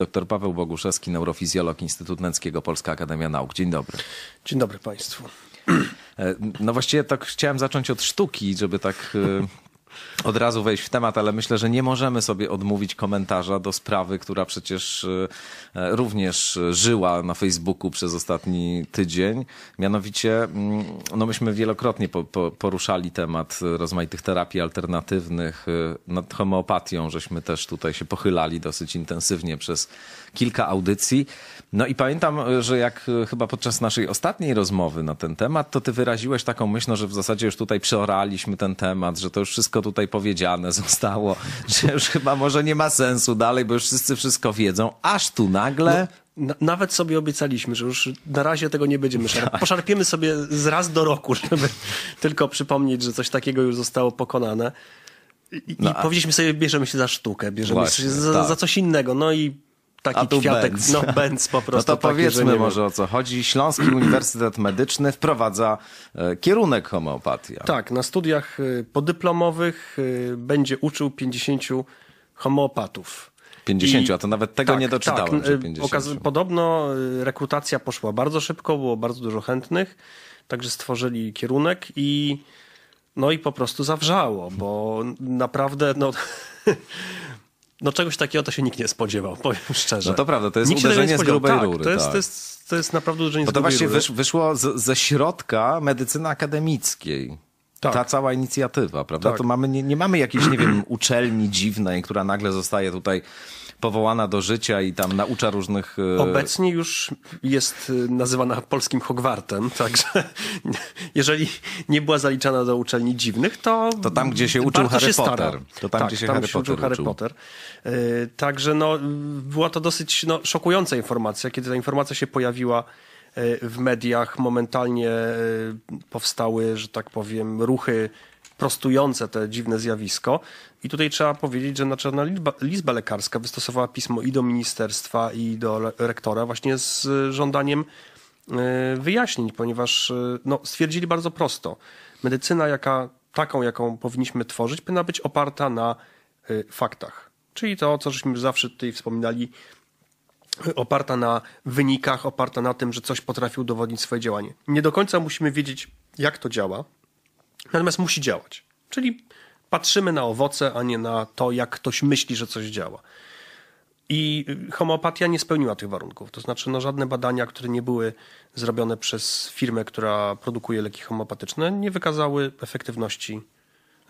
Dr Paweł Boguszewski, neurofizjolog Instytutu Nęckiego Polska Akademia Nauk. Dzień dobry. Dzień dobry Państwu. E, no właściwie tak chciałem zacząć od sztuki, żeby tak e, od razu wejść w temat, ale myślę, że nie możemy sobie odmówić komentarza do sprawy, która przecież e, e, również żyła na Facebooku przez ostatni tydzień. Mianowicie, mm, no myśmy wielokrotnie po, po, poruszali temat rozmaitych terapii alternatywnych. E, nad homeopatią żeśmy też tutaj się pochylali dosyć intensywnie przez kilka audycji. No i pamiętam, że jak chyba podczas naszej ostatniej rozmowy na ten temat, to ty wyraziłeś taką myśl, no, że w zasadzie już tutaj przeoraliśmy ten temat, że to już wszystko wszystko tutaj powiedziane zostało, że już chyba może nie ma sensu dalej, bo już wszyscy wszystko wiedzą, aż tu nagle... No. nawet sobie obiecaliśmy, że już na razie tego nie będziemy szarpać. Poszarpiemy sobie z raz do roku, żeby tylko przypomnieć, że coś takiego już zostało pokonane. I, no, i powiedzieliśmy sobie, bierzemy się za sztukę, bierzemy Właśnie, się za, tak. za, coś innego. No i taki tu kwiatek, Benz. no Benz po prostu. No to taki, powiedzmy może o co chodzi. Śląski Uniwersytet Medyczny wprowadza e, kierunek homeopatia. Tak, na studiach e, podyplomowych e, będzie uczył 50 homeopatów. 50, I, a to nawet tego tak, nie tak, doczytałem. Tak, podobno rekrutacja poszła bardzo szybko, było bardzo dużo chętnych, także stworzyli kierunek i no i po prostu zawrzało, bo naprawdę no, no czegoś takiego to się nikt nie spodziewał, powiem szczerze. No to prawda, to jest nikt uderzenie z grubej tak, rury. To jest, tak. to, jest, to jest naprawdę uderzenie Bo z grubej rury. To właśnie wyszło z, ze środka medycyny akademickiej. Tak. Ta cała inicjatywa, prawda? Tak. To mamy, nie, nie mamy jakiejś, nie wiem, uczelni dziwnej, która nagle zostaje tutaj powołana do życia i tam naucza różnych... E, Obecnie już jest e, nazywana polskim Hogwartem, także jeżeli nie była zaliczana do uczelni dziwnych, to... To tam, gdzie się uczył Harry się Potter. To tam, tak, gdzie się, tam Harry, się uczył Harry Potter uczył. E, także no, była to dosyć no, szokująca informacja, kiedy ta informacja się pojawiła w mediach momentalnie powstały, że tak powiem, ruchy prostujące te dziwne zjawisko. I tutaj trzeba powiedzieć, że Naczelna Izba Lekarska wystosowała pismo i do ministerstwa, i do rektora właśnie z żądaniem e, wyjaśnień, ponieważ e, no, stwierdzili bardzo prosto, medycyna jaka, taką, jaką powinniśmy tworzyć, powinna być oparta na e, faktach. Czyli to, co żeśmy zawsze tutaj wspominali, oparta na wynikach, oparta na tym, że coś potrafi udowodnić swoje działanie. Nie do końca musimy wiedzieć, jak to działa, Natomiast musi działać. Czyli patrzymy na owoce, a nie na to, jak ktoś myśli, że coś działa. I y, homeopatia nie spełniła tych warunków. To znaczy, no, żadne badania, które nie były zrobione przez firmę, która produkuje leki homeopatyczne, nie wykazały efektywności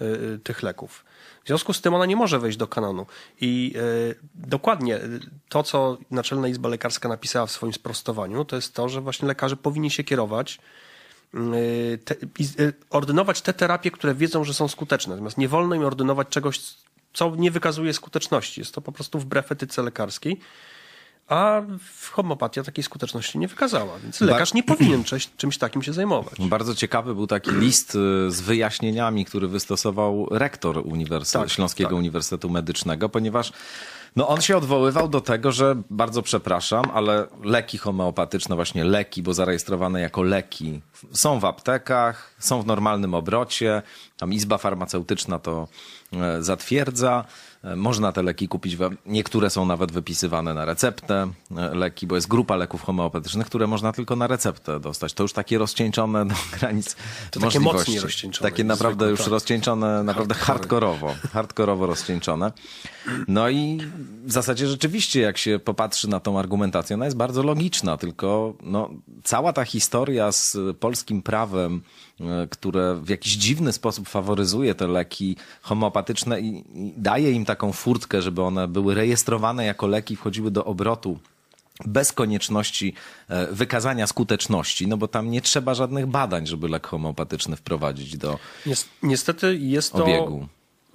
y, y tych leków. W związku z tym ona nie może wejść do kanonu. I y, dokładnie y, to, co Naczelna Izba Lekarska napisała w swoim sprostowaniu, to jest to, że właśnie lekarze powinni się kierować Y, te, y, ordynować te terapie, które wiedzą, że są skuteczne. Natomiast nie wolno im ordynować czegoś, co nie wykazuje skuteczności. Jest to po prostu wbrew etyce lekarskiej. A homopatia takiej skuteczności nie wykazała, więc lekarz nie powinien czymś takim się zajmować. Bardzo ciekawy był taki list y, z wyjaśnieniami, który wystosował rektor Uniwers- tak, Śląskiego tak. Uniwersytetu Medycznego, ponieważ no on się odwoływał do tego, że bardzo przepraszam, ale leki homeopatyczne, właśnie leki, bo zarejestrowane jako leki, są w aptekach, są w normalnym obrocie, tam izba farmaceutyczna to e, zatwierdza. E, można te leki kupić, niektóre są nawet wypisywane na receptę e, leki, bo jest grupa leków homeopatycznych, które można tylko na receptę dostać. To już takie rozcieńczone do granic to możliwości. Takie mocniej rozcieńczone. Takie naprawdę już rozcieńczone, naprawdę hardkorowo, hardkorowo rozcieńczone. No i w zasadzie rzeczywiście, jak się popatrzy na tą argumentację, ona jest bardzo logiczna, tylko no, cała ta historia z polskim prawem, e, które w jakiś dziwny sposób faworyzuje te leki homeopatyczne i, i daje im taką furtkę, żeby one były rejestrowane jako leki, wchodziły do obrotu bez konieczności e, wykazania skuteczności, no bo tam nie trzeba żadnych badań, żeby lek homeopatyczny wprowadzić do Niestety jest to obiegu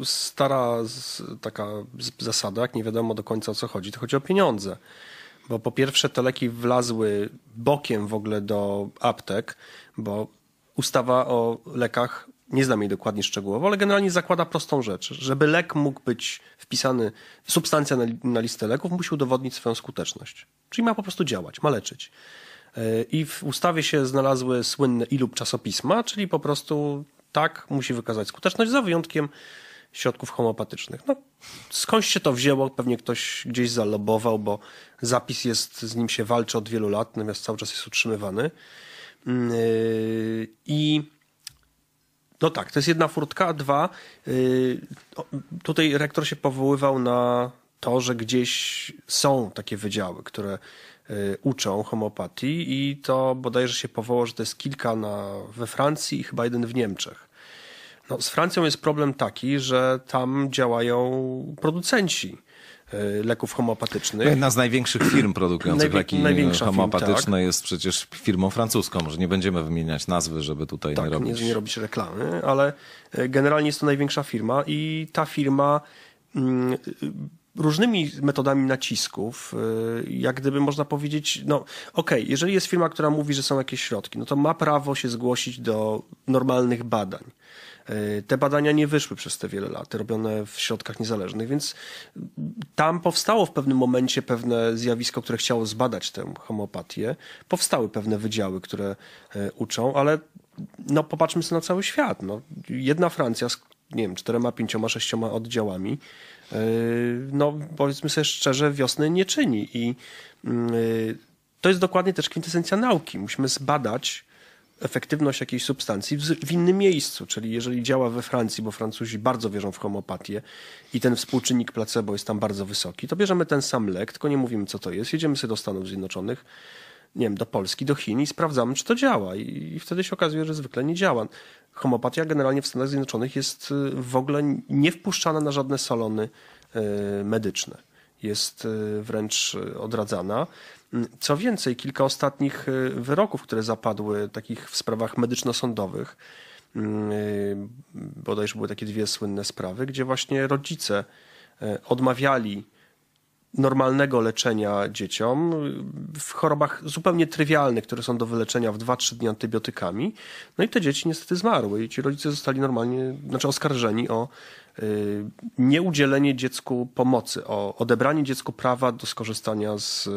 stara z, taka zasada, jak nie wiadomo do końca o co chodzi, to chodzi o pieniądze. Bo po pierwsze te leki wlazły bokiem w ogóle do aptek, bo ustawa o lekach, nie znam jej dokładnie szczegółowo, ale generalnie zakłada prostą rzecz. Żeby lek mógł być wpisany, substancja na, na listę leków musi udowodnić swoją skuteczność. Czyli ma po prostu działać, ma leczyć. E, I w ustawie się znalazły słynne i lub czasopisma, czyli po prostu tak musi wykazać skuteczność, za wyjątkiem środków homeopatycznych. No, skądś się to wzięło, pewnie ktoś gdzieś zalobował, bo zapis jest, z nim się walczy od wielu lat, natomiast cały czas jest utrzymywany. Yy, I no tak, to jest jedna furtka, a dwa, yy, tutaj rektor się powoływał na to, że gdzieś są takie wydziały, które y, uczą homeopatii i to bodajże się powoło, że to jest kilka na, we Francji i chyba jeden w Niemczech. No, z Francją jest problem taki, że tam działają producenci y, leków homeopatycznych. Jedna z największych firm produkujących leki homeopatyczne firm, tak. jest przecież firmą francuską, Może nie będziemy wymieniać nazwy, żeby tutaj tak, nie robić... Nie, nie robić reklamy, ale y, generalnie jest to największa firma i ta firma mm, y, różnymi metodami nacisków, jak gdyby można powiedzieć, no okej, okay, jeżeli jest firma, która mówi, że są jakieś środki, no to ma prawo się zgłosić do normalnych badań. E, te badania nie wyszły przez te wiele lat, robione w środkach niezależnych, więc tam powstało w pewnym momencie pewne zjawisko, które chciało zbadać tę homopatię. Powstały pewne wydziały, które e, uczą, ale no popatrzmy sobie na cały świat. No, jedna Francja z, nie wiem, czterema, pięcioma, sześcioma oddziałami, e, no powiedzmy sobie szczerze, wiosny nie czyni. I mm, to jest dokładnie też kwintesencja nauki. Musimy zbadać efektywność jakiejś substancji w, innym miejscu. Czyli jeżeli działa we Francji, bo Francuzi bardzo wierzą w homopatię i ten współczynnik placebo jest tam bardzo wysoki, to bierzemy ten sam lek, tylko nie mówimy co to jest, jedziemy sobie do Stanów Zjednoczonych, nie wiem, do Polski, do Chin i sprawdzamy, czy to działa. I, wtedy się okazuje, że zwykle nie działa. Homopatia generalnie w Stanach Zjednoczonych jest y, w ogóle nie wpuszczana na żadne salony y, medyczne. Jest y, wręcz odradzana. Co więcej, kilka ostatnich y, wyroków, które zapadły takich w sprawach medyczno-sądowych, y, bodajże były takie dwie słynne sprawy, gdzie właśnie rodzice y, odmawiali normalnego leczenia dzieciom w chorobach zupełnie trywialnych, które są do wyleczenia w 2-3 dni antybiotykami. No i te dzieci niestety zmarły i ci rodzice zostali normalnie, znaczy oskarżeni o nieudzielenie dziecku pomocy, o odebranie dziecku prawa do skorzystania z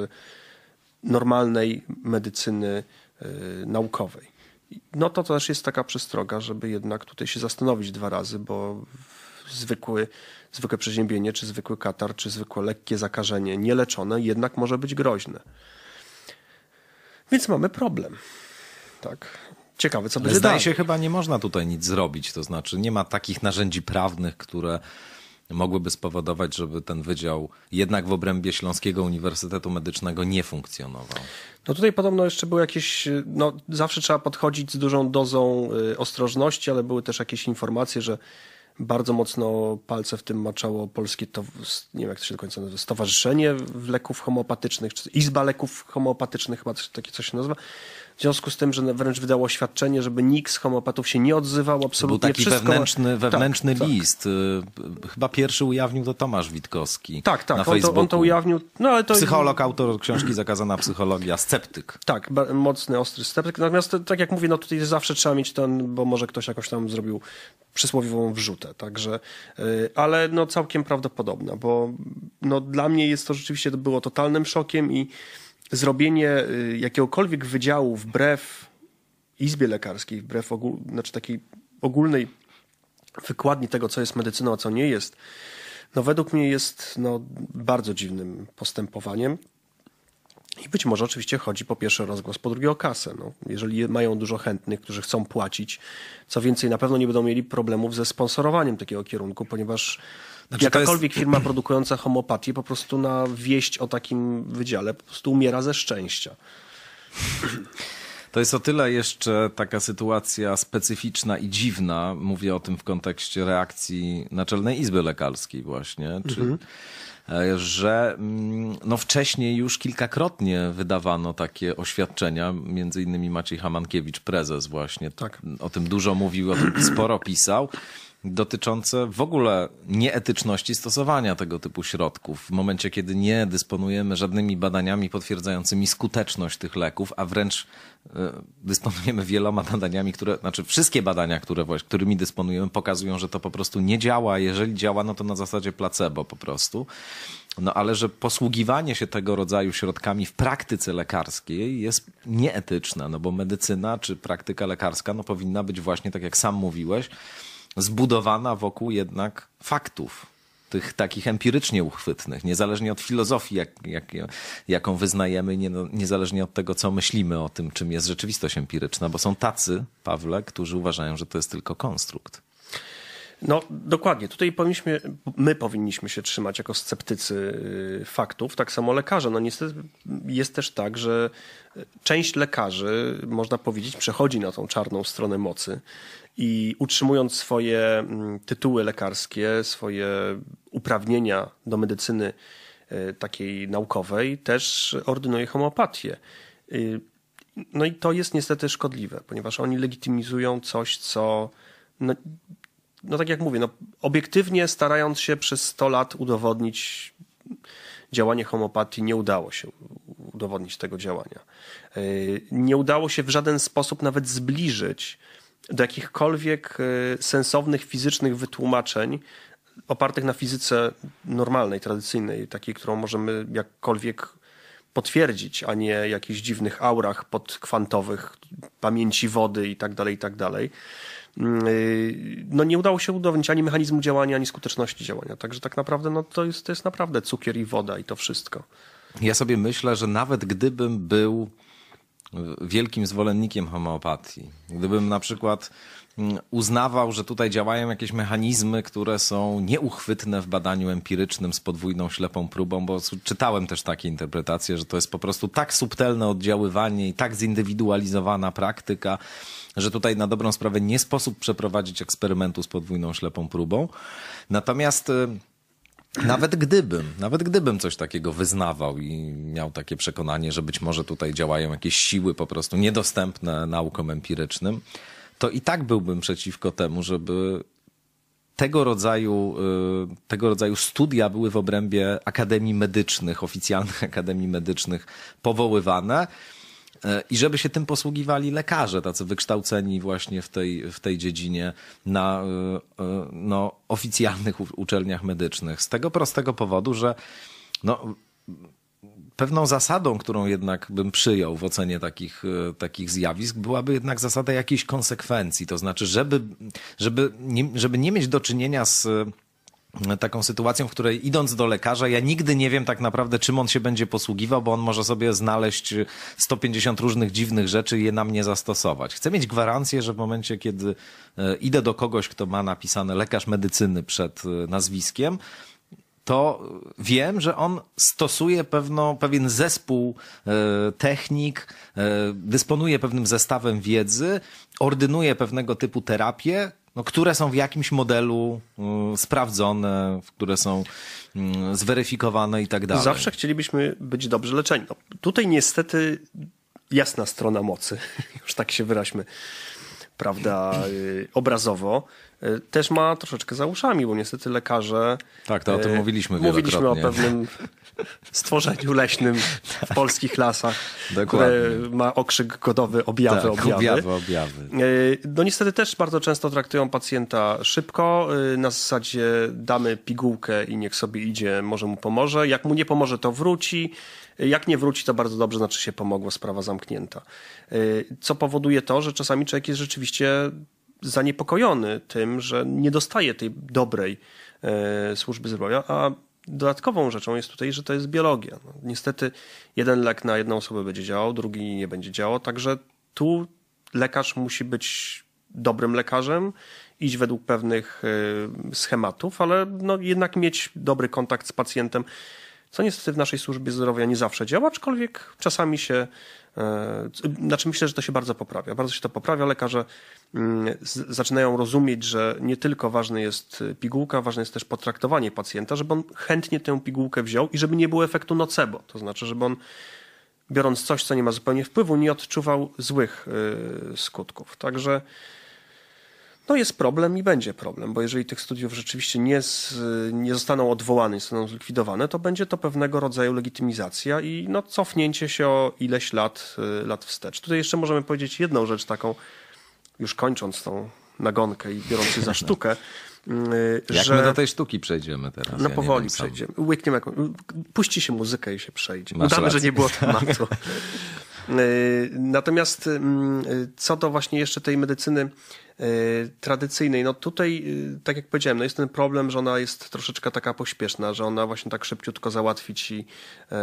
normalnej medycyny e, naukowej. No to też jest taka przestroga, żeby jednak tutaj się zastanowić dwa razy, bo zwykły, zwykłe przeziębienie, czy zwykły katar, czy zwykłe lekkie zakażenie nieleczone jednak może być groźne. Więc mamy problem. Tak. Ciekawe, co będzie dalej. Zdaje się, chyba nie można tutaj nic zrobić. To znaczy, nie ma takich narzędzi prawnych, które mogłyby spowodować, żeby ten wydział jednak w obrębie Śląskiego Uniwersytetu Medycznego nie funkcjonował? No tutaj podobno jeszcze były jakieś, no zawsze trzeba podchodzić z dużą dozą y, ostrożności, ale były też jakieś informacje, że bardzo mocno palce w tym maczało polskie, to, nie wiem jak to się do końca nazywa, Stowarzyszenie Leków Homeopatycznych, czy Izba Leków Homeopatycznych, chyba takie coś się nazywa w związku z tym, że wręcz wydało oświadczenie, żeby nikt z homopatów się nie odzywał, absolutnie Był taki wszystko... wewnętrzny, tak, wewnętrzny tak, list. Tak. Chyba pierwszy ujawnił to Tomasz Witkowski Tak, tak, na on, Facebooku. To, on to ujawnił. No, ale to... Psycholog, autor książki Zakazana Psychologia, sceptyk. Tak, mocny, ostry sceptyk. Natomiast y, tak jak mówię, no tutaj zawsze trzeba mieć ten, bo może ktoś jakoś tam zrobił przysłowiową wrzutę, także, y, ale no całkiem prawdopodobna, bo no dla mnie jest to rzeczywiście, to było totalnym szokiem i zrobienie y, jakiegokolwiek wydziału wbrew izbie lekarskiej, wbrew ogół, znaczy takiej ogólnej wykładni tego, co jest medycyną, a co nie jest, no według mnie jest no, bardzo dziwnym postępowaniem. I być może oczywiście chodzi po pierwsze o rozgłos, po drugie o kasę. No, jeżeli mają dużo chętnych, którzy chcą płacić, co więcej, na pewno nie będą mieli problemów ze sponsorowaniem takiego kierunku, ponieważ znaczy, Jakakolwiek jest... firma produkująca homopatię po prostu na wieść o takim wydziale po prostu umiera ze szczęścia. To jest o tyle jeszcze taka sytuacja specyficzna i dziwna. Mówię o tym w kontekście reakcji Naczelnej Izby Lekarskiej właśnie, czy, mhm. że mm, no wcześniej już kilkakrotnie wydawano takie oświadczenia, między innymi Maciej Hamankiewicz, prezes właśnie, tak. o tym dużo mówił, o tym sporo pisał dotyczące w ogóle nieetyczności stosowania tego typu środków. W momencie, kiedy nie dysponujemy żadnymi badaniami potwierdzającymi skuteczność tych leków, a wręcz e, dysponujemy wieloma badaniami, które, znaczy wszystkie badania, które, którymi dysponujemy, pokazują, że to po prostu nie działa. Jeżeli działa, no to na zasadzie placebo po prostu. No ale że posługiwanie się tego rodzaju środkami w praktyce lekarskiej jest nieetyczne, no bo medycyna czy praktyka lekarska no powinna być właśnie, tak jak sam mówiłeś, zbudowana wokół jednak faktów, tych takich empirycznie uchwytnych, niezależnie od filozofii, jak, jak, jaką wyznajemy, nie, no, niezależnie od tego, co myślimy o tym, czym jest rzeczywistość empiryczna, bo są tacy, Pawle, którzy uważają, że to jest tylko konstrukt. No dokładnie, tutaj powinniśmy, my powinniśmy się trzymać jako sceptycy y, faktów, tak samo lekarze. No niestety jest też tak, że y, część lekarzy, można powiedzieć, przechodzi na tą czarną stronę mocy i utrzymując swoje mm, tytuły lekarskie, swoje uprawnienia do medycyny y, takiej naukowej, też ordynuje homeopatię. No i to jest niestety szkodliwe, ponieważ oni legitymizują coś, co no, no tak jak mówię, no, obiektywnie starając się przez 100 lat udowodnić działanie homopatii, nie udało się udowodnić tego działania. Y, nie udało się w żaden sposób nawet zbliżyć do jakichkolwiek y, sensownych fizycznych wytłumaczeń opartych na fizyce normalnej, tradycyjnej, takiej, którą możemy jakkolwiek potwierdzić, a nie jakichś dziwnych aurach podkwantowych, pamięci wody i tak dalej, i tak dalej. Yy, no nie udało się udowodnić ani mechanizmu działania, ani skuteczności działania. Także tak naprawdę no to, jest, to jest naprawdę cukier i woda i to wszystko. Ja sobie myślę, że nawet gdybym był yy, wielkim zwolennikiem homeopatii, gdybym na przykład mm, uznawał, że tutaj działają jakieś mechanizmy, które są nieuchwytne w badaniu empirycznym z podwójną ślepą próbą, bo czytałem też takie interpretacje, że to jest po prostu tak subtelne oddziaływanie i tak zindywidualizowana praktyka, że tutaj na dobrą sprawę nie sposób przeprowadzić eksperymentu z podwójną ślepą próbą. Natomiast y, nawet gdybym, nawet gdybym coś takiego wyznawał i miał takie przekonanie, że być może tutaj działają jakieś siły po prostu niedostępne naukom empirycznym, to i tak byłbym przeciwko temu, żeby tego rodzaju, y, tego rodzaju studia były w obrębie akademii medycznych, oficjalnych akademii medycznych powoływane. E, I żeby się tym posługiwali lekarze, tacy wykształceni właśnie w tej, w tej dziedzinie na e, e, no, oficjalnych uczelniach medycznych. Z tego prostego powodu, że no, pewną zasadą, którą jednak bym przyjął w ocenie takich, takich zjawisk, byłaby jednak zasada jakiejś konsekwencji. To znaczy, żeby, żeby, nie, żeby nie mieć do czynienia z taką sytuacją, w której idąc do lekarza, ja nigdy nie wiem tak naprawdę, czym on się będzie posługiwał, bo on może sobie znaleźć 150 różnych dziwnych rzeczy i je na mnie zastosować. Chcę mieć gwarancję, że w momencie, kiedy e, idę do kogoś, kto ma napisane lekarz medycyny przed e, nazwiskiem, to wiem, że on stosuje pewno, pewien zespół e, technik, dysponuje pewnym zestawem wiedzy, ordynuje pewnego typu terapię, no, które są w jakimś modelu y, sprawdzone, które są y, zweryfikowane i tak dalej. Zawsze chcielibyśmy być dobrze leczeni. No, tutaj niestety jasna strona mocy, już tak się wyraźmy, prawda, y, obrazowo E, też ma troszeczkę za uszami, bo niestety lekarze. Tak, to o tym e, mówiliśmy wielokrotnie. Mówiliśmy o pewnym stworzeniu leśnym w polskich lasach, Dokładnie. które ma okrzyk godowy, objawy, tak, objawy. objawy, objawy. E, no niestety też bardzo często traktują pacjenta szybko, na zasadzie damy pigułkę i niech sobie idzie, może mu pomoże. Jak mu nie pomoże, to wróci. Jak nie wróci, to bardzo dobrze, znaczy się pomogło, sprawa zamknięta. Co powoduje to, że czasami człowiek jest rzeczywiście zaniepokojony tym, że nie dostaje tej dobrej e, służby zdrowia, a dodatkową rzeczą jest tutaj, że to jest biologia. No, niestety jeden lek na jedną osobę będzie działał, drugi nie będzie działał, także tu lekarz musi być dobrym lekarzem, iść według pewnych e, schematów, ale no, jednak mieć dobry kontakt z pacjentem co niestety w naszej służbie zdrowia nie zawsze działa, aczkolwiek czasami się E, znaczy myślę, że to się bardzo poprawia. Bardzo się to poprawia. Lekarze mm, zaczynają rozumieć, że nie tylko ważna jest e, pigułka, ważne jest też potraktowanie pacjenta, żeby on chętnie tę pigułkę wziął i żeby nie było efektu nocebo. To znaczy, żeby on biorąc coś, co nie ma zupełnie wpływu, nie odczuwał złych e, skutków. Także no jest problem i będzie problem, bo jeżeli tych studiów rzeczywiście nie, z, nie zostaną odwołane, nie zostaną zlikwidowane, to będzie to pewnego rodzaju legitymizacja i no, cofnięcie się o ileś lat, y, lat wstecz. Tutaj jeszcze możemy powiedzieć jedną rzecz taką, już kończąc tą nagonkę i biorąc się za sztukę, y, Jak że... my do tej sztuki przejdziemy teraz? No ja powoli przejdziemy. Łykniemy jakąś... Puści się muzykę i się przejdzie. Masz Udamy, rację. że nie było tematu. Y, natomiast mm, co do właśnie jeszcze tej medycyny E, tradycyjnej. No tutaj, e, tak jak powiedziałem, no jest ten problem, że ona jest troszeczkę taka pośpieszna, że ona właśnie tak szybciutko załatwić i e,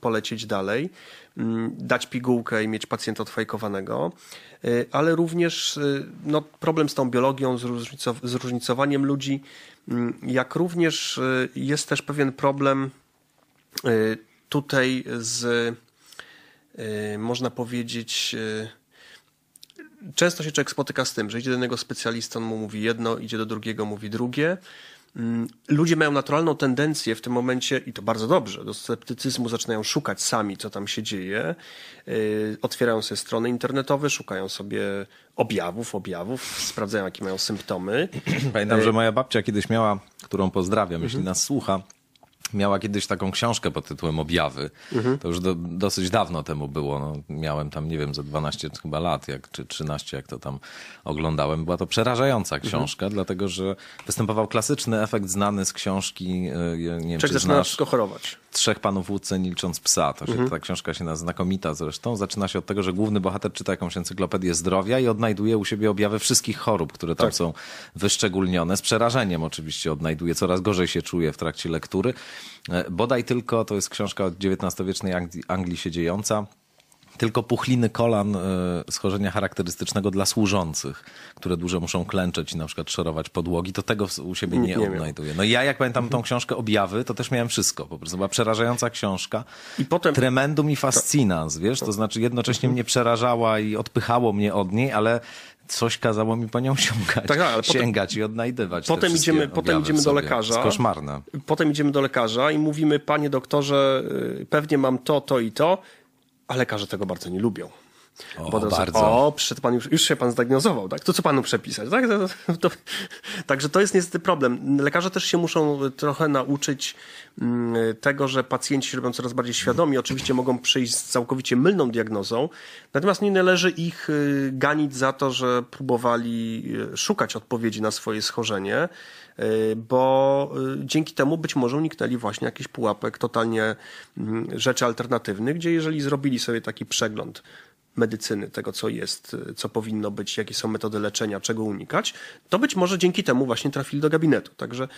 polecieć dalej, mm, dać pigułkę i mieć pacjenta odfajkowanego, ale również no, problem z tą biologią, z różnicowaniem ludzi, mm, jak również jest też pewien problem tutaj z, można powiedzieć, często się człowiek spotyka z tym, że idzie do jednego specjalista, on mu mówi jedno, idzie do drugiego, mówi drugie. Mm, ludzie mają naturalną tendencję w tym momencie, i to bardzo dobrze, do sceptycyzmu zaczynają szukać sami, co tam się dzieje. Y, otwierają sobie strony internetowe, szukają sobie objawów, objawów, sprawdzają, jakie mają symptomy. Pamiętam, y, że moja babcia kiedyś miała, którą pozdrawiam, jeśli mhm. nas słucha, miała kiedyś taką książkę pod tytułem Objawy. Mhm. To już do, dosyć dawno temu było. No, miałem tam, nie wiem, za 12 chyba lat, jak, czy 13, jak to tam oglądałem. Była to przerażająca mhm. książka, mhm. dlatego że występował klasyczny efekt znany z książki, e, nie wiem, Czek czy znasz... chorować. Trzech panów łódce licząc psa. To się, mhm. Ta książka się nazywa znakomita zresztą. Zaczyna się od tego, że główny bohater czyta jakąś encyklopedię zdrowia i odnajduje u siebie objawy wszystkich chorób, które tam tak. są wyszczególnione. Z przerażeniem oczywiście odnajduje. Coraz gorzej się czuje w trakcie lektury. E, bodaj tylko, to jest książka od XIX-wiecznej Anglii się dziejąca tylko puchliny kolan e, schorzenia charakterystycznego dla służących, które dużo muszą klęczeć i na przykład szorować podłogi, to tego u siebie nie, nie odnajduję. No ja jak pamiętam tą książkę Objawy, to też miałem wszystko. Po prostu była przerażająca książka. I potem... Tremendum i fascinans, wiesz? To znaczy jednocześnie mhm. mnie przerażała i odpychało mnie od niej, ale coś kazało mi po nią sięgać, tak, ale sięgać potem, i odnajdywać. Potem idziemy, potem idziemy do lekarza. Jest koszmarne. Potem idziemy do lekarza i mówimy, panie doktorze, y, pewnie mam to, to i to a lekarze tego bardzo nie lubią. O, bo bardzo. O, przyszedł pan już, już się pan zdiagnozował, tak? To co panu przepisać, tak? To, to, także to jest niestety problem. Lekarze też się muszą trochę nauczyć m, mm, tego, że pacjenci się robią coraz bardziej świadomi. Oczywiście mogą przyjść z całkowicie mylną diagnozą, natomiast nie należy ich y, ganić za to, że próbowali y, szukać odpowiedzi na swoje schorzenie E, bo e, dzięki temu być może uniknęli właśnie jakichś pułapek, totalnie mm, rzeczy alternatywnych, gdzie jeżeli zrobili sobie taki przegląd medycyny, tego co jest, e, co powinno być, jakie są metody leczenia, czego unikać, to być może dzięki temu właśnie trafili do gabinetu. Także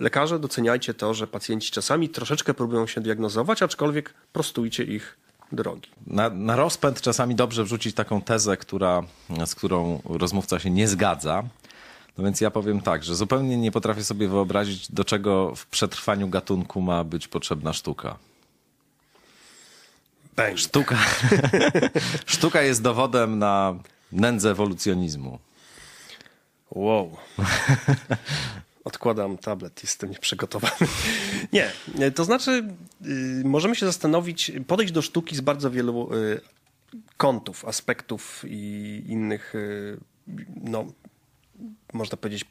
lekarze doceniajcie to, że pacjenci czasami troszeczkę próbują się diagnozować, aczkolwiek prostujcie ich drogi. Na, na rozpęd czasami dobrze wrzucić taką tezę, która, z którą rozmówca się nie zgadza, no więc ja powiem tak, że zupełnie nie potrafię sobie wyobrazić, do czego w przetrwaniu gatunku ma być potrzebna sztuka. Bang. Sztuka, sztuka jest dowodem na nędzę ewolucjonizmu. Wow. Odkładam tablet, jestem nieprzygotowany. Nie, to znaczy, y, możemy się zastanowić, podejść do sztuki z bardzo wielu y, kątów, aspektów i innych y, no, można powiedzieć,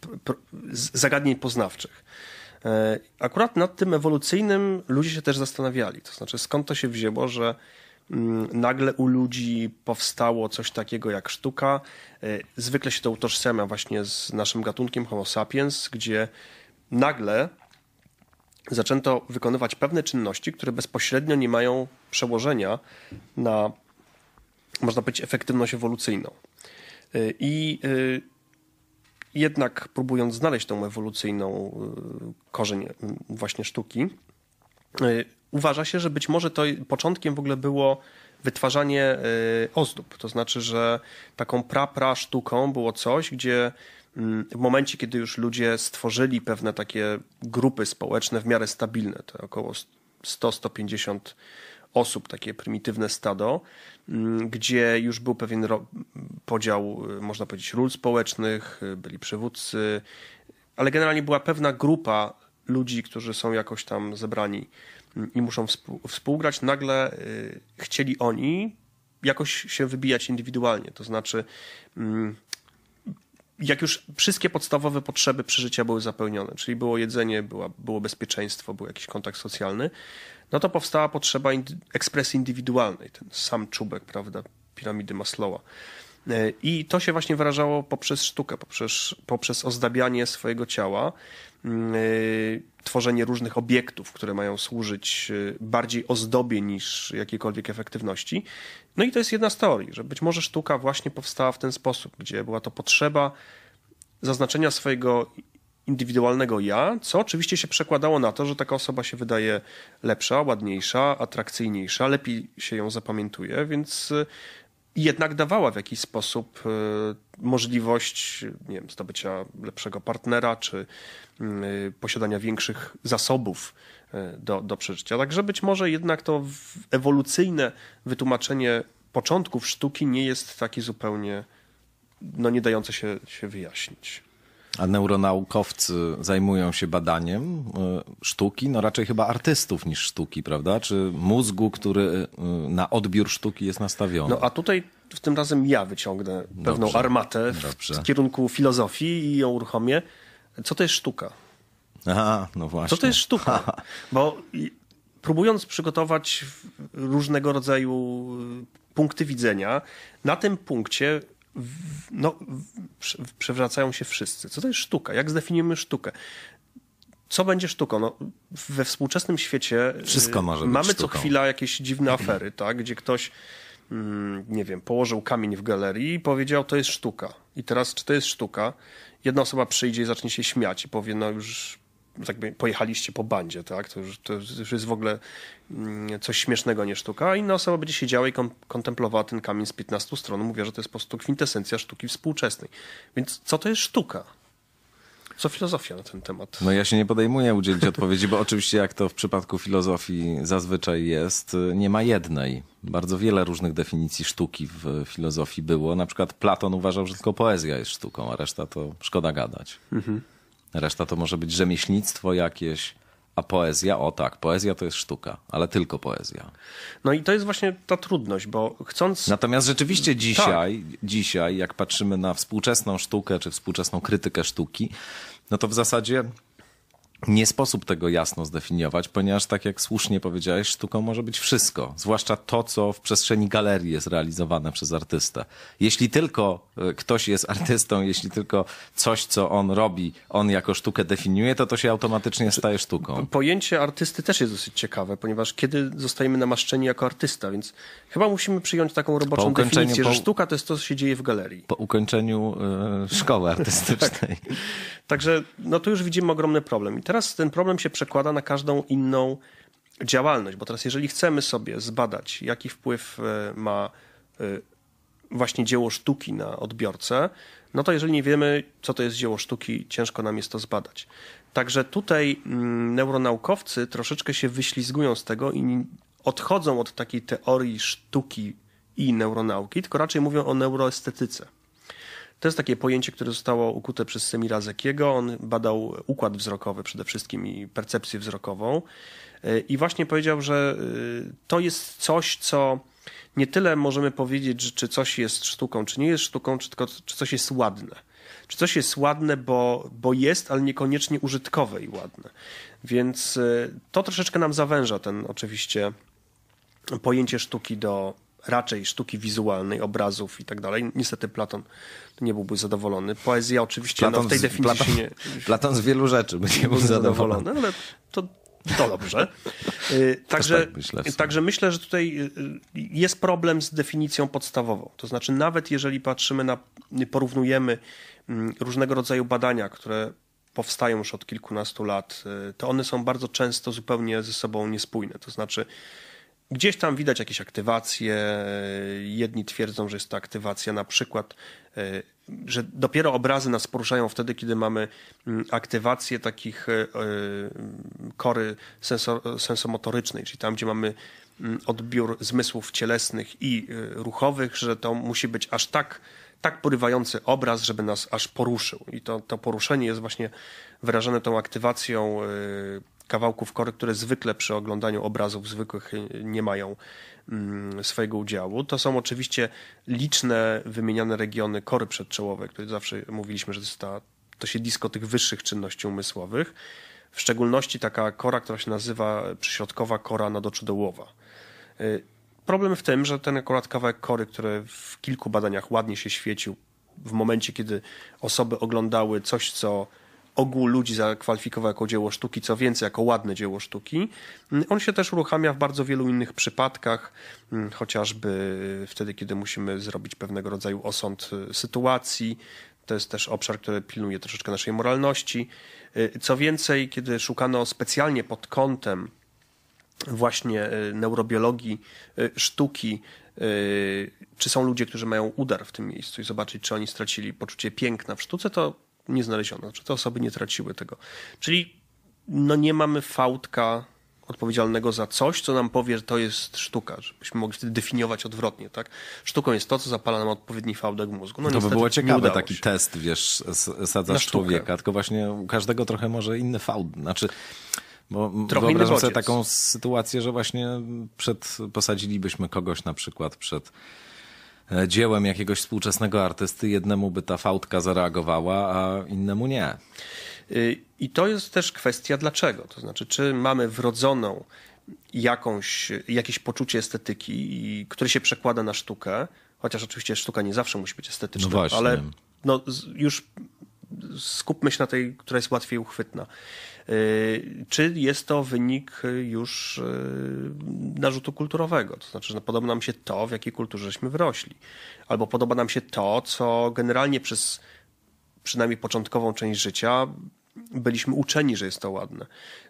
zagadnień poznawczych. E, akurat nad tym ewolucyjnym ludzie się też zastanawiali, to znaczy skąd to się wzięło, że mm, nagle u ludzi powstało coś takiego jak sztuka. E, zwykle się to utożsamia właśnie z naszym gatunkiem Homo sapiens, gdzie nagle zaczęto wykonywać pewne czynności, które bezpośrednio nie mają przełożenia na, można powiedzieć, efektywność ewolucyjną. E, I jednak próbując znaleźć tą ewolucyjną y, korzeń y, właśnie sztuki, y, uważa się, że być może to początkiem w ogóle było wytwarzanie ozdób. To znaczy, że taką prapra sztuką było coś, gdzie mm, w momencie, kiedy już ludzie stworzyli pewne takie grupy społeczne w miarę stabilne, to około 100-150 osób, takie prymitywne stado, mm, gdzie już był pewien podział, y, można powiedzieć, ról społecznych, y, byli przywódcy, ale generalnie była pewna grupa ludzi, którzy są jakoś tam zebrani mm, i muszą współgrać. Nagle y, chcieli oni jakoś się wybijać indywidualnie, to znaczy mm, jak już wszystkie podstawowe potrzeby przeżycia były zapełnione, czyli było jedzenie, była, było bezpieczeństwo, był jakiś kontakt socjalny, no to powstała potrzeba ekspresji indywidualnej, ten sam czubek, prawda, piramidy Maslowa. E, I to się właśnie wyrażało poprzez sztukę, poprzez, poprzez ozdabianie swojego ciała, yy, tworzenie różnych obiektów, które mają służyć e, bardziej ozdobie niż jakiejkolwiek efektywności. No i to jest jedna z teorii, że być może sztuka właśnie powstała w ten sposób, gdzie była to potrzeba zaznaczenia swojego indywidualnego ja, co oczywiście się przekładało na to, że taka osoba się wydaje lepsza, ładniejsza, atrakcyjniejsza, lepiej się ją zapamiętuje, więc y, jednak dawała w jakiś sposób y, możliwość nie wiem, zdobycia lepszego partnera czy y, posiadania większych zasobów do, do przeżycia. Także być może jednak to ewolucyjne wytłumaczenie początków sztuki nie jest takie zupełnie no, nie dające się, się wyjaśnić. A neuronaukowcy zajmują się badaniem e, sztuki, no raczej chyba artystów niż sztuki, prawda? Czy mózgu, który e, na odbiór sztuki jest nastawiony? No a tutaj w tym razem ja wyciągnę pewną Dobrze. armatę w, Dobrze. kierunku filozofii i ją uruchomię. Co to jest sztuka? Aha, no właśnie. Co to jest sztuka? Bo próbując przygotować różnego rodzaju e, punkty widzenia, na tym punkcie no, przewracają się wszyscy. Co to jest sztuka? Jak zdefiniujemy sztukę? co będzie sztuką? No, we współczesnym świecie Wszystko y, może mamy być co chwila jakieś dziwne mhm. afery, tak? gdzie ktoś, mm, nie wiem, położył kamień w galerii i powiedział, to jest sztuka. I teraz, czy to jest sztuka? Jedna osoba przyjdzie i zacznie się śmiać i powie, no już tak jakby pojechaliście po bandzie, tak? To już, to już jest w ogóle mm, coś śmiesznego, nie sztuka. A inna osoba będzie siedziała i kontemplowała ten kamień z 15 stron. Mówię, że to jest po prostu kwintesencja sztuki współczesnej. Więc co to jest sztuka? Co filozofia na ten temat? No ja się nie podejmuję udzielić odpowiedzi, bo oczywiście jak to w przypadku filozofii zazwyczaj jest, nie ma jednej. Bardzo wiele różnych definicji sztuki w filozofii było. Na przykład Platon uważał, że tylko poezja jest sztuką, a reszta to szkoda gadać. Mhm. Reszta to może być rzemieślnictwo jakieś, a poezja, o tak, poezja to jest sztuka, ale tylko poezja. No i to jest właśnie ta trudność, bo chcąc. Natomiast rzeczywiście tak. dzisiaj, dzisiaj jak patrzymy na współczesną sztukę czy współczesną krytykę sztuki, no to w zasadzie nie sposób tego jasno zdefiniować, ponieważ tak jak słusznie powiedziałeś, sztuką może być wszystko, zwłaszcza to, co w przestrzeni galerii jest realizowane przez artystę. Jeśli tylko e, ktoś jest artystą, jeśli tylko coś, co on robi, on jako sztukę definiuje, to to się automatycznie staje sztuką. Pojęcie artysty też jest dosyć ciekawe, ponieważ kiedy zostajemy namaszczeni jako artysta, więc chyba musimy przyjąć taką roboczą definicję, po... że sztuka to jest to, co się dzieje w galerii. Po ukończeniu yy, szkoły artystycznej. tak. Także no tu już widzimy ogromny problem teraz ten problem się przekłada na każdą inną działalność, bo teraz jeżeli chcemy sobie zbadać, jaki wpływ e, ma e, właśnie dzieło sztuki na odbiorcę, no to jeżeli nie wiemy, co to jest dzieło sztuki, ciężko nam jest to zbadać. Także tutaj mm, neuronaukowcy troszeczkę się wyślizgują z tego i odchodzą od takiej teorii sztuki i neuronauki, tylko raczej mówią o neuroestetyce. To jest takie pojęcie, które zostało ukute przez Semira Zekiego. On badał układ wzrokowy przede wszystkim i percepcję wzrokową. E, I właśnie powiedział, że e, to jest coś, co nie tyle możemy powiedzieć, czy coś jest sztuką, czy nie jest sztuką, czy, tylko, czy coś jest ładne. Czy coś jest ładne, bo, bo jest, ale niekoniecznie użytkowe i ładne. Więc e, to troszeczkę nam zawęża ten oczywiście pojęcie sztuki do, raczej sztuki wizualnej, obrazów i tak dalej. Niestety Platon nie byłby zadowolony. Poezja oczywiście Platon no, w tej definicji Platon, nie... Platon z wielu rzeczy by nie był zadowolony. zadowolony. No, ale to to dobrze. Y, tak także, tak myślę także myślę, że tutaj y, jest problem z definicją podstawową. To znaczy, nawet jeżeli patrzymy na, porównujemy mm, różnego rodzaju badania, które powstają już od kilkunastu lat, y, to one są bardzo często zupełnie ze sobą niespójne. To znaczy, Gdzieś tam widać jakieś aktywacje. Jedni twierdzą, że jest to aktywacja na przykład, e, że dopiero obrazy nas poruszają wtedy, kiedy mamy mm, aktywację takich e, e, kory sensor, sensomotorycznej, czyli tam, gdzie mamy mm, odbiór zmysłów cielesnych i ruchowych, że to musi być aż tak, tak porywający obraz, żeby nas aż poruszył. I to, to poruszenie jest właśnie wyrażane tą aktywacją kawałków kory, które zwykle przy oglądaniu obrazów zwykłych y, nie mają mm, swojego udziału. To są oczywiście liczne wymieniane regiony kory przedczołowej, które zawsze mówiliśmy, że to, jest ta, to siedlisko tych wyższych czynności umysłowych. W szczególności taka kora, która się nazywa przyśrodkowa kora nadoczodołowa. Y, problem w tym, że ten akurat kawałek kory, który w kilku badaniach ładnie się świecił w momencie, kiedy osoby oglądały coś, co ogół ludzi zakwalifikował jako dzieło sztuki, co więcej, jako ładne dzieło sztuki. On się też uruchamia w bardzo wielu innych przypadkach, mm, chociażby wtedy, kiedy musimy zrobić pewnego rodzaju osąd y, sytuacji. To jest też obszar, który pilnuje troszeczkę naszej moralności. Y, co więcej, kiedy szukano specjalnie pod kątem właśnie y, neurobiologii sztuki, czy są ludzie, którzy mają udar w tym miejscu i zobaczyć, czy oni stracili poczucie piękna w sztuce, to nie znaleziono. czy te osoby nie traciły tego. Czyli no nie mamy fałdka odpowiedzialnego za coś, co nam powie, że to jest sztuka, żebyśmy mogli wtedy definiować odwrotnie, tak? Sztuką jest to, co zapala nam odpowiedni fałdek mózgu. No, to by było ciekawe, taki się. test, wiesz, sadzasz człowieka, tylko właśnie u każdego trochę może inny fałd, znaczy... Bo Trochę wyobrażam sobie taką sytuację, że właśnie przed, posadzilibyśmy kogoś na przykład przed E, dziełem jakiegoś współczesnego artysty, jednemu by ta fałdka zareagowała, a innemu nie. Y, I to jest też kwestia dlaczego. To znaczy, czy mamy wrodzoną jakąś, jakieś poczucie estetyki, które się przekłada na sztukę, chociaż oczywiście sztuka nie zawsze musi być estetyczna, no właśnie. ale no, już skupmy się na tej, która jest łatwiej uchwytna. Y, czy jest to wynik już y, narzutu kulturowego? To znaczy, że podoba nam się to, w jakiej kulturze żeśmy wyrośli. Albo podoba nam się to, co generalnie przez przynajmniej początkową część życia byliśmy uczeni, że jest to ładne.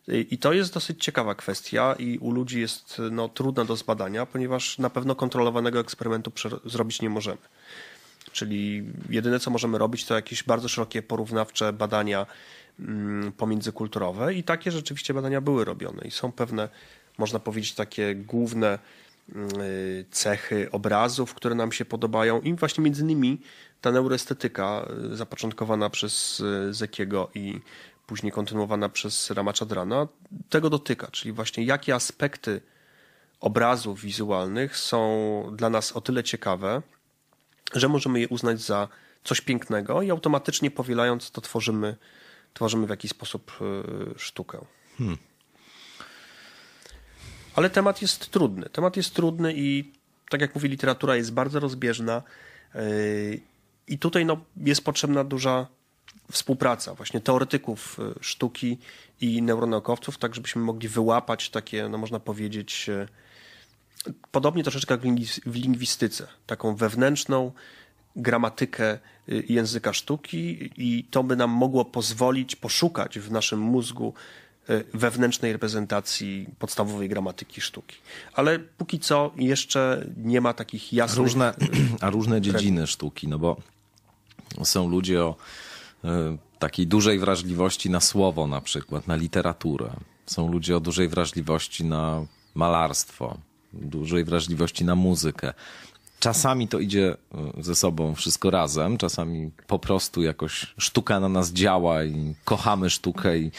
Y, I to jest dosyć ciekawa kwestia i u ludzi jest no, trudna do zbadania, ponieważ na pewno kontrolowanego eksperymentu zrobić nie możemy. Czyli jedyne, co możemy robić, to jakieś bardzo szerokie porównawcze badania Mm, pomiędzykulturowe i takie rzeczywiście badania były robione i są pewne, można powiedzieć, takie główne mm, y, cechy obrazów, które nam się podobają i właśnie między innymi ta neuroestetyka y, zapoczątkowana przez y, Zekiego i później kontynuowana przez Drana tego dotyka, czyli właśnie jakie aspekty obrazów wizualnych są dla nas o tyle ciekawe, że możemy je uznać za coś pięknego i automatycznie powielając to tworzymy tworzymy w jakiś sposób y, sztukę. Hmm. Ale temat jest trudny. Temat jest trudny i tak jak mówi, literatura jest bardzo rozbieżna y, i tutaj no, jest potrzebna duża współpraca właśnie teoretyków y, sztuki i neuronaukowców, tak żebyśmy mogli wyłapać takie, no można powiedzieć, podobnie troszeczkę jak w lingwistyce, taką wewnętrzną gramatykę y, języka sztuki i to by nam mogło pozwolić poszukać w naszym mózgu y, wewnętrznej reprezentacji podstawowej gramatyki sztuki. Ale póki co jeszcze nie ma takich jasnych... Różne, a różne dziedziny sztuki, no bo są ludzie o y, takiej dużej wrażliwości na słowo na przykład, na literaturę. Są ludzie o dużej wrażliwości na malarstwo, dużej wrażliwości na muzykę. Czasami to idzie e, ze sobą wszystko razem, czasami po prostu jakoś sztuka na nas działa i kochamy sztukę i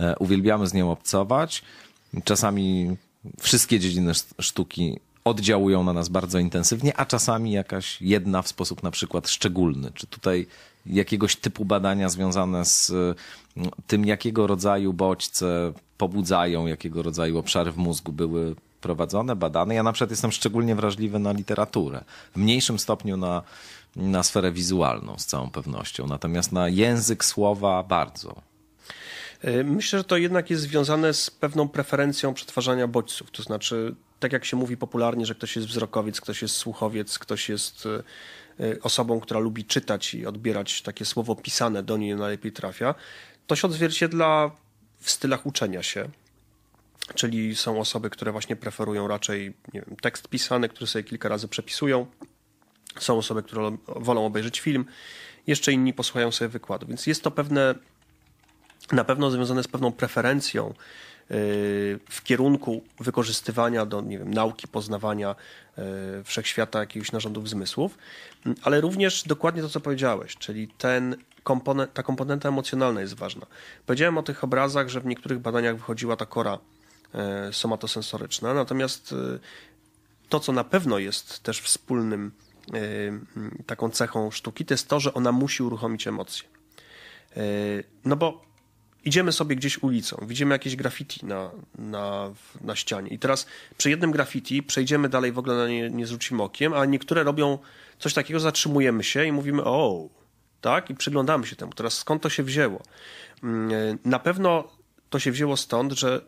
e, uwielbiamy z nią obcować. Czasami wszystkie dziedziny sztuki oddziałują na nas bardzo intensywnie, a czasami jakaś jedna w sposób na przykład szczególny. Czy tutaj jakiegoś typu badania związane z e, tym, jakiego rodzaju bodźce pobudzają, jakiego rodzaju obszary w mózgu były prowadzone, badane. Ja na przykład jestem szczególnie wrażliwy na literaturę, w mniejszym stopniu na, na sferę wizualną z całą pewnością, natomiast na język słowa bardzo. E, myślę, że to jednak jest związane z pewną preferencją przetwarzania bodźców, to znaczy tak jak się mówi popularnie, że ktoś jest wzrokowiec, ktoś jest słuchowiec, ktoś jest e, e, osobą, która lubi czytać i odbierać takie słowo pisane, do niej najlepiej trafia, to się odzwierciedla w stylach uczenia się. Czyli są osoby, które właśnie preferują raczej wiem, tekst pisany, który sobie kilka razy przepisują. Są osoby, które wolą obejrzeć film. Jeszcze inni posłuchają sobie wykładu. Więc jest to pewne, na pewno związane z pewną preferencją yy, w kierunku wykorzystywania do nie wiem, nauki, poznawania yy, wszechświata jakichś narządów zmysłów, ale również dokładnie to, co powiedziałeś, czyli ten komponent, ta komponenta emocjonalna jest ważna. Powiedziałem o tych obrazach, że w niektórych badaniach wychodziła ta kora E, somatosensoryczna. Natomiast e, to, co na pewno jest też wspólnym e, taką cechą sztuki, to jest to, że ona musi uruchomić emocje. No bo idziemy sobie gdzieś ulicą, widzimy jakieś graffiti na, na, na ścianie i teraz przy jednym graffiti przejdziemy dalej, w ogóle na nie, nie zwrócimy okiem, a niektóre robią coś takiego, zatrzymujemy się i mówimy o, tak? I przyglądamy się temu. Teraz skąd to się wzięło? Mm, na pewno to się wzięło stąd, że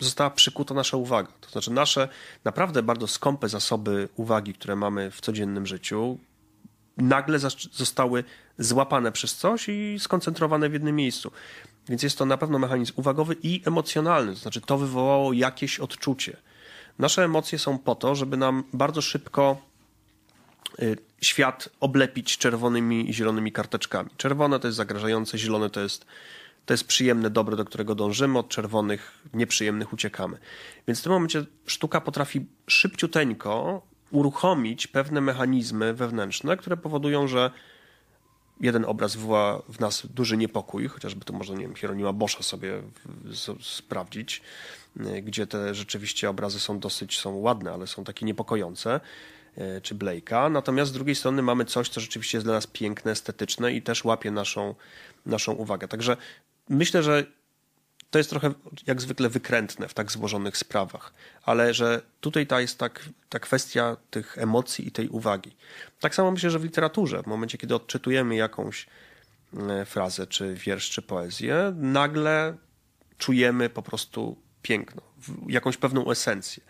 została przykuta nasza uwaga. To znaczy nasze naprawdę bardzo skąpe zasoby uwagi, które mamy w codziennym życiu, nagle zostały złapane przez coś i skoncentrowane w jednym miejscu. Więc jest to na pewno mechanizm uwagowy i emocjonalny, to znaczy to wywołało jakieś odczucie. Nasze emocje są po to, żeby nam bardzo szybko y, świat oblepić czerwonymi i zielonymi karteczkami. Czerwone to jest zagrażające, zielone to jest to jest przyjemne dobro, do którego dążymy, od czerwonych, nieprzyjemnych uciekamy. Więc w tym momencie sztuka potrafi szybciuteńko uruchomić pewne mechanizmy wewnętrzne, które powodują, że jeden obraz wywoła w nas duży niepokój, chociażby to można, nie wiem, Hieronima Boscha sobie sprawdzić, y, gdzie te rzeczywiście obrazy są dosyć, są ładne, ale są takie niepokojące, y, czy Blake'a. Natomiast z drugiej strony mamy coś, co rzeczywiście jest dla nas piękne, estetyczne i też łapie naszą, naszą uwagę. Także myślę, że to jest trochę jak zwykle wykrętne w tak złożonych sprawach, ale że tutaj ta jest tak, ta kwestia tych emocji i tej uwagi. Tak samo myślę, że w literaturze, w momencie kiedy odczytujemy jakąś e, frazę, czy wiersz, czy poezję, nagle czujemy po prostu piękno, jakąś pewną esencję.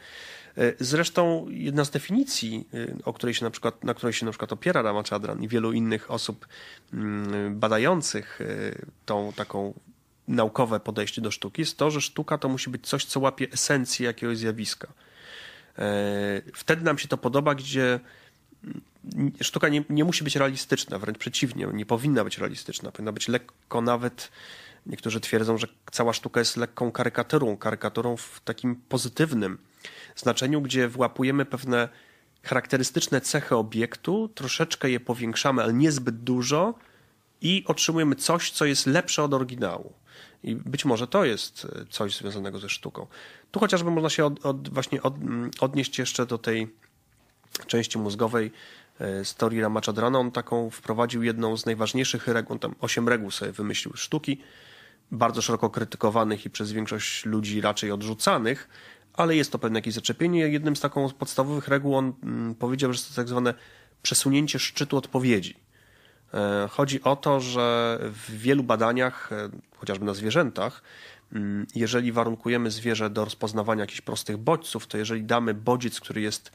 E, zresztą jedna z definicji, e, o której się na, przykład, na której się na przykład opiera Ramachadran i wielu innych osób mm, badających tą taką naukowe podejście do sztuki jest to, że sztuka to musi być coś, co łapie esencję jakiegoś zjawiska. E, wtedy nam się to podoba, gdzie sztuka nie, nie musi być realistyczna, wręcz przeciwnie, nie powinna być realistyczna, powinna być lekko nawet. Niektórzy twierdzą, że cała sztuka jest lekką karykaturą, karykaturą w takim pozytywnym znaczeniu, gdzie włapujemy pewne charakterystyczne cechy obiektu, troszeczkę je powiększamy, ale niezbyt dużo i otrzymujemy coś, co jest lepsze od oryginału. I być może to jest e, coś związanego ze sztuką. Tu chociażby można się od, od, właśnie od, mm, odnieść jeszcze do tej części mózgowej e, story Rama On taką wprowadził jedną z najważniejszych reguł, on tam osiem reguł sobie wymyślił sztuki, bardzo szeroko krytykowanych i przez większość ludzi raczej odrzucanych, ale jest to pewne jakieś zaczepienie. Jednym z takich podstawowych reguł on mm, powiedział, że to tak zwane przesunięcie szczytu odpowiedzi. E, chodzi o to, że w wielu badaniach, e, chociażby na zwierzętach, mm, jeżeli warunkujemy zwierzę do rozpoznawania jakichś prostych bodźców, to jeżeli damy bodziec, który jest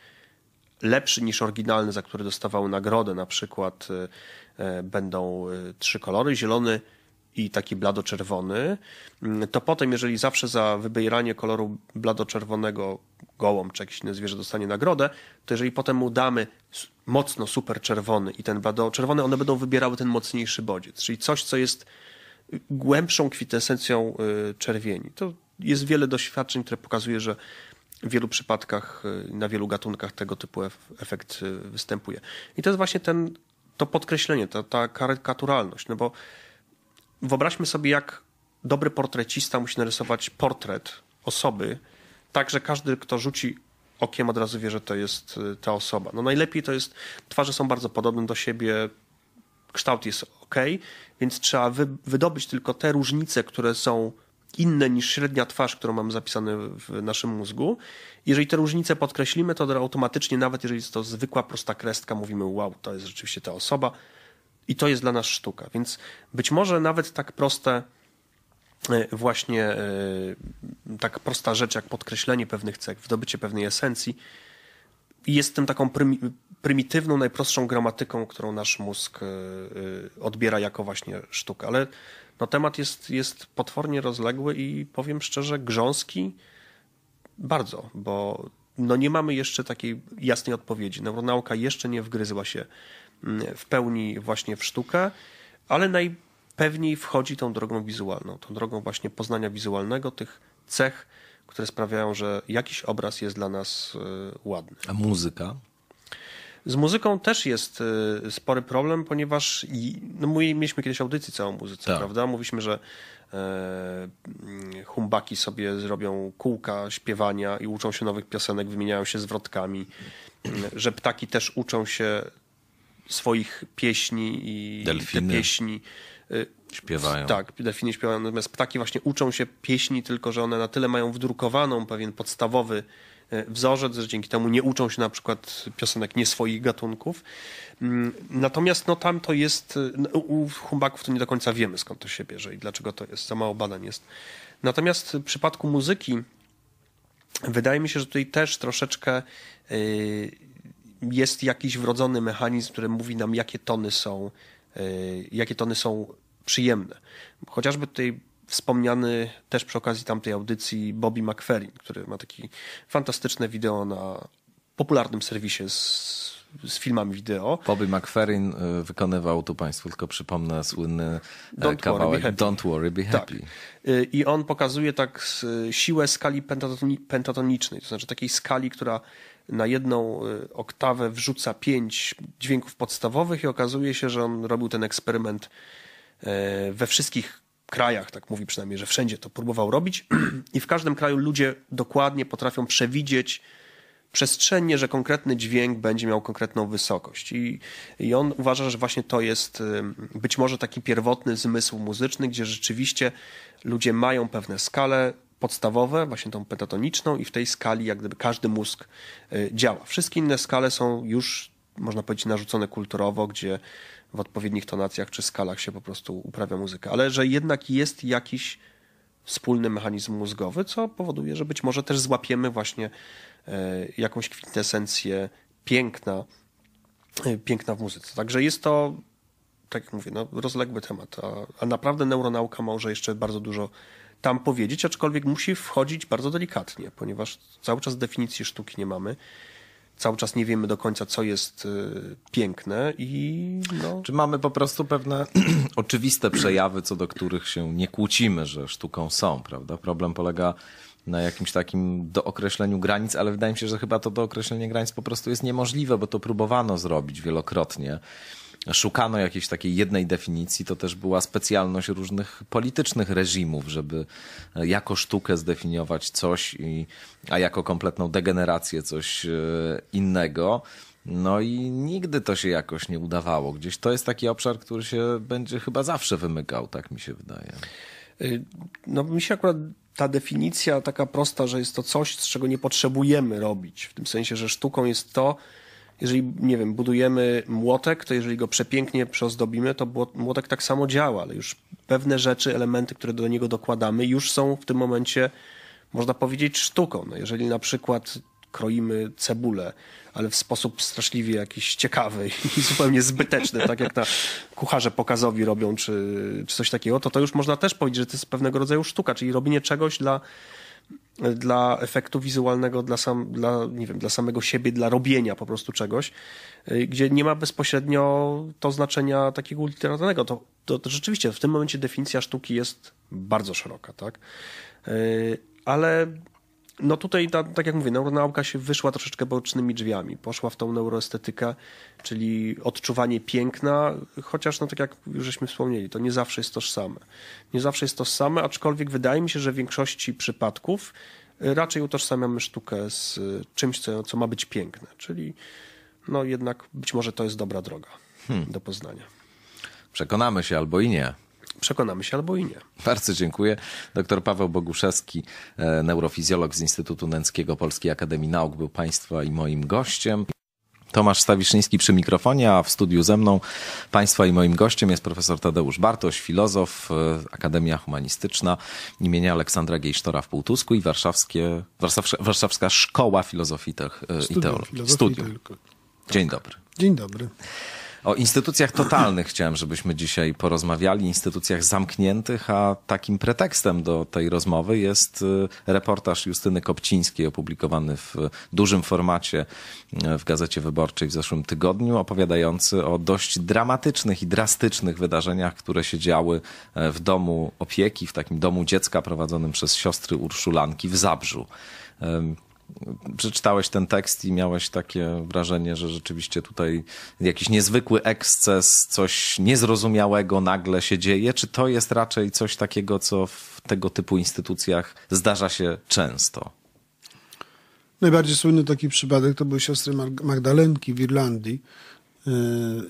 lepszy niż oryginalny, za który dostawały nagrodę, na przykład e, będą trzy kolory, zielony i taki blado-czerwony, mm, to potem, jeżeli zawsze za wybieranie koloru blado-czerwonego gołąb czy jakieś inne zwierzę dostanie nagrodę, to jeżeli potem mu damy mocno super czerwony i ten bado czerwony, one będą wybierały ten mocniejszy bodziec, czyli coś, co jest głębszą kwintesencją y, czerwieni. To jest wiele doświadczeń, które pokazuje, że w wielu przypadkach, y, na wielu gatunkach tego typu efekt y, występuje. I to jest właśnie ten, to podkreślenie, ta, ta karykaturalność, no bo wyobraźmy sobie, jak dobry portrecista musi narysować portret osoby, tak, że każdy, kto rzuci okiem od razu wie, że to jest y, ta osoba. No najlepiej to jest, twarze są bardzo podobne do siebie, kształt jest ok, więc trzeba wy, wydobyć tylko te różnice, które są inne niż średnia twarz, którą mamy zapisane w naszym mózgu. Jeżeli te różnice podkreślimy, to automatycznie, nawet jeżeli jest to zwykła prosta kreska, mówimy wow, to jest rzeczywiście ta osoba i to jest dla nas sztuka. Więc być może nawet tak proste E, właśnie e, tak prosta rzecz jak podkreślenie pewnych cech, wydobycie pewnej esencji jestem taką prymi- prymitywną, najprostszą gramatyką, którą nasz mózg e, odbiera jako właśnie sztukę. Ale no, temat jest, jest potwornie rozległy i powiem szczerze, grząski bardzo, bo no, nie mamy jeszcze takiej jasnej odpowiedzi. Neuronauka jeszcze nie wgryzła się mm, w pełni właśnie w sztukę, ale naj pewniej wchodzi tą drogą wizualną, tą drogą właśnie poznania wizualnego, tych cech, które sprawiają, że jakiś obraz jest dla nas e, ładny. A muzyka? Z muzyką też jest e, spory problem, ponieważ no my mieliśmy kiedyś audycję całą muzykę, tak. prawda? Mówiliśmy, że e, mm, humbaki sobie zrobią kółka śpiewania i uczą się nowych piosenek, wymieniają się zwrotkami, że ptaki też uczą się swoich pieśni i Delfiny. te pieśni Y, śpiewają. Tak, delfiny śpiewają, natomiast ptaki właśnie uczą się pieśni, tylko że one na tyle mają wdrukowaną pewien podstawowy y, wzorzec, że dzięki temu nie uczą się na przykład piosenek nie swoich gatunków. Mm, natomiast no tam to jest, y, no, u humbaków to nie do końca wiemy skąd to się bierze i dlaczego to jest, za mało badań jest. Natomiast w przypadku muzyki wydaje mi się, że tutaj też troszeczkę jest jakiś wrodzony mechanizm, który mówi nam jakie tony są Y, jakie tony są przyjemne. Chociażby tutaj wspomniany też przy okazji tamtej audycji Bobby McFerrin, który ma takie fantastyczne wideo na popularnym serwisie z, z filmami wideo. Bobby McFerrin y, wykonywał, tu Państwu tylko przypomnę, słynny Don't kawałek worry, Don't Worry, Be Happy. Tak. Y, I on pokazuje tak siłę skali pentatoni pentatonicznej, to znaczy takiej skali, która na jedną y, oktawę wrzuca pięć dźwięków podstawowych i okazuje się, że on robił ten eksperyment e, we wszystkich krajach, tak mówi przynajmniej, że wszędzie to próbował robić i w każdym kraju ludzie dokładnie potrafią przewidzieć przestrzennie, że konkretny dźwięk będzie miał konkretną wysokość. I, I on uważa, że właśnie to jest y, być może taki pierwotny zmysł muzyczny, gdzie rzeczywiście ludzie mają pewne skale, podstawowe, właśnie tą pentatoniczną i w tej skali jak gdyby każdy mózg y, działa. Wszystkie inne skale są już, można powiedzieć, narzucone kulturowo, gdzie w odpowiednich tonacjach czy skalach się po prostu uprawia muzykę. Ale że jednak jest jakiś wspólny mechanizm mózgowy, co powoduje, że być może też złapiemy właśnie y, jakąś kwintesencję piękna, y, piękna w muzyce. Także jest to, tak jak mówię, no, rozległy temat, a, a naprawdę neuronauka może jeszcze bardzo dużo tam powiedzieć, aczkolwiek musi wchodzić bardzo delikatnie, ponieważ cały czas definicji sztuki nie mamy. Cały czas nie wiemy do końca, co jest y, piękne i. No... Czy mamy po prostu pewne oczywiste przejawy, co do których się nie kłócimy, że sztuką są, prawda? Problem polega na jakimś takim dookreśleniu granic, ale wydaje mi się, że chyba to dookreślenie granic po prostu jest niemożliwe, bo to próbowano zrobić wielokrotnie szukano jakiejś takiej jednej definicji, to też była specjalność różnych politycznych reżimów, żeby e, jako sztukę zdefiniować coś, i, a jako kompletną degenerację coś e, innego. No i nigdy to się jakoś nie udawało. Gdzieś to jest taki obszar, który się będzie chyba zawsze wymykał, tak mi się wydaje. Y, no mi się akurat ta definicja taka prosta, że jest to coś, z czego nie potrzebujemy robić. W tym sensie, że sztuką jest to, jeżeli, nie wiem, budujemy młotek, to jeżeli go przepięknie przeozdobimy, to młotek tak samo działa, ale już pewne rzeczy, elementy, które do niego dokładamy, już są w tym momencie, można powiedzieć, sztuką. No jeżeli na przykład kroimy cebulę, ale w sposób straszliwie jakiś ciekawy i zupełnie zbyteczny, tak jak ta kucharze pokazowi robią, czy, czy coś takiego, to to już można też powiedzieć, że to jest pewnego rodzaju sztuka, czyli robienie czegoś dla dla efektu wizualnego, dla, sam, dla, nie wiem, dla samego siebie, dla robienia po prostu czegoś, y, gdzie nie ma bezpośrednio to znaczenia takiego literalnego. To, to, to rzeczywiście w tym momencie definicja sztuki jest bardzo szeroka, tak? Y, ale no tutaj, ta, tak jak mówię, neuronauka się wyszła troszeczkę bocznymi drzwiami. Poszła w tą neuroestetykę, czyli odczuwanie piękna, chociaż, no tak jak już żeśmy wspomnieli, to nie zawsze jest tożsame. Nie zawsze jest tożsame, aczkolwiek wydaje mi się, że w większości przypadków y, raczej utożsamiamy sztukę z y, czymś, co, co ma być piękne. Czyli no jednak być może to jest dobra droga hmm. do poznania. Przekonamy się albo i nie przekonamy się albo i nie. Bardzo dziękuję. Dr Paweł Boguszewski, e, neurofizjolog z Instytutu Nęckiego Polskiej Akademii Nauk, był Państwa i moim gościem. Tomasz Stawiszyński przy mikrofonie, a w studiu ze mną Państwa i moim gościem jest profesor Tadeusz Bartoś, filozof, e, Akademia Humanistyczna imienia Aleksandra Gejsztora w Półtusku i Warszawskie, Warszawska, Warszawska Szkoła Filozofii e, Teologii. Studium. Filozofii Studium. Dzień dobry. Dzień dobry. O instytucjach totalnych chciałem, żebyśmy dzisiaj porozmawiali, instytucjach zamkniętych, a takim pretekstem do tej rozmowy jest y, reportaż Justyny Kopcińskiej opublikowany w y, dużym formacie y, w Gazecie Wyborczej w zeszłym tygodniu, opowiadający o dość dramatycznych i drastycznych wydarzeniach, które się działy e, w domu opieki, w takim domu dziecka prowadzonym przez siostry Urszulanki w Zabrzu przeczytałeś ten tekst i miałeś takie wrażenie, że rzeczywiście tutaj jakiś niezwykły eksces, coś niezrozumiałego nagle się dzieje? Czy to jest raczej coś takiego, co w tego typu instytucjach zdarza się często? Najbardziej słynny taki przypadek to były siostry Magdalenki w Irlandii. E,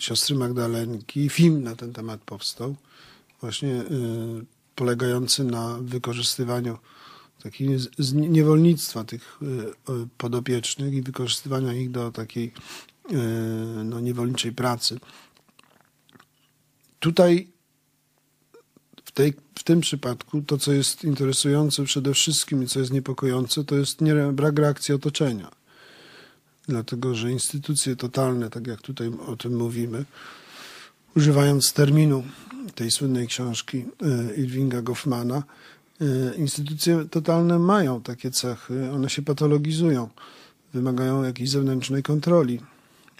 siostry Magdalenki, film na ten temat powstał, właśnie e, polegający na wykorzystywaniu takiego niewolnictwa tych y, y, podopiecznych i wykorzystywania ich do takiej y, no, niewolniczej pracy. Tutaj w, tej, w tym przypadku to, co jest interesujące przede wszystkim i co jest niepokojące, to jest nie, brak reakcji otoczenia. Dlatego, że instytucje totalne, tak jak tutaj o tym mówimy, używając terminu tej słynnej książki Irvinga Goffmana, Y, instytucje totalne mają takie cechy, one się patologizują, wymagają jakiejś zewnętrznej kontroli,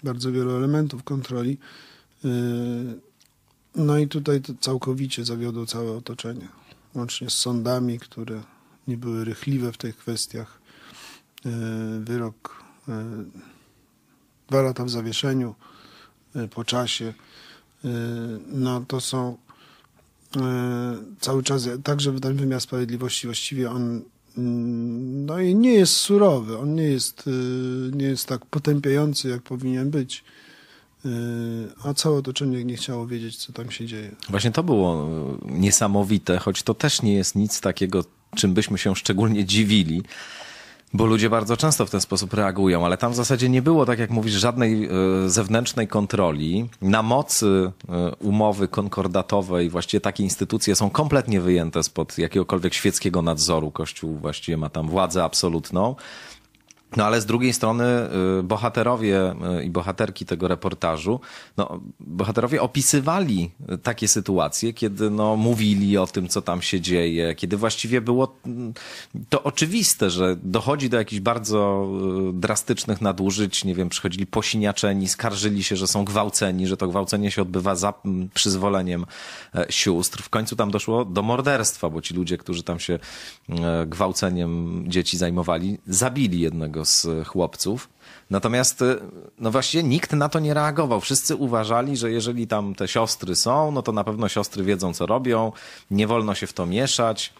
bardzo wielu elementów kontroli. Y, no i tutaj całkowicie zawiodło całe otoczenie, łącznie z sądami, które nie były rychliwe w tych kwestiach. Y, wyrok dwa lata w zawieszeniu po czasie. No to są E, cały czas, także ten wymiar sprawiedliwości właściwie on mm, no i nie jest surowy, on nie jest, e, nie jest tak potępiający, jak powinien być. E, a całe otoczenie nie chciało wiedzieć, co tam się dzieje. Właśnie to było niesamowite, choć to też nie jest nic takiego, czym byśmy się szczególnie dziwili. Bo ludzie bardzo często w ten sposób reagują, ale tam w zasadzie nie było, tak jak mówisz, żadnej e, zewnętrznej kontroli. Na mocy e, umowy konkordatowej właściwie takie instytucje są kompletnie wyjęte spod jakiegokolwiek świeckiego nadzoru. Kościół właściwie ma tam władzę absolutną. No ale z drugiej strony y, bohaterowie y, i bohaterki tego reportażu, no, bohaterowie opisywali takie sytuacje, kiedy no, mówili o tym, co tam się dzieje, kiedy właściwie było mm, to oczywiste, że dochodzi do jakichś bardzo y, drastycznych nadużyć, nie wiem, przychodzili posiniaczeni, skarżyli się, że są gwałceni, że to gwałcenie się odbywa za przyzwoleniem e, sióstr. W końcu tam doszło do morderstwa, bo ci ludzie, którzy tam się e, gwałceniem dzieci zajmowali, zabili jednego z chłopców. Natomiast, y, no właśnie, nikt na to nie reagował. Wszyscy uważali, że jeżeli tam te siostry są, no to na pewno siostry wiedzą, co robią, nie wolno się w to mieszać,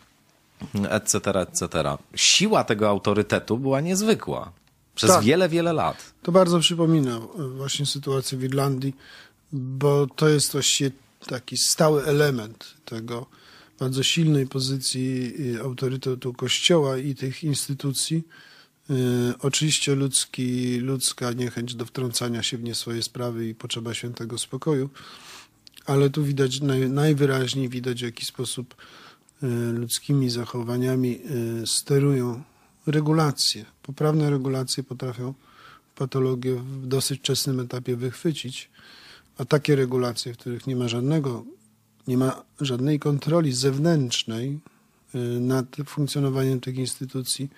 etc., etc. Siła tego autorytetu była niezwykła. Przez tak. wiele, wiele lat. To bardzo przypomina e, właśnie sytuację w Irlandii, bo to jest właśnie taki stały element tego bardzo silnej pozycji e, autorytetu Kościoła i tych instytucji Y, oczywiście ludzki, ludzka niechęć do wtrącania się w nie swoje sprawy i potrzeba świętego spokoju, ale tu widać najwyraźniej widać, w jaki sposób y, ludzkimi zachowaniami y, sterują regulacje. Poprawne regulacje potrafią patologię w dosyć wczesnym etapie wychwycić, a takie regulacje, w których nie ma żadnego, nie ma żadnej kontroli zewnętrznej nad funkcjonowaniem tych instytucji,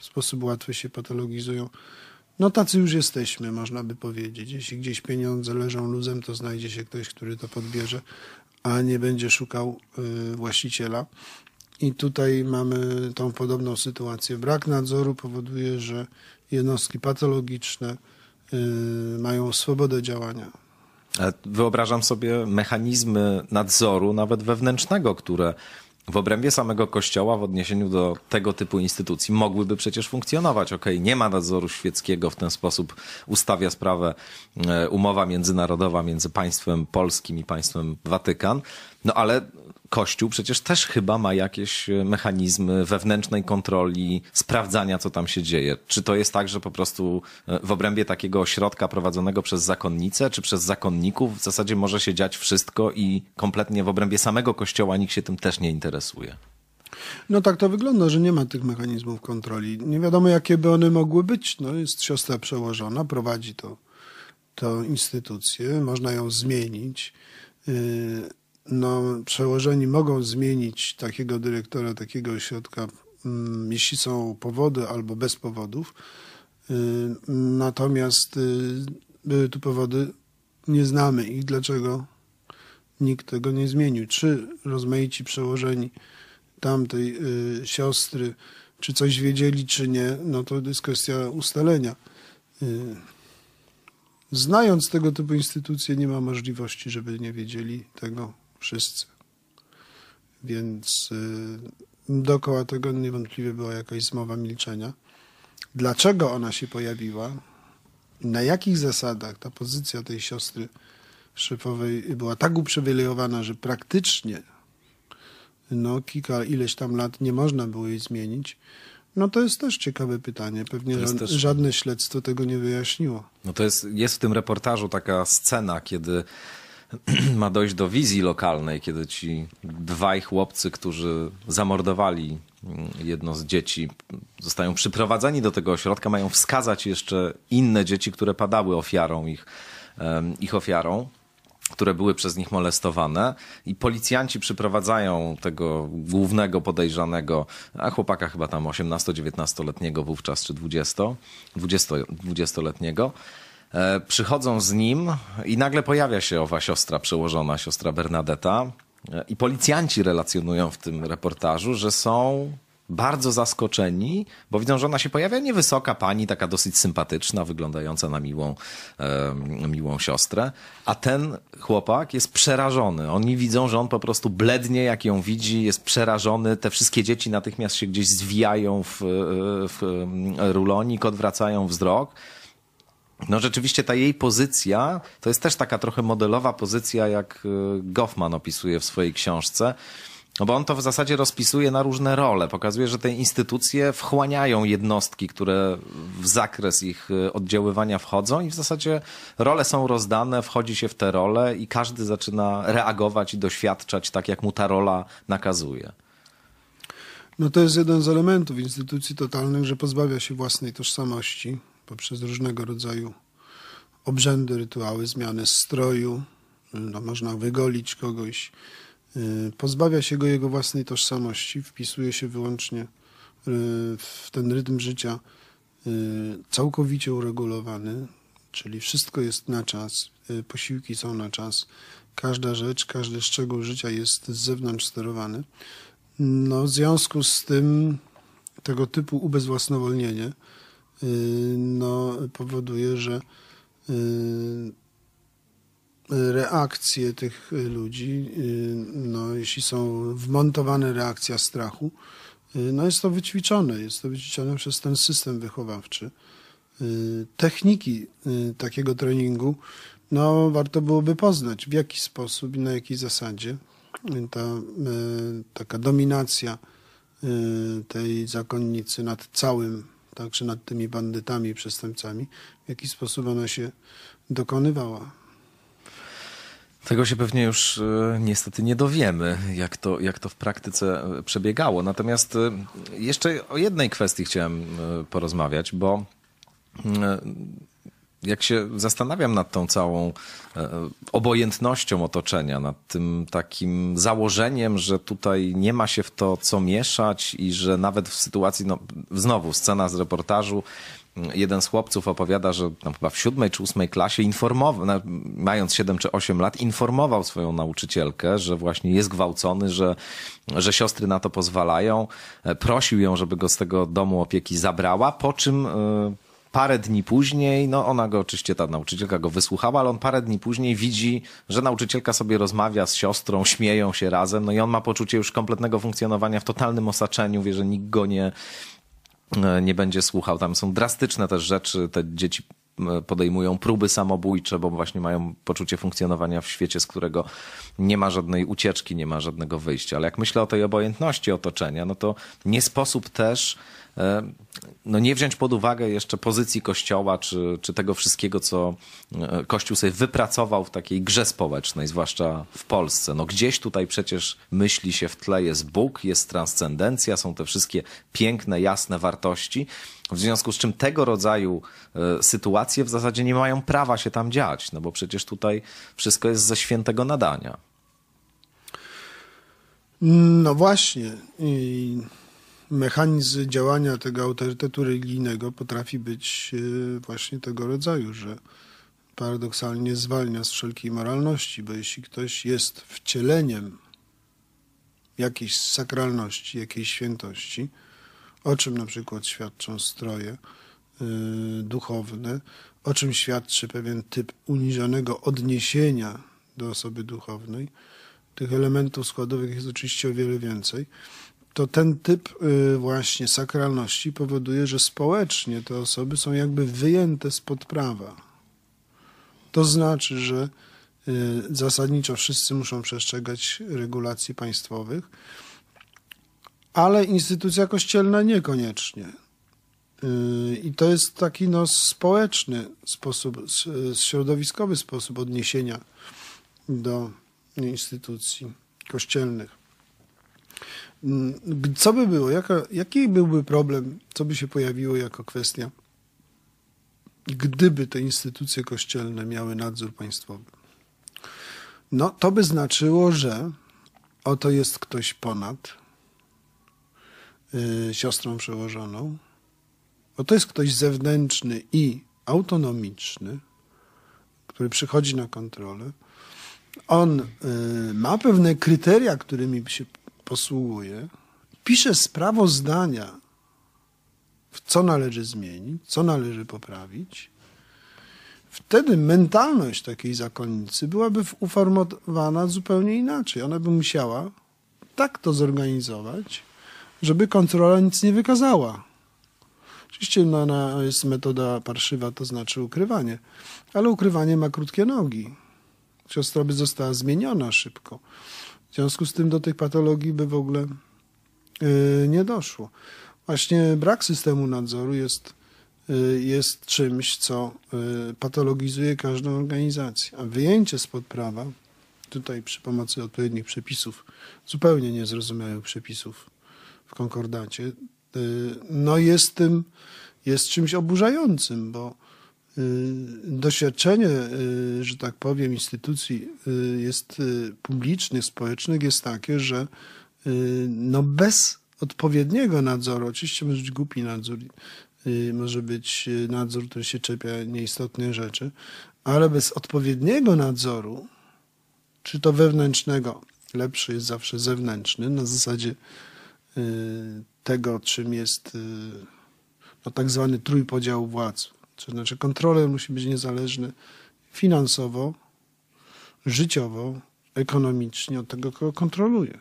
w sposób łatwy się patologizują. No tacy już jesteśmy, można by powiedzieć. Jeśli gdzieś pieniądze leżą luzem, to znajdzie się ktoś, który to podbierze, a nie będzie szukał y, właściciela. I tutaj mamy tą podobną sytuację. Brak nadzoru powoduje, że jednostki patologiczne y, mają swobodę działania. Wyobrażam sobie mechanizmy nadzoru, nawet wewnętrznego, które w obrębie samego kościoła w odniesieniu do tego typu instytucji mogłyby przecież funkcjonować. Okej, okay, nie ma nadzoru świeckiego w ten sposób ustawia sprawę e, umowa międzynarodowa między państwem polskim i państwem Watykan, no ale Kościół przecież też chyba ma jakieś e, mechanizmy wewnętrznej kontroli, sprawdzania, co tam się dzieje. Czy to jest tak, że po prostu e, w obrębie takiego ośrodka prowadzonego przez zakonnicę czy przez zakonników w zasadzie może się dziać wszystko i kompletnie w obrębie samego Kościoła nikt się tym też nie interesuje? No tak to wygląda, że nie ma tych mechanizmów kontroli. Nie wiadomo, jakie by one mogły być. No, jest siostra przełożona, prowadzi to, to instytucję, można ją zmienić y, no, przełożeni mogą zmienić takiego dyrektora, takiego ośrodka, mm, jeśli są powody albo bez powodów. Y, natomiast y, były tu powody, nie znamy ich, dlaczego nikt tego nie zmienił. Czy rozmaici przełożeni tamtej y, siostry, czy coś wiedzieli, czy nie, no to jest kwestia ustalenia. Znając tego typu instytucje, nie ma możliwości, żeby nie wiedzieli tego wszyscy. Więc y, dookoła tego niewątpliwie była jakaś zmowa milczenia. Dlaczego ona się pojawiła? Na jakich zasadach ta pozycja tej siostry szefowej była tak uprzywilejowana, że praktycznie no kilka, ileś tam lat nie można było jej zmienić? No to jest też ciekawe pytanie. Pewnie ża też... żadne śledztwo tego nie wyjaśniło. No to jest, jest w tym reportażu taka scena, kiedy ma dojść do wizji lokalnej, kiedy ci dwaj chłopcy, którzy zamordowali mm, jedno z dzieci, zostają przyprowadzeni do tego ośrodka, mają wskazać jeszcze inne dzieci, które padały ofiarą ich, ich ofiarą które były przez nich molestowane i policjanci przyprowadzają tego głównego podejrzanego, a chłopaka chyba tam 18-19-letniego wówczas, czy 20, 20, 20-letniego, 20 E, przychodzą z nim i nagle pojawia się owa siostra przełożona, siostra Bernadetta. E, I policjanci relacjonują w tym reportażu, że są bardzo zaskoczeni, bo widzą, że ona się pojawia niewysoka pani, taka dosyć sympatyczna, wyglądająca na miłą, e, miłą siostrę, a ten chłopak jest przerażony. Oni widzą, że on po prostu blednie, jak ją widzi, jest przerażony. Te wszystkie dzieci natychmiast się gdzieś zwijają w, w rulonik, odwracają wzrok. No rzeczywiście ta jej pozycja to jest też taka trochę modelowa pozycja, jak y, Goffman opisuje w swojej książce. No bo on to w zasadzie rozpisuje na różne role. Pokazuje, że te instytucje wchłaniają jednostki, które w zakres ich y, oddziaływania wchodzą i w zasadzie role są rozdane, wchodzi się w te role i każdy zaczyna reagować i doświadczać tak, jak mu ta rola nakazuje. No to jest jeden z elementów instytucji totalnych, że pozbawia się własnej tożsamości, poprzez różnego rodzaju obrzędy, rytuały, zmiany stroju, no, można wygolić kogoś, y, pozbawia się go jego własnej tożsamości, wpisuje się wyłącznie y, w ten rytm życia y, całkowicie uregulowany, czyli wszystko jest na czas, posiłki są na czas, każda rzecz, każdy szczegół życia jest z zewnątrz sterowany. No, w związku z tym tego typu ubezwłasnowolnienie Y, no, powoduje, że y, reakcje tych ludzi, y, no, jeśli są wmontowane reakcja strachu, no jest to wyćwiczone, jest to wyćwiczone przez ten system wychowawczy. Techniki takiego treningu, no warto byłoby poznać, w jaki sposób i na jakiej zasadzie ta taka dominacja tej zakonnicy nad całym także nad tymi bandytami i przestępcami, w jaki sposób ona się dokonywała. Tego się pewnie już e, niestety nie dowiemy, jak to, jak to w praktyce e, przebiegało. Natomiast e, jeszcze o jednej kwestii chciałem porozmawiać, bo mm, jak się zastanawiam nad tą całą e, obojętnością otoczenia, nad tym takim założeniem, że tutaj nie ma się w to co mieszać i że nawet w sytuacji, no znowu scena z reportażu, mm, jeden z chłopców opowiada, że tam chyba w siódmej czy ósmej klasie informował, mając 7 czy 8 lat, informował swoją nauczycielkę, że właśnie jest gwałcony, że, że siostry na to pozwalają. E, prosił ją, żeby go z tego domu opieki zabrała, po czym e, Parę dni później, no ona go oczywiście, ta nauczycielka go wysłuchała, ale on parę dni później widzi, że nauczycielka sobie rozmawia z siostrą, śmieją się razem, no i on ma poczucie już kompletnego funkcjonowania w totalnym osaczeniu, wie, że nikt go nie, e, nie będzie słuchał. Tam są drastyczne też rzeczy, te dzieci e, podejmują próby samobójcze, bo właśnie mają poczucie funkcjonowania w świecie, z którego nie ma żadnej ucieczki, nie ma żadnego wyjścia. Ale jak myślę o tej obojętności otoczenia, no to nie sposób też E, no nie wziąć pod uwagę jeszcze pozycji Kościoła, czy, czy tego wszystkiego, co e, Kościół sobie wypracował w takiej grze społecznej, zwłaszcza w Polsce. No gdzieś tutaj przecież myśli się w tle jest Bóg, jest transcendencja, są te wszystkie piękne, jasne wartości. W związku z czym tego rodzaju e, sytuacje w zasadzie nie mają prawa się tam dziać, no bo przecież tutaj wszystko jest ze świętego nadania. No właśnie. I mechanizm działania tego autorytetu religijnego potrafi być e, właśnie tego rodzaju, że paradoksalnie zwalnia z wszelkiej moralności, bo jeśli ktoś jest wcieleniem jakiejś sakralności, jakiejś świętości, o czym na przykład świadczą stroje e, duchowne, o czym świadczy pewien typ uniżonego odniesienia do osoby duchownej. Tych elementów składowych jest oczywiście o wiele więcej to ten typ y, właśnie sakralności powoduje, że społecznie te osoby są jakby wyjęte spod prawa. To znaczy, że y, zasadniczo wszyscy muszą przestrzegać regulacji państwowych, ale instytucja kościelna niekoniecznie. Y, I to jest taki no, społeczny sposób, środowiskowy sposób odniesienia do instytucji kościelnych. Mm, co by było? Jaka, jaki byłby problem? Co by się pojawiło jako kwestia, gdyby te instytucje kościelne miały nadzór państwowy? No, to by znaczyło, że oto jest ktoś ponad yy, siostrą przełożoną, oto jest ktoś zewnętrzny i autonomiczny, który przychodzi na kontrolę. On yy, ma pewne kryteria, którymi się posługuje, pisze sprawozdania, co należy zmienić, co należy poprawić, wtedy mentalność takiej zakonnicy byłaby uformowana zupełnie inaczej. Ona by musiała tak to zorganizować, żeby kontrola nic nie wykazała. Oczywiście no, ona jest metoda parszywa, to znaczy ukrywanie, ale ukrywanie ma krótkie nogi. Siostra by została zmieniona szybko. W związku z tym do tych patologii by w ogóle y, nie doszło. Właśnie brak systemu nadzoru jest, y, jest czymś, co y, patologizuje każdą organizację, a wyjęcie spod prawa, tutaj przy pomocy odpowiednich przepisów, zupełnie niezrozumiałych przepisów w konkordacie, no jest tym, jest czymś oburzającym, bo Y, doświadczenie, y, że tak powiem, instytucji y, jest publicznych, społecznych jest takie, że no bez odpowiedniego nadzoru, oczywiście może być głupi nadzór, może być nadzór, który się czepia nieistotne rzeczy, ale bez odpowiedniego nadzoru, czy to wewnętrznego, lepszy jest zawsze zewnętrzny, na zasadzie tego, czym jest no, tak zwany trójpodział władz to znaczy kontroler musi być niezależny finansowo, życiowo, ekonomicznie od tego, kogo kontroluje.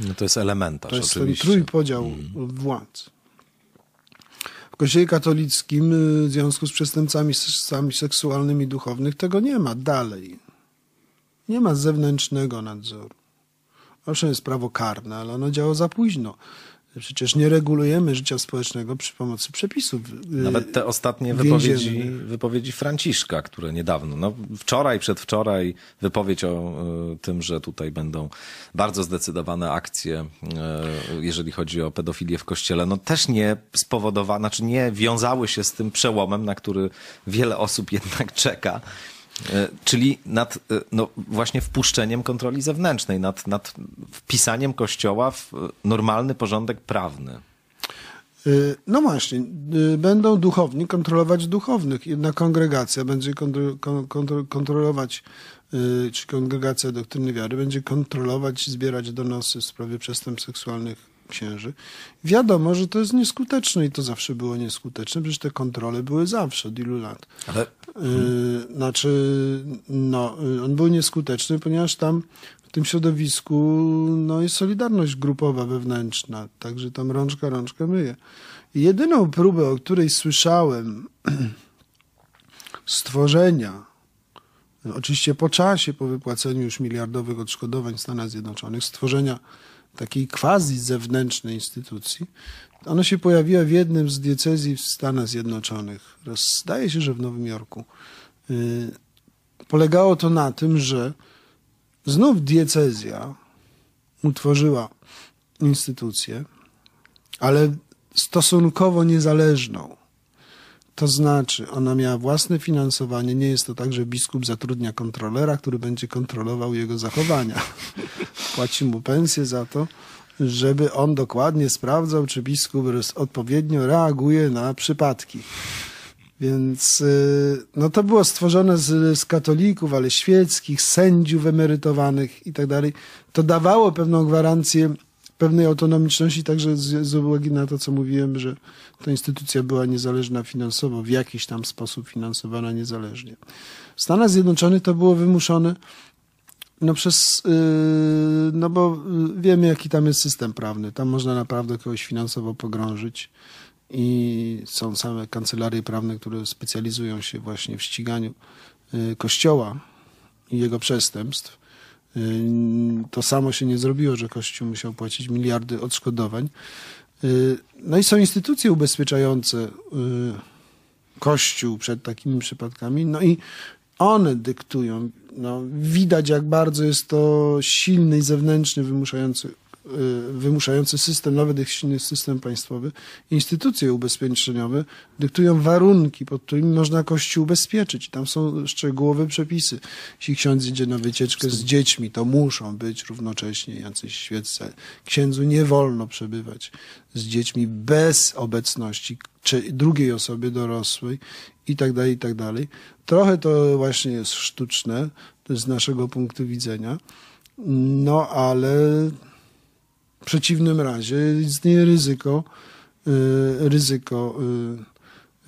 No to jest elementarz, To jest ten trójpodział mm. władz. W Kościele katolickim y, w związku z przestępcami seksualnymi duchownych tego nie ma dalej. Nie ma zewnętrznego nadzoru. Owszem, jest prawo karne, ale ono działa za późno. Przecież nie regulujemy życia społecznego przy pomocy przepisów. Y, Nawet te ostatnie wypowiedzi, wypowiedzi Franciszka, które niedawno, no wczoraj, przedwczoraj, wypowiedź o y, tym, że tutaj będą bardzo zdecydowane akcje, y, jeżeli chodzi o pedofilię w kościele, no też nie spowodowała znaczy nie wiązały się z tym przełomem, na który wiele osób jednak czeka. E, czyli nad e, no, właśnie wpuszczeniem kontroli zewnętrznej, nad, nad wpisaniem Kościoła w e, normalny porządek prawny. No właśnie, będą duchowni kontrolować duchownych. Jedna kongregacja będzie kontro, kontro, kontrolować, czy kongregacja doktryny wiary będzie kontrolować, zbierać donosy w sprawie przestępstw seksualnych księży. Wiadomo, że to jest nieskuteczne i to zawsze było nieskuteczne, przecież te kontrole były zawsze od ilu lat. Ale... Yy, znaczy, no, y, on był nieskuteczny, ponieważ tam w tym środowisku no, jest solidarność grupowa wewnętrzna, także tam rączka rączkę myje. I jedyną próbę, o której słyszałem stworzenia Oczywiście po czasie, po wypłaceniu już miliardowych odszkodowań Stanów Zjednoczonych, stworzenia takiej quasi zewnętrznej instytucji, ona się pojawiła w jednym z diecezji w Stanach Zjednoczonych. Zdaje się, że w Nowym Jorku. Y, polegało to na tym, że znów diecezja utworzyła instytucję, ale stosunkowo niezależną. To znaczy, ona miała własne finansowanie. Nie jest to tak, że biskup zatrudnia kontrolera, który będzie kontrolował jego zachowania płaci mu pensję za to, żeby on dokładnie sprawdzał, czy biskup odpowiednio reaguje na przypadki. Więc y, no to było stworzone z, z katolików, ale świeckich, sędziów emerytowanych i tak dalej. To dawało pewną gwarancję pewnej autonomiczności, także z, z uwagi na to, co mówiłem, że ta instytucja była niezależna finansowo, w jakiś tam sposób finansowana niezależnie. W Stanach Zjednoczonych to było wymuszone no przez, yy, no bo yy, wiemy jaki tam jest system prawny. Tam można naprawdę kogoś finansowo pogrążyć i są same kancelarie prawne, które specjalizują się właśnie w ściganiu yy, kościoła i jego przestępstw. Yy, to samo się nie zrobiło, że Kościół musiał płacić miliardy odszkodowań. Yy, no i są instytucje ubezpieczające yy, Kościół przed takimi przypadkami. No i one dyktują, no, widać, jak bardzo jest to silny i zewnętrzny, wymuszający Y, wymuszający system, nawet jeśli nie system państwowy, instytucje ubezpieczeniowe dyktują warunki, pod którymi można kościół ubezpieczyć. Tam są szczegółowe przepisy. Jeśli ksiądz idzie na wycieczkę z dziećmi, to muszą być równocześnie jacyś świeccy. Księdzu nie wolno przebywać z dziećmi bez obecności czy drugiej osoby dorosłej i tak dalej, i tak dalej. Trochę to właśnie jest sztuczne z naszego punktu widzenia. No, ale w przeciwnym razie istnieje ryzyko, y, ryzyko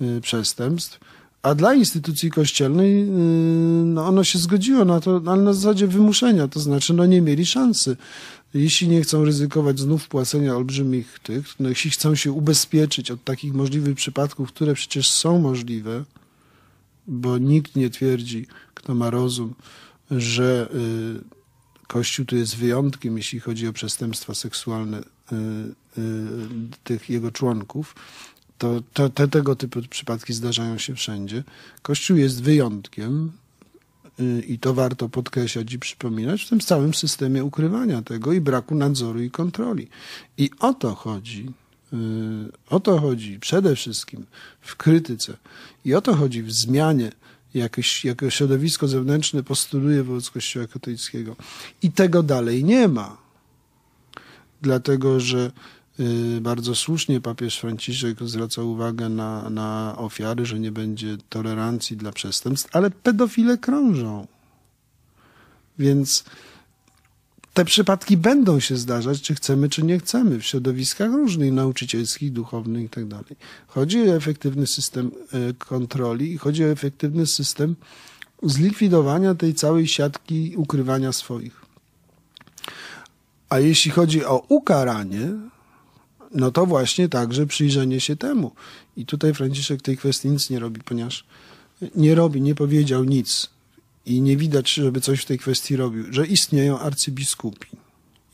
y, y, przestępstw. A dla instytucji kościelnej no ono się zgodziło na to, ale na zasadzie wymuszenia, to znaczy no nie mieli szansy. Jeśli nie chcą ryzykować znów płacenia olbrzymich tych, no jeśli chcą się ubezpieczyć od takich możliwych przypadków, które przecież są możliwe, bo nikt nie twierdzi, kto ma rozum, że Kościół tu jest wyjątkiem, jeśli chodzi o przestępstwa seksualne y, y, tych jego członków. To, to, te, tego typu przypadki zdarzają się wszędzie. Kościół jest wyjątkiem y, i to warto podkreślać i przypominać w tym całym systemie ukrywania tego i braku nadzoru i kontroli. I o to chodzi. O to chodzi przede wszystkim w krytyce i o to chodzi w zmianie jakieś, jako środowisko zewnętrzne postuluje wobec Kościoła katolickiego. I tego dalej nie ma. Dlatego, że y, bardzo słusznie papież Franciszek zwraca uwagę na, na ofiary, że nie będzie tolerancji dla przestępstw, ale pedofile krążą. Więc te przypadki będą się zdarzać, czy chcemy, czy nie chcemy, w środowiskach różnych, nauczycielskich, duchownych itd. Tak chodzi o efektywny system e, kontroli i chodzi o efektywny system zlikwidowania tej całej siatki ukrywania swoich. A jeśli chodzi o ukaranie, no to właśnie także przyjrzenie się temu. I tutaj Franciszek tej kwestii nic nie robi, ponieważ nie robi, nie powiedział nic i nie widać, żeby coś w tej kwestii robił, że istnieją arcybiskupi,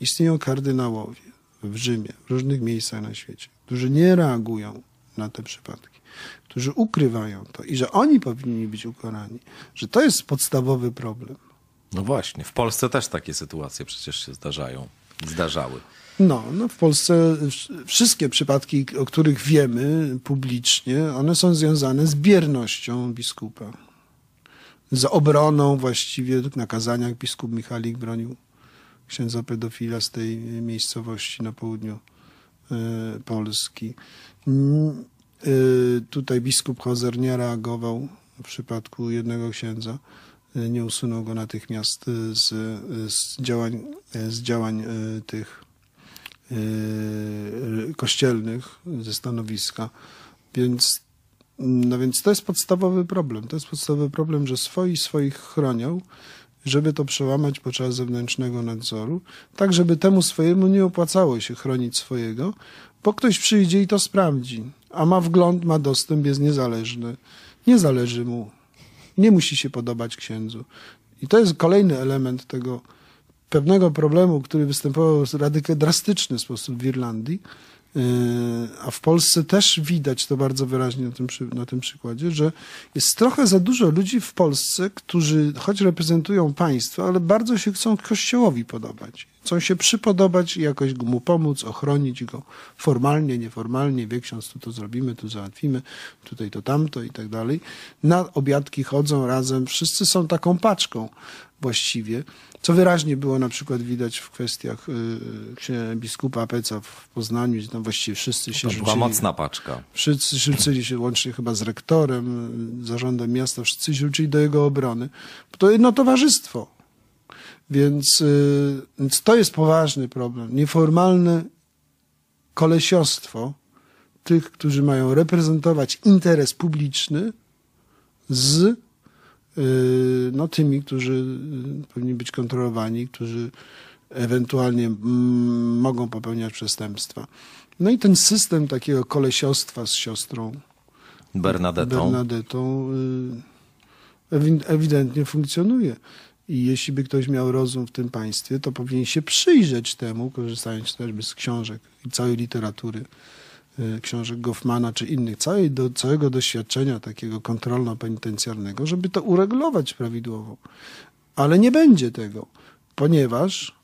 istnieją kardynałowie w Rzymie, w różnych miejscach na świecie, którzy nie reagują na te przypadki, którzy ukrywają to i że oni powinni być ukorani, że to jest podstawowy problem. No właśnie, w Polsce też takie sytuacje przecież się zdarzają, zdarzały. No, no w Polsce wszystkie przypadki, o których wiemy publicznie, one są związane z biernością biskupa za obroną właściwie na nakazaniach biskup Michalik bronił księdza pedofila z tej miejscowości na południu e, Polski. Mm, e, tutaj biskup Hozer nie reagował w przypadku jednego księdza. E, nie usunął go natychmiast z, z, działań, z działań tych kościelnych ze stanowiska. Więc no więc to jest podstawowy problem. To jest podstawowy problem, że swoi swoich chronią, żeby to przełamać, podczas zewnętrznego nadzoru, tak żeby temu swojemu nie opłacało się chronić swojego, bo ktoś przyjdzie i to sprawdzi, a ma wgląd, ma dostęp, jest niezależny. Nie zależy mu. Nie musi się podobać księdzu. I to jest kolejny element tego pewnego problemu, który występował w radykę drastyczny sposób w Irlandii, Y, a w Polsce też widać to bardzo wyraźnie na tym, na tym przykładzie, że jest trochę za dużo ludzi w Polsce, którzy choć reprezentują państwo, ale bardzo się chcą Kościołowi podobać chcą się przypodobać i jakoś mu pomóc, ochronić go formalnie, nieformalnie. Wie ksiądz, tu to zrobimy, tu załatwimy, tutaj to tamto i tak dalej. Na obiadki chodzą razem, wszyscy są taką paczką właściwie, co wyraźnie było na przykład widać w kwestiach y, biskupa Peca w Poznaniu, gdzie tam właściwie wszyscy się to rzucili. była mocna paczka. Wszyscy rzucili się łącznie chyba z rektorem, y, zarządem miasta, wszyscy się rzucili do jego obrony. Bo to jedno towarzystwo, więc, y, więc to jest poważny problem. Nieformalne kolesiostwo tych, którzy mają reprezentować interes publiczny z y, no, tymi, którzy y, powinni być kontrolowani, którzy ewentualnie mm, mogą popełniać przestępstwa. No i ten system takiego kolesiostwa z siostrą Bernadetą, Bernadetą ewidentnie funkcjonuje. I jeśli by ktoś miał rozum w tym państwie, to powinien się przyjrzeć temu, korzystając chociażby z książek i całej literatury, e, książek Goffmana czy innych, całej, do, całego doświadczenia takiego kontrolno-penitencjarnego, żeby to uregulować prawidłowo. Ale nie będzie tego, ponieważ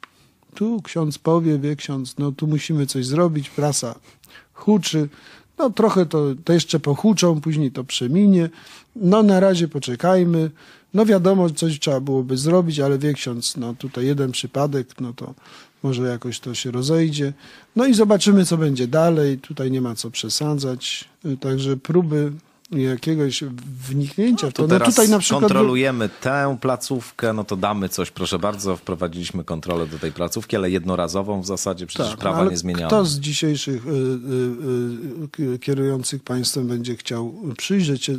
tu ksiądz powie, wie ksiądz, no tu musimy coś zrobić, prasa huczy, no trochę to, to jeszcze pochuczą, później to przeminie, no na razie poczekajmy, no wiadomo, coś trzeba byłoby zrobić, ale wie ksiądz, no tutaj jeden przypadek, no to może jakoś to się rozejdzie. No i zobaczymy, co będzie dalej. Tutaj nie ma co przesadzać. Także próby jakiegoś wniknięcia. No, to, to no teraz tutaj na przykład kontrolujemy tę placówkę, no to damy coś, proszę bardzo, wprowadziliśmy kontrolę do tej placówki, ale jednorazową w zasadzie przecież tak, prawa nie zmieniamy. Kto z dzisiejszych y, y, y, kierujących państwem będzie chciał przyjrzeć się,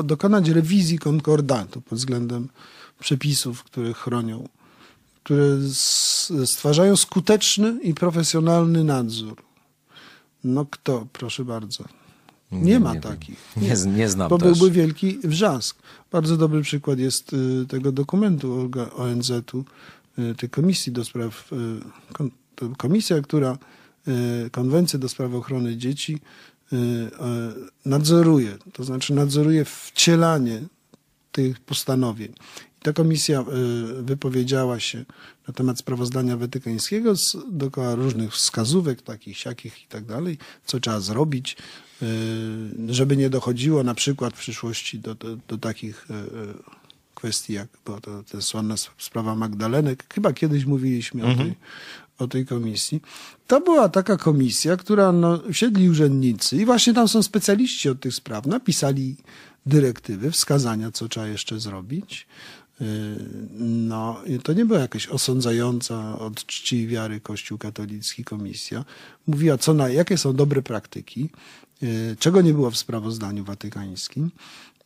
y, dokonać rewizji konkordatu pod względem przepisów, które chronią, które stwarzają skuteczny i profesjonalny nadzór. No kto, proszę bardzo. Nie, nie ma nie, takich. Nie, nie znam To byłby wielki wrzask. Bardzo dobry przykład jest y, tego dokumentu ONZ-u, y, tej komisji do spraw, y, komisja, która konwencję do spraw ochrony dzieci nadzoruje, to znaczy nadzoruje wcielanie tych postanowień. I ta komisja wypowiedziała się na temat sprawozdania wetykańskiego z, różnych wskazówek, takich, jakich i tak dalej, co trzeba zrobić, Y, żeby nie dochodziło na przykład w przyszłości do, do, do takich y, y, kwestii, jak była to, to słynna sprawa Magdalenek. Chyba kiedyś mówiliśmy mhm. o, tej, o tej komisji. To była taka komisja, która no, siedli urzędnicy i właśnie tam są specjaliści od tych spraw. Napisali dyrektywy, wskazania, co trzeba jeszcze zrobić. No, to nie była jakaś osądzająca od czci i wiary Kościół katolicki komisja. Mówiła, co na, jakie są dobre praktyki, Y, czego nie było w sprawozdaniu watykańskim,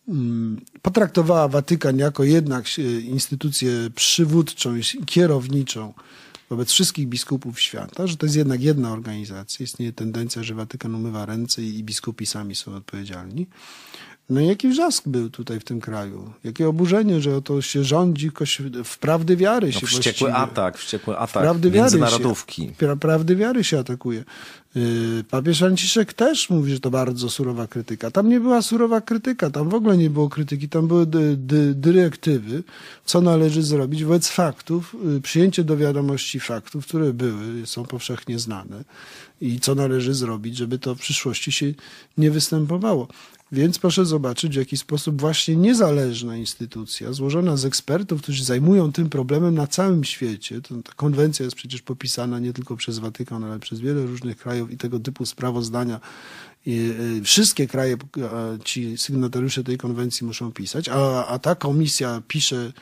mm, potraktowała Watykan jako jednak y, instytucję przywódczą, kierowniczą wobec wszystkich biskupów świata, że to jest jednak jedna organizacja. Istnieje tendencja, że Watykan umywa ręce i biskupi sami są odpowiedzialni. No i jaki wrzask był tutaj w tym kraju? Jakie oburzenie, że to się rządzi w prawdy wiary no, się no, Wściekły właściwie. atak, wściekły atak prawdy wiary Się, prawdy wiary się atakuje. Y, papież Franciszek też mówi, że to bardzo surowa krytyka. Tam nie była surowa krytyka, tam w ogóle nie było krytyki, tam były dy, dy, dyrektywy, co należy zrobić wobec faktów, y, przyjęcie do wiadomości faktów, które były, są powszechnie znane i co należy zrobić, żeby to w przyszłości się nie występowało. Więc proszę zobaczyć, w jaki sposób właśnie niezależna instytucja, złożona z ekspertów, którzy zajmują tym problemem na całym świecie, to, ta konwencja jest przecież popisana nie tylko przez Watykan, ale przez wiele różnych krajów i tego typu sprawozdania i, y, wszystkie kraje, e, ci sygnatariusze tej konwencji muszą pisać, a, a ta komisja pisze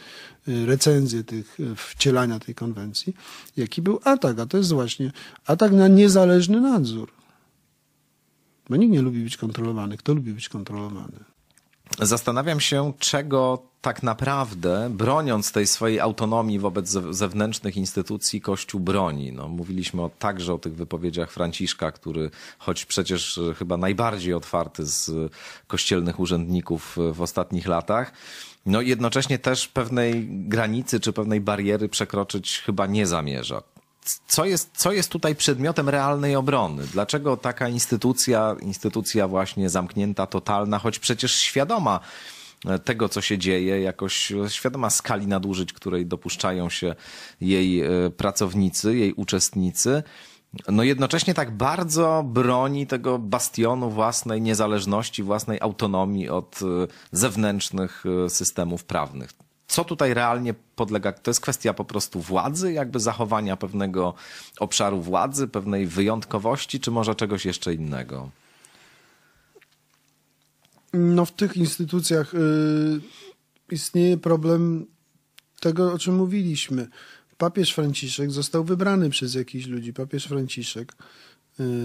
y, recenzję tych y, wcielania tej konwencji, jaki był atak, a to jest właśnie atak na niezależny nadzór. Bo nikt nie lubi być kontrolowany. Kto lubi być kontrolowany? Zastanawiam się, czego tak naprawdę, broniąc tej swojej autonomii wobec zewnętrznych instytucji, Kościół broni. No, mówiliśmy o, także o tych wypowiedziach Franciszka, który, choć przecież e, chyba najbardziej otwarty z e, kościelnych urzędników e, w ostatnich latach, no jednocześnie też pewnej granicy czy pewnej bariery przekroczyć chyba nie zamierza co jest, co jest tutaj przedmiotem realnej obrony? Dlaczego taka instytucja, instytucja właśnie zamknięta, totalna, choć przecież świadoma e, tego, co się dzieje, jakoś świadoma skali nadużyć, której dopuszczają się jej e, pracownicy, jej uczestnicy, no jednocześnie tak bardzo broni tego bastionu własnej niezależności, własnej autonomii od e, zewnętrznych systemów prawnych co tutaj realnie podlega? To jest kwestia po prostu władzy, jakby zachowania pewnego obszaru władzy, pewnej wyjątkowości, czy może czegoś jeszcze innego? No, w tych instytucjach y, istnieje problem tego, o czym mówiliśmy. Papież Franciszek został wybrany przez jakichś ludzi. Papież Franciszek,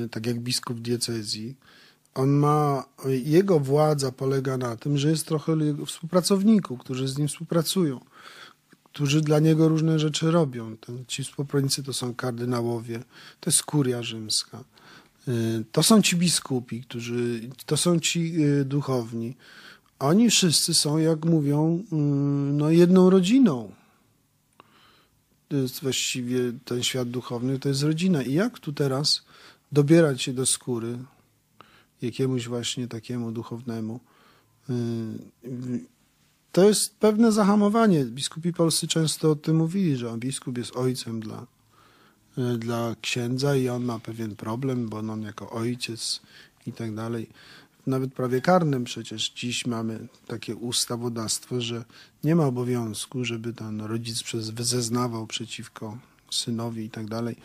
y, tak jak biskup diecezji, on ma, jego władza polega na tym, że jest trochę jego współpracowników, którzy z nim współpracują, którzy dla niego różne rzeczy robią. Ten, ci współpracownicy to są kardynałowie, to jest kuria rzymska, y, to są ci biskupi, którzy, to są ci y, duchowni. Oni wszyscy są, jak mówią, y, no jedną rodziną. To jest właściwie ten świat duchowny to jest rodzina. I jak tu teraz dobierać się do skóry jakiemuś właśnie takiemu duchownemu. Y, to jest pewne zahamowanie. Biskupi polscy często o tym mówili, że biskup jest ojcem dla, y, dla księdza i on ma pewien problem, bo on jako ojciec i tak dalej. Nawet prawie karnym przecież dziś mamy takie ustawodawstwo, że nie ma obowiązku, żeby ten rodzic przez, zeznawał przeciwko synowi i tak dalej.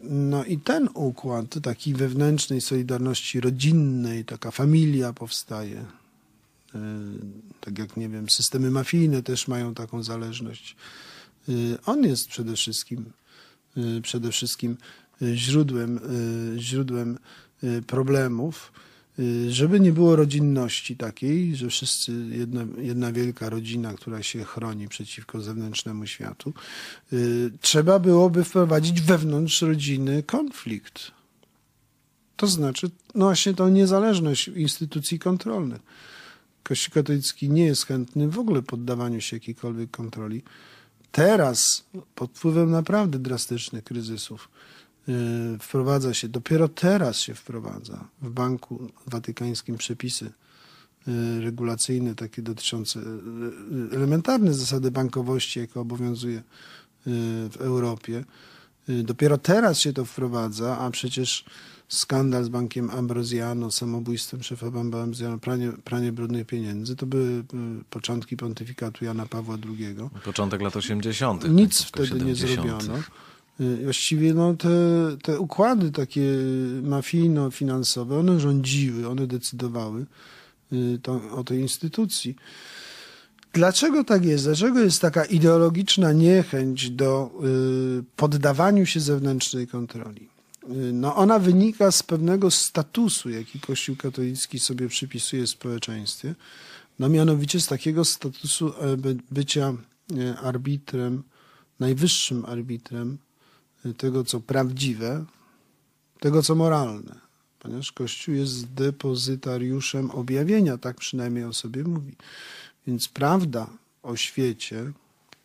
No i ten układ takiej wewnętrznej solidarności rodzinnej, taka familia powstaje. E, tak jak, nie wiem, systemy mafijne też mają taką zależność. E, on jest przede wszystkim, e, przede wszystkim źródłem, źródłem problemów. Y, żeby nie było rodzinności takiej, że wszyscy, jedna, jedna, wielka rodzina, która się chroni przeciwko zewnętrznemu światu, y, trzeba byłoby wprowadzić wewnątrz rodziny konflikt. To znaczy, no właśnie tą niezależność instytucji kontrolnych. Kościół katolicki nie jest chętny w ogóle poddawaniu się jakiejkolwiek kontroli. Teraz, pod wpływem naprawdę drastycznych kryzysów, Y, wprowadza się, dopiero teraz się wprowadza w Banku Watykańskim przepisy y, regulacyjne, takie dotyczące y, elementarne zasady bankowości, jaka obowiązuje w Europie. Dopiero teraz się to wprowadza, a przecież skandal z bankiem Ambrosiano, samobójstwem szefa banku Ambrosiano, pranie, pranie brudnych pieniędzy, to były początki pontyfikatu Jana Pawła II. Początek lat 80. Nic tak, wtedy 70. nie zrobiono. Y, właściwie no, te, te układy takie mafijno-finansowe, one rządziły, one decydowały y, to, o tej instytucji. Dlaczego tak jest? Dlaczego jest taka ideologiczna niechęć do y, poddawaniu się zewnętrznej kontroli? Y, no ona wynika z pewnego statusu, jaki Kościół katolicki sobie przypisuje w społeczeństwie, no mianowicie z takiego statusu e, by, bycia arbitrem, najwyższym arbitrem tego, co prawdziwe, tego, co moralne. Ponieważ Kościół jest depozytariuszem objawienia, tak przynajmniej o sobie mówi. Więc prawda o świecie,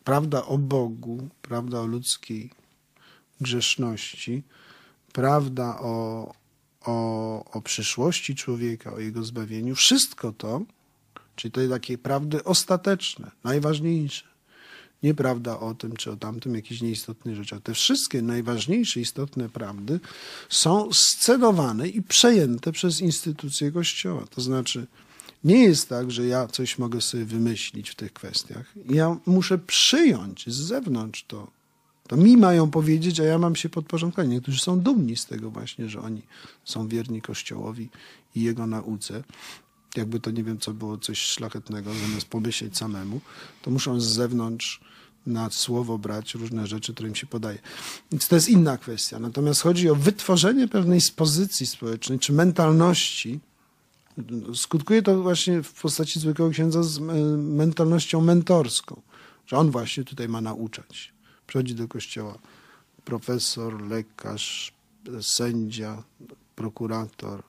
prawda o Bogu, prawda o ludzkiej grzeszności, prawda o, o, o przyszłości człowieka, o jego zbawieniu, wszystko to, czyli te takie prawdy ostateczne, najważniejsze, nieprawda o tym czy o tamtym, jakieś nieistotne rzeczy. A te wszystkie najważniejsze, istotne prawdy są scedowane i przejęte przez instytucje Kościoła. To znaczy, nie jest tak, że ja coś mogę sobie wymyślić w tych kwestiach. Ja muszę przyjąć z zewnątrz to. To mi mają powiedzieć, a ja mam się podporządkować. Niektórzy są dumni z tego właśnie, że oni są wierni Kościołowi i jego nauce jakby to nie wiem, co było coś szlachetnego, zamiast pomyśleć samemu, to muszą z zewnątrz na słowo brać różne rzeczy, które im się podaje. Więc to jest inna kwestia. Natomiast chodzi o wytworzenie pewnej pozycji społecznej czy mentalności. Skutkuje to właśnie w postaci zwykłego księdza z e, mentalnością mentorską, że on właśnie tutaj ma nauczać. Przychodzi do kościoła profesor, lekarz, sędzia, prokurator,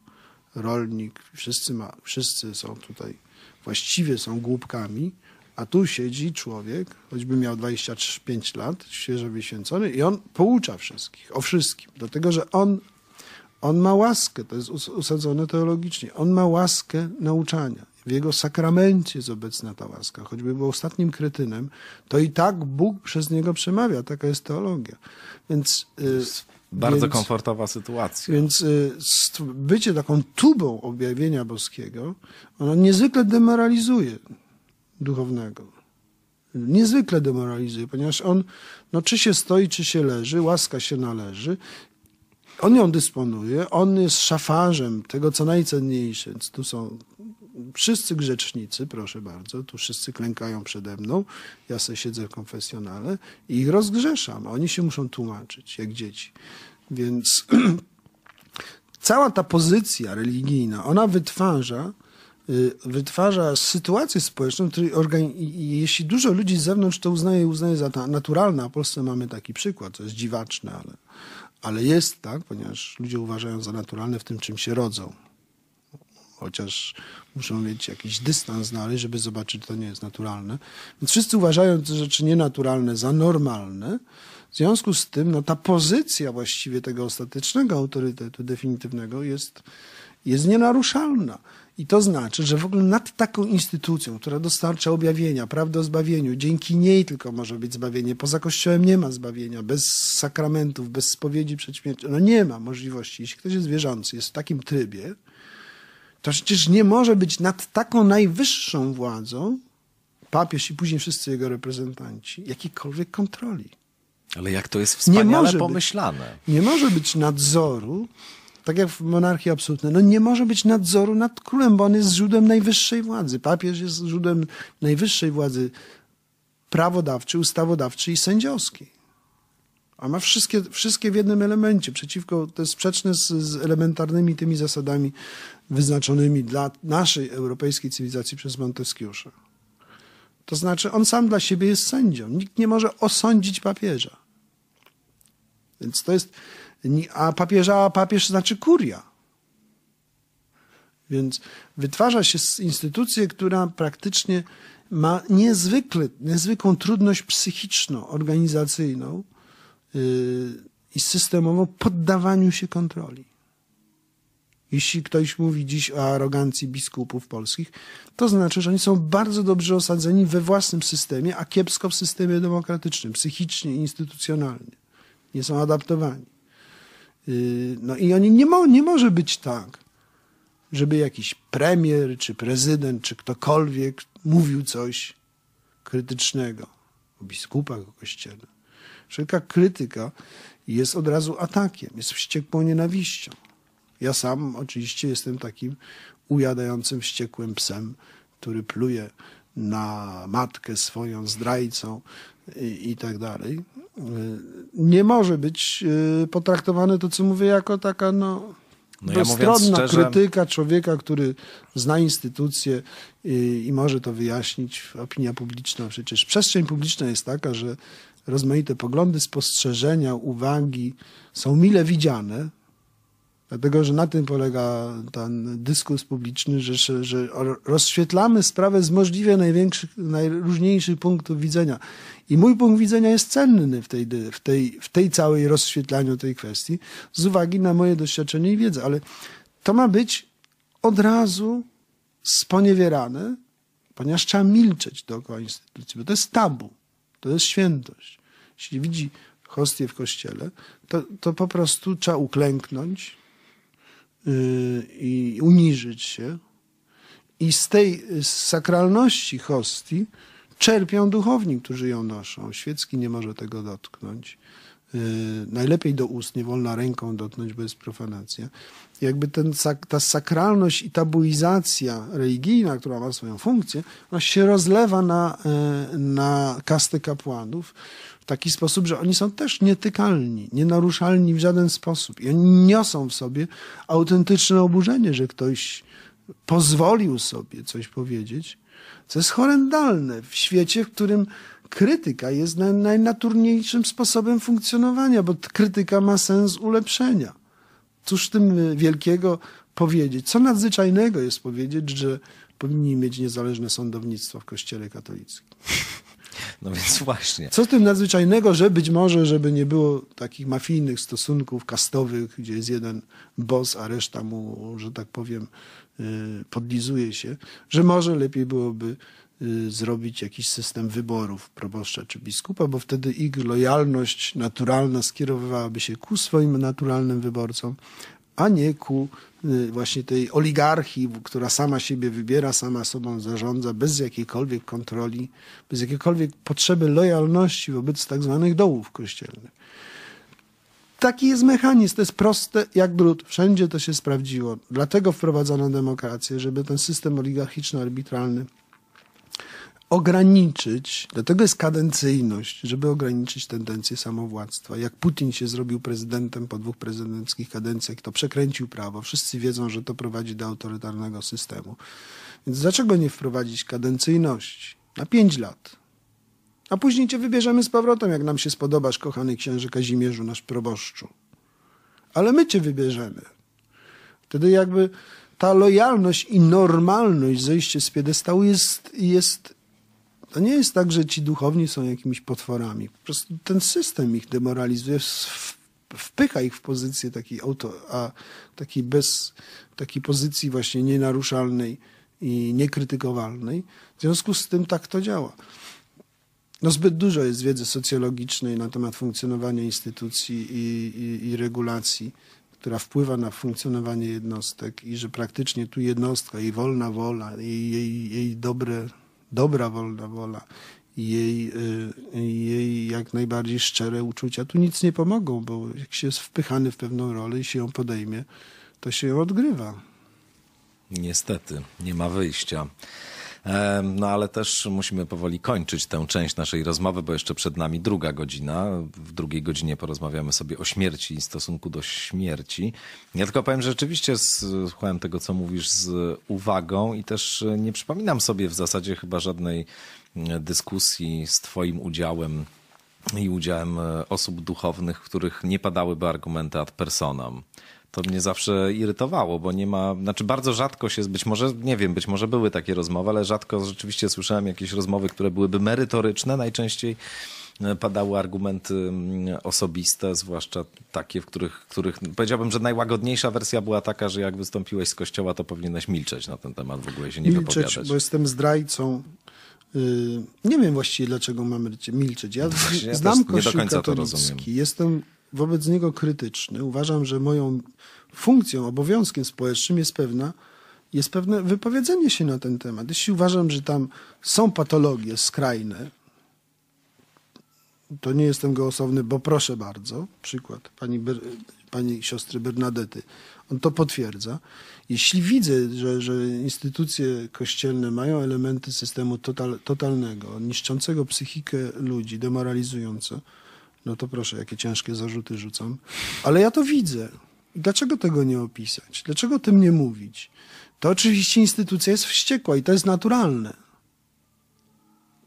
rolnik, wszyscy, ma, wszyscy są tutaj, właściwie są głupkami, a tu siedzi człowiek, choćby miał 25 lat, świeżo wyświęcony i on poucza wszystkich, o wszystkim. Dlatego, że on, on ma łaskę, to jest usadzone teologicznie, on ma łaskę nauczania. W jego sakramencie jest obecna ta łaska. Choćby był ostatnim kretynem, to i tak Bóg przez niego przemawia. Taka jest teologia. Więc... Y, bardzo więc, komfortowa sytuacja. Więc y, bycie taką tubą objawienia boskiego, ono niezwykle demoralizuje duchownego. Niezwykle demoralizuje, ponieważ on, no czy się stoi, czy się leży, łaska się należy, on ją dysponuje, on jest szafarzem tego, co najcenniejsze. Więc tu są wszyscy grzecznicy, proszę bardzo, tu wszyscy klękają przede mną, ja sobie siedzę w konfesjonale i ich rozgrzeszam. Oni się muszą tłumaczyć, jak dzieci. Więc cała ta pozycja religijna, ona wytwarza, y, wytwarza sytuację społeczną, której jeśli dużo ludzi z zewnątrz to uznaje, uznaje za naturalne, a w Polsce mamy taki przykład, co jest dziwaczne, ale, ale jest tak, ponieważ ludzie uważają za naturalne w tym, czym się rodzą. Chociaż muszą mieć jakiś dystans znaleźć, żeby zobaczyć, że to nie jest naturalne. Więc wszyscy uważają te rzeczy nienaturalne za normalne. W związku z tym no, ta pozycja właściwie tego ostatecznego autorytetu definitywnego jest, jest nienaruszalna. I to znaczy, że w ogóle nad taką instytucją, która dostarcza objawienia, prawdę o zbawieniu, dzięki niej tylko może być zbawienie. Poza Kościołem nie ma zbawienia, bez sakramentów, bez spowiedzi przed śmiercią. No nie ma możliwości. Jeśli ktoś jest wierzący, jest w takim trybie, to przecież nie może być nad taką najwyższą władzą papież i później wszyscy jego reprezentanci jakiejkolwiek kontroli. Ale jak to jest wspaniale nie może pomyślane. Być, nie może być nadzoru, tak jak w monarchii absolutnej, no nie może być nadzoru nad królem, bo on jest źródłem najwyższej władzy. Papież jest źródłem najwyższej władzy prawodawczej, ustawodawczej i sędziowskiej a ma wszystkie, wszystkie w jednym elemencie, przeciwko, to jest sprzeczne z, z elementarnymi tymi zasadami wyznaczonymi dla naszej europejskiej cywilizacji przez Montesquieu'a. To znaczy, on sam dla siebie jest sędzią. Nikt nie może osądzić papieża. Więc to jest, a papieża, a papież znaczy kuria. Więc wytwarza się instytucję, która praktycznie ma niezwykle, niezwykłą trudność psychiczną, organizacyjną, Y, i systemowo poddawaniu się kontroli. Jeśli ktoś mówi dziś o arogancji biskupów polskich, to znaczy, że oni są bardzo dobrze osadzeni we własnym systemie, a kiepsko w systemie demokratycznym, psychicznie i instytucjonalnie. Nie są adaptowani. Y, no i oni nie, mo nie może być tak, żeby jakiś premier, czy prezydent, czy ktokolwiek mówił coś krytycznego o biskupach, o kościele. Wszelka krytyka jest od razu atakiem, jest wściekłą nienawiścią. Ja sam oczywiście jestem takim ujadającym, wściekłym psem, który pluje na matkę swoją zdrajcą i, i tak dalej. Y, nie może być y, potraktowane to, co mówię, jako taka no, no Bezstronna ja szczerze... krytyka człowieka, który zna instytucje i, y, i, może to wyjaśnić. Opinia publiczna, przecież przestrzeń publiczna jest taka, że rozmaite poglądy, spostrzeżenia, uwagi są mile widziane, Dlatego, że na tym polega ten dyskurs publiczny, że, że rozświetlamy sprawę z możliwie największych, najróżniejszych punktów widzenia. I mój punkt widzenia jest cenny w tej, w tej, w tej całej rozświetlaniu tej kwestii z uwagi na moje doświadczenie i wiedzę. Ale to ma być od razu sponiewierane, ponieważ trzeba milczeć dookoła instytucji, bo to jest tabu, to jest świętość jeśli widzi hostię w kościele, to, to po prostu trzeba uklęknąć y, i uniżyć się. I z tej z sakralności hostii czerpią duchowni, którzy ją noszą. Świecki nie może tego dotknąć. Y, najlepiej do ust, nie wolno ręką dotknąć, bo jest profanacja. Jakby ten, ta sakralność i tabuizacja religijna, która ma swoją funkcję, ona się rozlewa na, y, na kastę kapłanów, taki sposób, że oni są też nietykalni, nienaruszalni w żaden sposób. I oni niosą w sobie autentyczne oburzenie, że ktoś pozwolił sobie coś powiedzieć, co jest horrendalne w świecie, w którym krytyka jest naj, najnaturniejszym sposobem funkcjonowania, bo krytyka ma sens ulepszenia. Cóż tym wielkiego powiedzieć? Co nadzwyczajnego jest powiedzieć, że powinni mieć niezależne sądownictwo w Kościele katolickim? No więc właśnie. Co z tym nadzwyczajnego, że być może, żeby nie było takich mafijnych stosunków kastowych, gdzie jest jeden boss, a reszta mu, że tak powiem, y, podlizuje się, że może lepiej byłoby y, zrobić jakiś system wyborów proboszcza czy biskupa, bo wtedy ich lojalność naturalna skierowywałaby się ku swoim naturalnym wyborcom, a nie ku y, właśnie tej oligarchii, która sama siebie wybiera, sama sobą zarządza, bez jakiejkolwiek kontroli, bez jakiejkolwiek potrzeby lojalności wobec tak zwanych dołów kościelnych. Taki jest mechanizm, to jest proste jak drut. Wszędzie to się sprawdziło. Dlatego wprowadzono demokrację, żeby ten system oligarchiczno-arbitralny ograniczyć, dlatego jest kadencyjność, żeby ograniczyć tendencję samowładztwa. Jak Putin się zrobił prezydentem po dwóch prezydenckich kadencjach, to przekręcił prawo. Wszyscy wiedzą, że to prowadzi do autorytarnego systemu. Więc dlaczego nie wprowadzić kadencyjności na pięć lat? A później cię wybierzemy z powrotem, jak nam się spodobasz, kochany księże Kazimierzu, nasz proboszczu. Ale my cię wybierzemy. Wtedy jakby ta lojalność i normalność, zejście z piedestału jest, jest to nie jest tak, że ci duchowni są jakimiś potworami. Po prostu ten system ich demoralizuje, wpycha ich w pozycję takiej auto, a takiej bez takiej pozycji właśnie nienaruszalnej i niekrytykowalnej. W związku z tym tak to działa. No zbyt dużo jest wiedzy socjologicznej na temat funkcjonowania instytucji i, i, i regulacji, która wpływa na funkcjonowanie jednostek i że praktycznie tu jednostka, jej wolna wola, jej, jej, jej dobre dobra wolna wola i jej, y, jej jak najbardziej szczere uczucia tu nic nie pomogą, bo jak się jest wpychany w pewną rolę i się ją podejmie, to się ją odgrywa. Niestety, nie ma wyjścia. No ale też musimy powoli kończyć tę część naszej rozmowy, bo jeszcze przed nami druga godzina. W drugiej godzinie porozmawiamy sobie o śmierci i stosunku do śmierci. Ja tylko powiem, że rzeczywiście słuchałem tego, co mówisz z uwagą i też nie przypominam sobie w zasadzie chyba żadnej dyskusji z Twoim udziałem i udziałem e, osób duchownych, w których nie padałyby argumenty ad personam. To mnie zawsze irytowało, bo nie ma, znaczy bardzo rzadko się, być może, nie wiem, być może były takie rozmowy, ale rzadko rzeczywiście słyszałem jakieś rozmowy, które byłyby merytoryczne. Najczęściej e, padały argumenty mm, osobiste, zwłaszcza takie, w których, których powiedziałbym, że najłagodniejsza wersja była taka, że jak wystąpiłeś z kościoła, to powinieneś milczeć na ten temat, w ogóle się nie milczeć, wypowiadać. bo jestem zdrajcą. Y, nie wiem właściwie, dlaczego mamy milczeć. Ja, no ja znam do końca katolicki, jestem wobec niego krytyczny. Uważam, że moją funkcją, obowiązkiem społecznym jest pewna jest pewne wypowiedzenie się na ten temat. Jeśli uważam, że tam są patologie skrajne, to nie jestem osobny, bo proszę bardzo, przykład pani, pani siostry Bernadety, on to potwierdza. Jeśli widzę, że, że instytucje kościelne mają elementy systemu total, totalnego, niszczącego psychikę ludzi, demoralizujące, no to proszę, jakie ciężkie zarzuty rzucam. Ale ja to widzę. Dlaczego tego nie opisać? Dlaczego o tym nie mówić? To oczywiście instytucja jest wściekła i to jest naturalne.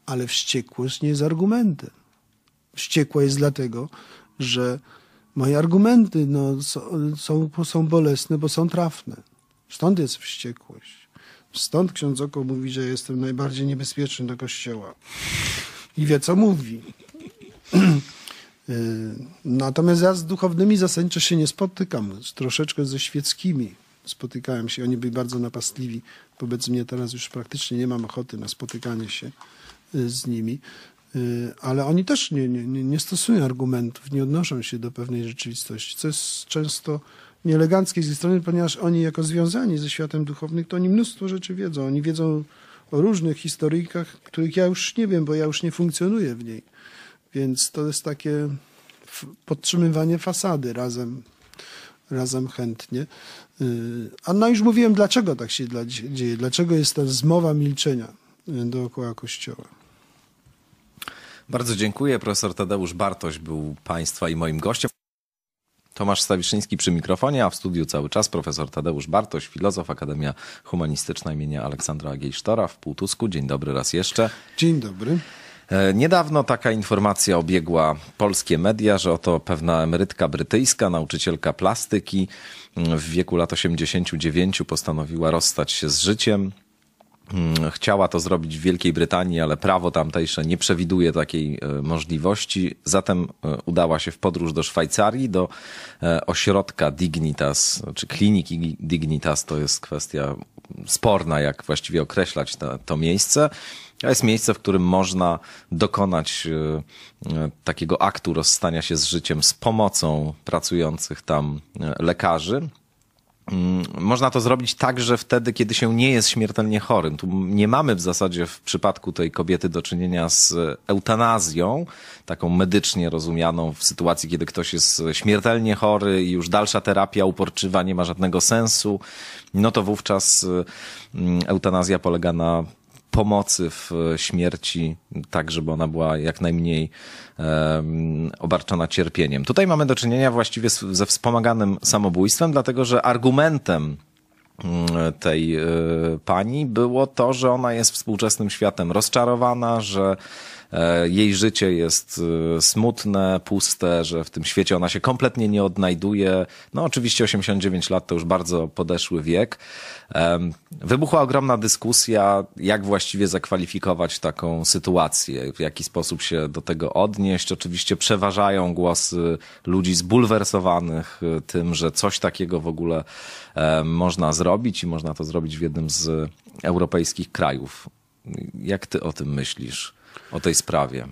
Ale wściekłość nie jest argumentem. Wściekła jest dlatego, że moje argumenty no, są, są bolesne, bo są trafne. Stąd jest wściekłość. Stąd ksiądz Oko mówi, że jestem najbardziej niebezpieczny do kościoła. I wie, co mówi. Y, natomiast ja z duchownymi zasadniczo się nie spotykam, troszeczkę ze świeckimi spotykałem się. Oni byli bardzo napastliwi wobec mnie. Teraz już praktycznie nie mam ochoty na spotykanie się y, z nimi. Y, ale oni też nie, nie, nie stosują argumentów, nie odnoszą się do pewnej rzeczywistości, co jest często nieeleganckie z ich strony, ponieważ oni jako związani ze światem duchownym, to oni mnóstwo rzeczy wiedzą. Oni wiedzą o różnych historyjkach, których ja już nie wiem, bo ja już nie funkcjonuję w niej więc to jest takie podtrzymywanie fasady razem, razem chętnie. Y, a no już mówiłem, dlaczego tak się dzieje, dlaczego jest ta zmowa milczenia y, dookoła Kościoła. Bardzo dziękuję. Profesor Tadeusz Bartoś był Państwa i moim gościem. Tomasz Stawiszyński przy mikrofonie, a w studiu cały czas profesor Tadeusz Bartoś, filozof Akademia Humanistyczna imienia Aleksandra Agiejsztora w Półtusku. Dzień dobry raz jeszcze. Dzień dobry. E, niedawno taka informacja obiegła polskie media, że oto pewna emerytka brytyjska, nauczycielka plastyki w wieku lat 89 postanowiła rozstać się z życiem. Chciała to zrobić w Wielkiej Brytanii, ale prawo tamtejsze nie przewiduje takiej e, możliwości. Zatem e, udała się w podróż do Szwajcarii, do ośrodka Dignitas, czy kliniki Dignitas, to jest kwestia sporna, jak właściwie określać to miejsce jest miejsce, w którym można dokonać e, e, takiego aktu rozstania się z życiem z pomocą pracujących tam e, lekarzy. Mm, można to zrobić także wtedy, kiedy się nie jest śmiertelnie chorym. Tu nie mamy w zasadzie w przypadku tej kobiety do czynienia z eutanazją, taką medycznie rozumianą w sytuacji, kiedy ktoś jest śmiertelnie chory i już dalsza terapia uporczywa nie ma żadnego sensu. No to wówczas mm, eutanazja polega na pomocy w e, śmierci, tak żeby ona była jak najmniej obarczona cierpieniem. Tutaj mamy do czynienia właściwie ze wspomaganym samobójstwem, dlatego że argumentem mm, tej e, pani było to, że ona jest współczesnym światem rozczarowana, że E, jej życie jest e, smutne, puste, że w tym świecie ona się kompletnie nie odnajduje. No oczywiście 89 lat to już bardzo podeszły wiek. E, wybuchła ogromna dyskusja, jak właściwie zakwalifikować taką sytuację, w jaki sposób się do tego odnieść. Oczywiście przeważają głosy ludzi zbulwersowanych tym, że coś takiego w ogóle można zrobić i można to zrobić w jednym z europejskich krajów. Jak ty o tym myślisz? o tej sprawie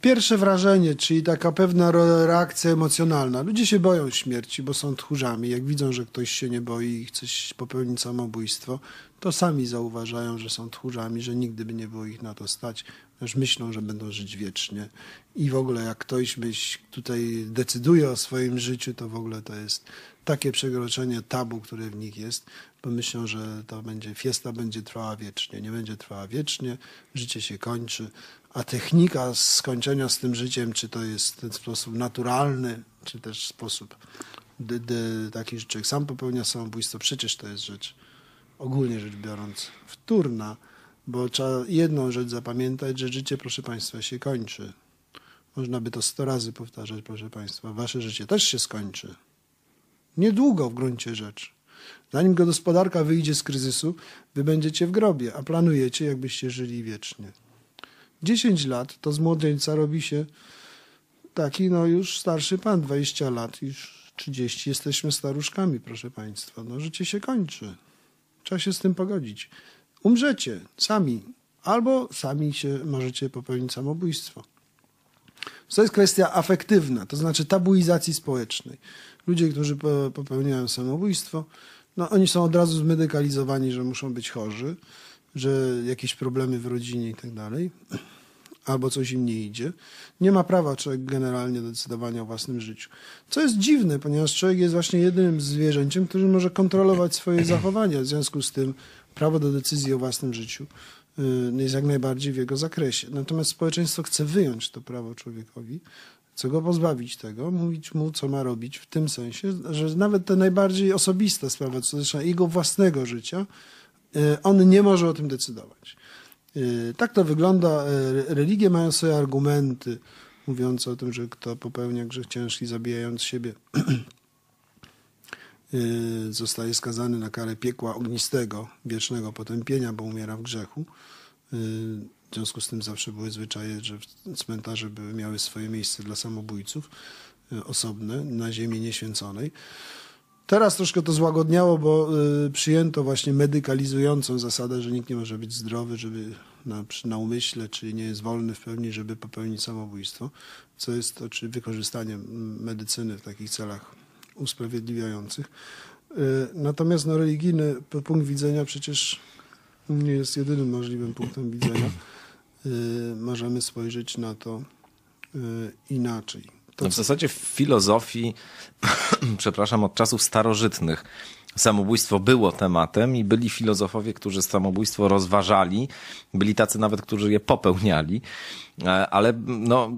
pierwsze wrażenie, czyli taka pewna reakcja emocjonalna. Ludzie się boją śmierci, bo są tchórzami. Jak widzą, że ktoś się nie boi i chce popełnić samobójstwo, to sami zauważają, że są tchórzami, że nigdy by nie było ich na to stać, ponieważ myślą, że będą żyć wiecznie. I w ogóle jak ktoś myśl, tutaj decyduje o swoim życiu, to w ogóle to jest takie przekroczenie tabu, które w nich jest, bo myślą, że to będzie fiesta będzie trwała wiecznie. Nie będzie trwała wiecznie, życie się kończy, a technika skończenia z tym życiem, czy to jest ten sposób naturalny, czy też sposób d- d- taki, że człowiek sam popełnia samobójstwo, przecież to jest rzecz ogólnie rzecz biorąc wtórna, bo trzeba jedną rzecz zapamiętać, że życie, proszę Państwa, się kończy. Można by to sto razy powtarzać, proszę Państwa. Wasze życie też się skończy. Niedługo w gruncie rzeczy. Zanim gospodarka wyjdzie z kryzysu, wy będziecie w grobie, a planujecie, jakbyście żyli wiecznie. 10 lat, to z młodzieńca robi się taki no już starszy pan, 20 lat, już 30. Jesteśmy staruszkami, proszę państwa. No życie się kończy. Trzeba się z tym pogodzić. Umrzecie sami, albo sami się możecie popełnić samobójstwo. To jest kwestia afektywna, to znaczy tabuizacji społecznej. Ludzie, którzy popełniają samobójstwo, no oni są od razu zmedykalizowani, że muszą być chorzy że jakieś problemy w rodzinie i tak dalej, albo coś im nie idzie, nie ma prawa człowiek generalnie decydowania o własnym życiu. Co jest dziwne, ponieważ człowiek jest właśnie jedynym zwierzęciem, który może kontrolować swoje zachowania, w związku z tym prawo do decyzji o własnym życiu y, jest jak najbardziej w jego zakresie. Natomiast społeczeństwo chce wyjąć to prawo człowiekowi, chce go pozbawić tego, mówić mu, co ma robić, w tym sensie, że nawet te najbardziej osobiste sprawy, co znaczy jego własnego życia, E, on nie może o tym decydować. E, tak to wygląda. E, religie mają swoje argumenty mówiące o tym, że kto popełnia grzech ciężki, zabijając siebie, zostaje skazany na karę piekła ognistego, wiecznego potępienia, bo umiera w grzechu. W związku z tym zawsze były zwyczaje, że cmentarze były, miały swoje miejsce dla samobójców osobne na ziemi nieświęconej. Teraz troszkę to złagodniało, bo y, przyjęto właśnie medykalizującą zasadę, że nikt nie może być zdrowy, żeby na, na umyśle, nie jest wolny w pełni, żeby popełnić samobójstwo, co jest czy wykorzystaniem medycyny w takich celach usprawiedliwiających. Y, natomiast no, religijny punkt widzenia przecież nie jest jedynym możliwym punktem widzenia. Y, możemy spojrzeć na to y, inaczej. To... No w zasadzie w filozofii, przepraszam, od czasów starożytnych samobójstwo było tematem i byli filozofowie, którzy samobójstwo rozważali, byli tacy nawet, którzy je popełniali, e, ale no,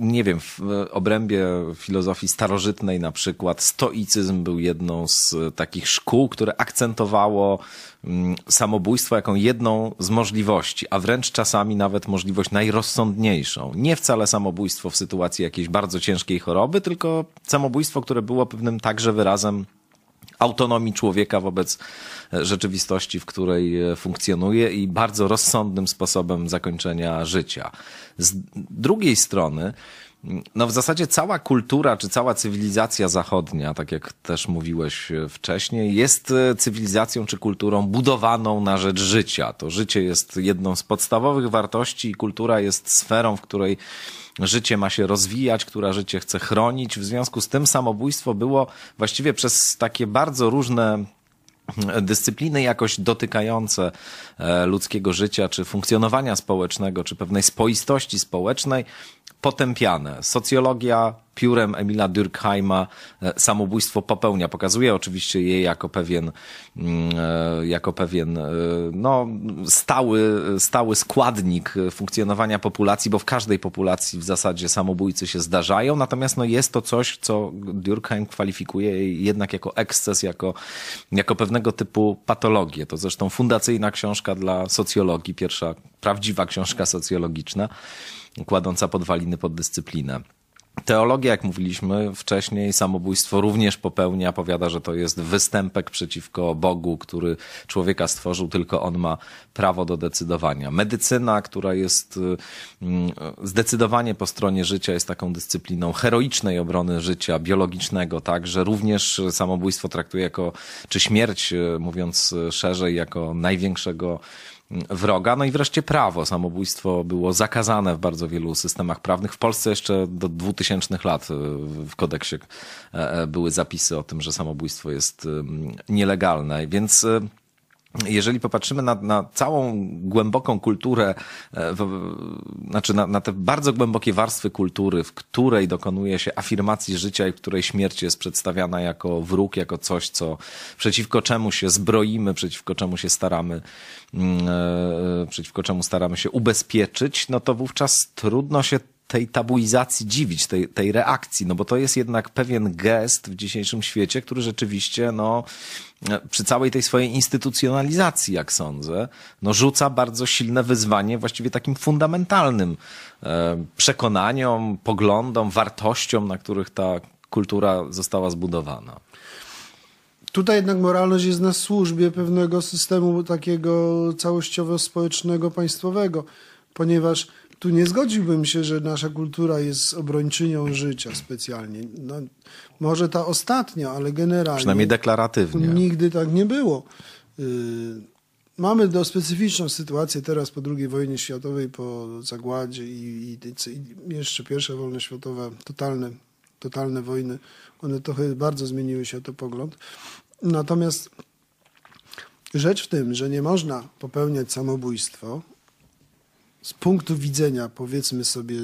nie wiem, w obrębie filozofii starożytnej na przykład stoicyzm był jedną z takich szkół, które akcentowało Mm, samobójstwo jaką jedną z możliwości, a wręcz czasami nawet możliwość najrozsądniejszą. Nie wcale samobójstwo w sytuacji jakiejś bardzo ciężkiej choroby, tylko samobójstwo, które było pewnym także wyrazem autonomii człowieka wobec e, rzeczywistości, w której e, funkcjonuje i bardzo rozsądnym sposobem zakończenia życia. Z drugiej strony, no w zasadzie cała kultura czy cała cywilizacja zachodnia, tak jak też mówiłeś e, wcześniej, jest e, cywilizacją czy kulturą budowaną na rzecz życia. To życie jest jedną z podstawowych wartości i kultura jest sferą, w której życie ma się rozwijać, która życie chce chronić. W związku z tym samobójstwo było właściwie przez takie bardzo różne e, dyscypliny jakoś dotykające ludzkiego życia, czy funkcjonowania społecznego, czy pewnej spoistości społecznej, potępiane. Socjologia piórem Emila Durkheima e, samobójstwo popełnia. Pokazuje oczywiście je jako pewien, mm, e, jako pewien e, no, stały, stały składnik funkcjonowania populacji, bo w każdej populacji w zasadzie samobójcy się zdarzają, natomiast no, jest to coś, co Durkheim kwalifikuje jednak jako eksces, jako, jako pewnego typu patologię. To zresztą fundacyjna książka dla socjologii, pierwsza prawdziwa książka socjologiczna kładąca podwaliny pod dyscyplinę. Teologia, jak mówiliśmy wcześniej, samobójstwo również popełnia, powiada, że to jest występek przeciwko Bogu, który człowieka stworzył, tylko on ma prawo do decydowania. Medycyna, która jest mm, zdecydowanie po stronie życia, jest taką dyscypliną heroicznej obrony życia biologicznego, tak, że również samobójstwo traktuje jako, czy śmierć, mówiąc szerzej, jako największego wroga. No i wreszcie prawo. Samobójstwo było zakazane w bardzo wielu systemach prawnych. W Polsce jeszcze do 2000 lat y, w kodeksie e, e, były zapisy o tym, że samobójstwo jest nielegalne. Więc y, jeżeli popatrzymy na, na całą głęboką kulturę, e, w, znaczy na, na te bardzo głębokie warstwy kultury, w której dokonuje się afirmacji życia i w której śmierć jest przedstawiana jako wróg, jako coś, co przeciwko czemu się zbroimy, przeciwko czemu się staramy, yy, przeciwko czemu staramy się ubezpieczyć, no to wówczas trudno się tej tabuizacji dziwić, tej, tej reakcji, no bo to jest jednak pewien gest w dzisiejszym świecie, który rzeczywiście, no, przy całej tej swojej instytucjonalizacji, jak sądzę, no, rzuca bardzo silne wyzwanie właściwie takim fundamentalnym e, przekonaniom, poglądom, wartościom, na których ta kultura została zbudowana. Tutaj jednak moralność jest na służbie pewnego systemu takiego całościowo społecznego, państwowego, ponieważ tu nie zgodziłbym się, że nasza kultura jest obrończynią życia specjalnie. No, może ta ostatnia, ale generalnie. Przynajmniej deklaratywnie. Nigdy tak nie było. Y, mamy do specyficzną sytuację teraz po II wojnie światowej, po zagładzie i, i, i jeszcze pierwsza wojna światowa, totalne, totalne wojny. One trochę bardzo zmieniły się to pogląd. Natomiast rzecz w tym, że nie można popełniać samobójstwo, z punktu widzenia, powiedzmy sobie,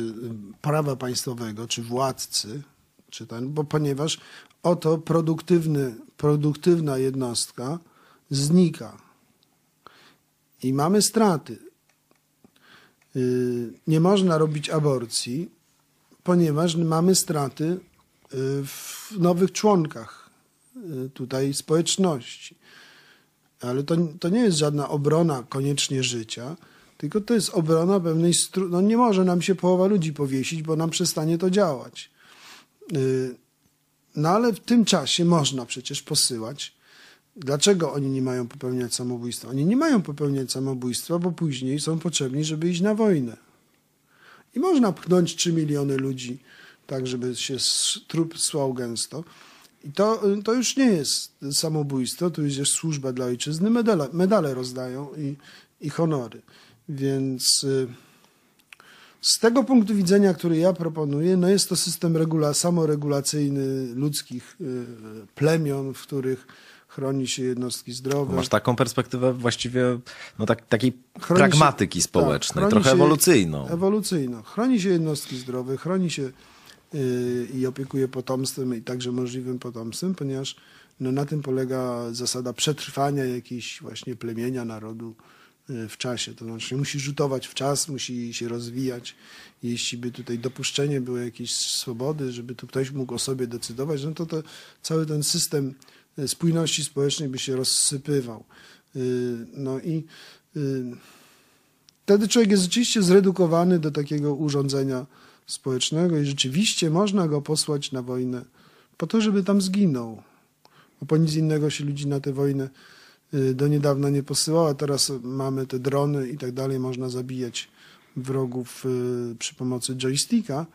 prawa państwowego, czy władcy, czy ten, bo ponieważ oto produktywny, produktywna jednostka znika i mamy straty. Y, nie można robić aborcji, ponieważ mamy straty y, w nowych członkach y, tutaj społeczności. Ale to, to nie jest żadna obrona koniecznie życia tylko to jest obrona pewnej stru... No nie może nam się połowa ludzi powiesić, bo nam przestanie to działać. Y, no ale w tym czasie można przecież posyłać. Dlaczego oni nie mają popełniać samobójstwa? Oni nie mają popełniać samobójstwa, bo później są potrzebni, żeby iść na wojnę. I można pchnąć 3 miliony ludzi, tak żeby się trup słał gęsto. I to, y, to już nie jest samobójstwo, to już jest służba dla ojczyzny. Medale, medale rozdają i, i honory. Więc y, z tego punktu widzenia, który ja proponuję, no jest to system regula, samoregulacyjny ludzkich y, plemion, w których chroni się jednostki zdrowe. Masz taką perspektywę właściwie no, tak, takiej chroni pragmatyki tak, się, społecznej, tak, trochę ewolucyjną. Ewolucyjną. Chroni się jednostki zdrowe, chroni się yy, i opiekuje potomstwem i także możliwym potomstwem, ponieważ no, na tym polega zasada przetrwania jakiejś właśnie plemienia, narodu, Y, w czasie. To znaczy musi rzutować w czas, musi się rozwijać. Jeśli by tutaj dopuszczenie było jakiejś swobody, żeby tu ktoś mógł o sobie decydować, no to, to cały ten system y, spójności społecznej by się rozsypywał. Y, no i wtedy człowiek jest rzeczywiście zredukowany do takiego urządzenia społecznego i rzeczywiście można go posłać na wojnę po to, żeby tam zginął. Bo po nic innego się ludzi na tę wojnę Y, do niedawna nie posyłała. Teraz mamy te drony i tak dalej, można zabijać wrogów y, przy pomocy joysticka.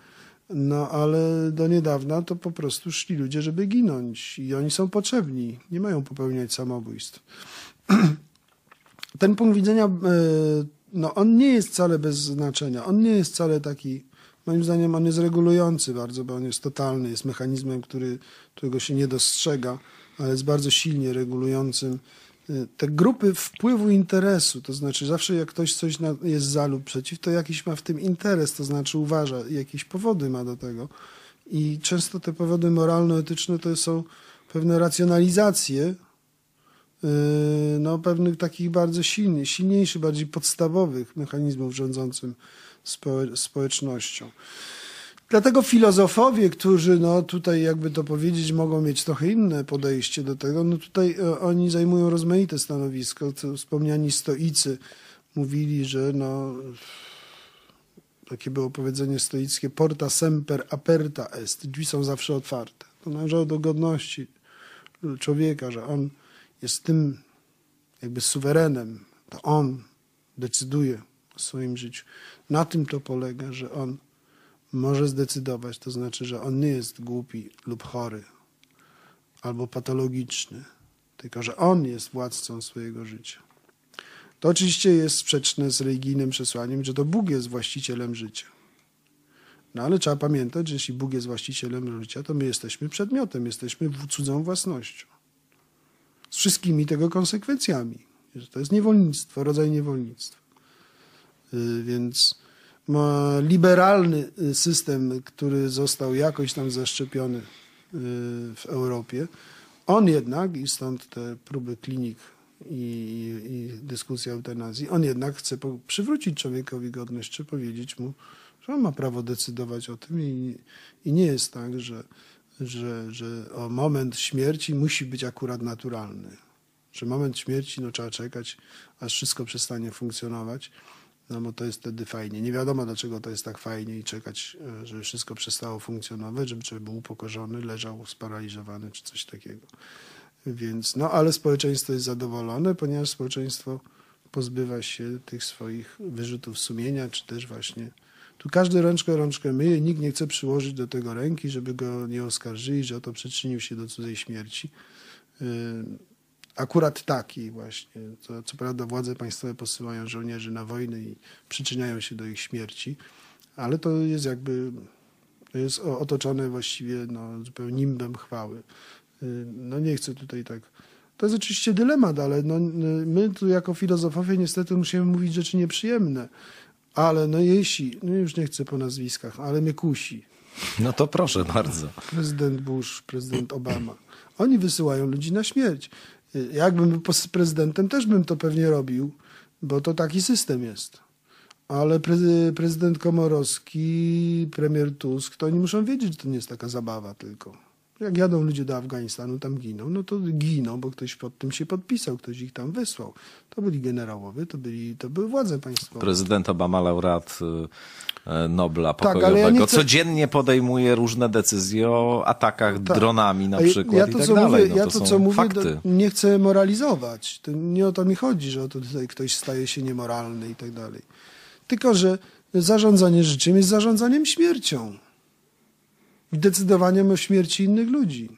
No ale do niedawna to po prostu szli ludzie, żeby ginąć i oni są potrzebni, nie mają popełniać samobójstw. Ten punkt widzenia, y, no on nie jest wcale bez znaczenia, on nie jest wcale taki, moim zdaniem on jest regulujący bardzo, bo on jest totalny, jest mechanizmem, który, którego się nie dostrzega, ale jest bardzo silnie regulującym Y, te grupy wpływu interesu, to znaczy zawsze jak ktoś coś jest za lub przeciw, to jakiś ma w tym interes, to znaczy uważa, jakieś powody ma do tego. I często te powody moralno-etyczne to są pewne racjonalizacje y, no, pewnych takich bardzo silnych, silniejszych, bardziej podstawowych mechanizmów rządzącym społecznością. Dlatego filozofowie, którzy no tutaj jakby to powiedzieć mogą mieć trochę inne podejście do tego, no tutaj e, oni zajmują rozmaite stanowisko. Wspomniani stoicy mówili, że no takie było powiedzenie stoickie porta semper aperta est, drzwi są zawsze otwarte. To należało do godności człowieka, że on jest tym jakby suwerenem, to on decyduje o swoim życiu. Na tym to polega, że on może zdecydować, to znaczy, że on nie jest głupi lub chory albo patologiczny, tylko że on jest władcą swojego życia. To oczywiście jest sprzeczne z religijnym przesłaniem, że to Bóg jest właścicielem życia. No ale trzeba pamiętać, że jeśli Bóg jest właścicielem życia, to my jesteśmy przedmiotem, jesteśmy cudzą własnością. Z wszystkimi tego konsekwencjami. To jest niewolnictwo, rodzaj niewolnictwa. Y, więc liberalny y, system, który został jakoś tam zaszczepiony y, w Europie. On jednak, i stąd te próby klinik i, i dyskusja o eutanazji, on jednak chce przywrócić człowiekowi godność, czy powiedzieć mu, że on ma prawo decydować o tym i, i nie jest tak, że, że, że o moment śmierci musi być akurat naturalny. Że moment śmierci no, trzeba czekać, aż wszystko przestanie funkcjonować no bo to jest wtedy fajnie. Nie wiadomo, dlaczego to jest tak fajnie i czekać, e, żeby wszystko przestało funkcjonować, żeby człowiek był upokorzony, leżał sparaliżowany czy coś takiego. Więc, no ale społeczeństwo jest zadowolone, ponieważ społeczeństwo pozbywa się tych swoich wyrzutów sumienia, czy też właśnie tu każdy rączkę rączkę myje, nikt nie chce przyłożyć do tego ręki, żeby go nie oskarżyli, że o to przyczynił się do cudzej śmierci. E, akurat taki właśnie. co prawda władze państwowe posyłają żołnierzy na wojny i przyczyniają się do ich śmierci, ale to jest jakby jest otoczone właściwie no, zupełnie nimbem chwały. Y, no nie chcę tutaj tak... To jest oczywiście dylemat, ale no, y, my tu jako filozofowie niestety musimy mówić rzeczy nieprzyjemne. Ale no jeśli, no już nie chcę po nazwiskach, ale mnie kusi. No to proszę bardzo. Prezydent Bush, prezydent Obama. Oni wysyłają ludzi na śmierć. Jakbym był prezydentem, też bym to pewnie robił, bo to taki system jest. Ale prezydent Komorowski, premier Tusk, to oni muszą wiedzieć, że to nie jest taka zabawa tylko. Jak jadą ludzie do Afganistanu, tam giną, no to giną, bo ktoś pod tym się podpisał, ktoś ich tam wysłał. To byli generałowie, to, byli, to były władze państwowe. Prezydent Obama, laureat y, y, Nobla tak, Pokojowego, tak, ja chcę... codziennie podejmuje różne decyzje o atakach tak. dronami na przykład ja to, i tak co dalej. Mówię, no, ja to, co mówię, fakty. nie chcę moralizować. To nie o to mi chodzi, że to tutaj ktoś staje się niemoralny i tak dalej. Tylko, że zarządzanie życiem jest zarządzaniem śmiercią decydowaniem o śmierci innych ludzi.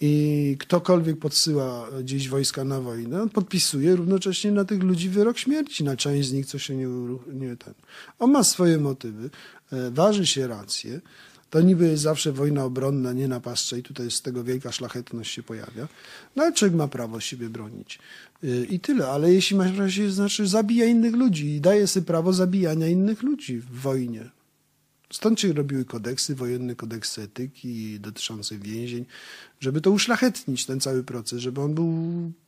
I ktokolwiek podsyła gdzieś wojska na wojnę, on podpisuje równocześnie na tych ludzi wyrok śmierci, na część z nich, co się nie, nie ten. On ma swoje motywy, e, waży się rację. To niby jest zawsze wojna obronna, nie napastcza i tutaj z tego wielka szlachetność się pojawia. No ale człowiek ma prawo siebie bronić. E, I tyle. Ale jeśli masz rację, znaczy zabija innych ludzi i daje sobie prawo zabijania innych ludzi w wojnie. Stąd się robiły kodeksy, wojenny kodeksy etyki dotyczące więzień, żeby to uszlachetnić, ten cały proces, żeby on był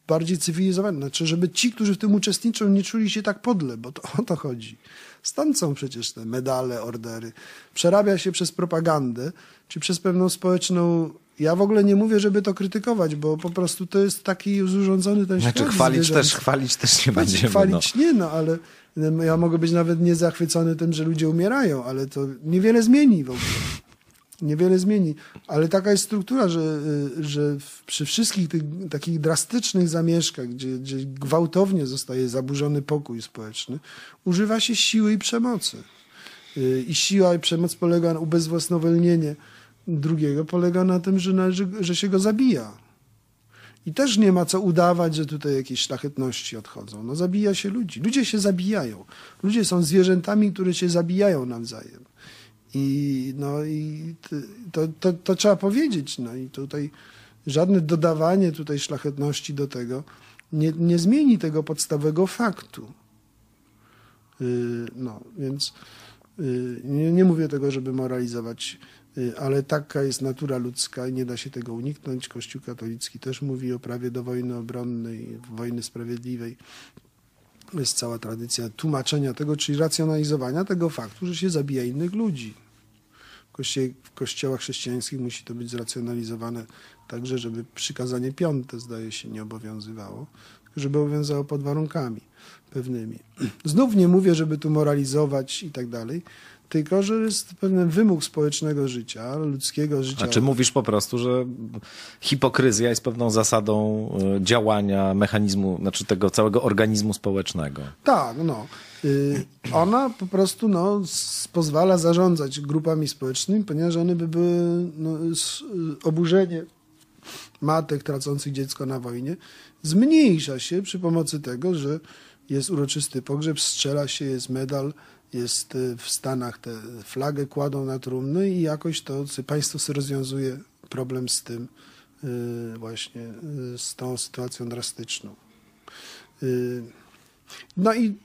bardziej cywilizowany. Znaczy, żeby ci, którzy w tym uczestniczą, nie czuli się tak podle, bo to o to chodzi. Stąd są przecież te medale, ordery. Przerabia się przez propagandę, czy przez pewną społeczną ja w ogóle nie mówię, żeby to krytykować, bo po prostu to jest taki zurządzony ten znaczy, świat. Znaczy chwalić zwierzęcy. też, chwalić też nie będziemy. Chwalić no. nie, no ale ja mogę być nawet niezachwycony tym, że ludzie umierają, ale to niewiele zmieni w ogóle. Niewiele zmieni. Ale taka jest struktura, że, y, że przy wszystkich tych takich drastycznych zamieszkach, gdzie, gdzie gwałtownie zostaje zaburzony pokój społeczny, używa się siły i przemocy. Y, I siła i przemoc polega na ubezwłasnowolnienie drugiego, polega na tym, że, należy, że się go zabija. I też nie ma co udawać, że tutaj jakieś szlachetności odchodzą. No zabija się ludzi. Ludzie się zabijają. Ludzie są zwierzętami, które się zabijają nawzajem. I, no, i to, to, to trzeba powiedzieć. No i tutaj żadne dodawanie tutaj szlachetności do tego nie, nie zmieni tego podstawowego faktu. Yy, no, więc yy, nie, nie mówię tego, żeby moralizować Y, ale taka jest natura ludzka i nie da się tego uniknąć. Kościół katolicki też mówi o prawie do wojny obronnej, wojny sprawiedliwej. Jest cała tradycja tłumaczenia tego, czyli racjonalizowania tego faktu, że się zabija innych ludzi. W, w kościołach chrześcijańskich musi to być zracjonalizowane także, żeby przykazanie piąte, zdaje się, nie obowiązywało, żeby obowiązało pod warunkami pewnymi. Znów nie mówię, żeby tu moralizować i tak dalej, tylko że jest pewien wymóg społecznego życia, ludzkiego życia. A czy mówisz po prostu, że hipokryzja jest pewną zasadą e, działania mechanizmu, znaczy tego całego organizmu społecznego? Tak, no. Y, ona po prostu no, pozwala zarządzać grupami społecznymi, ponieważ one by były no, y, oburzenie matek tracących dziecko na wojnie zmniejsza się przy pomocy tego, że jest uroczysty pogrzeb, strzela się, jest medal, jest y, w Stanach, tę flagę kładą na trumny i jakoś to państwo sobie rozwiązuje problem z tym y, właśnie, y, z tą sytuacją drastyczną. No i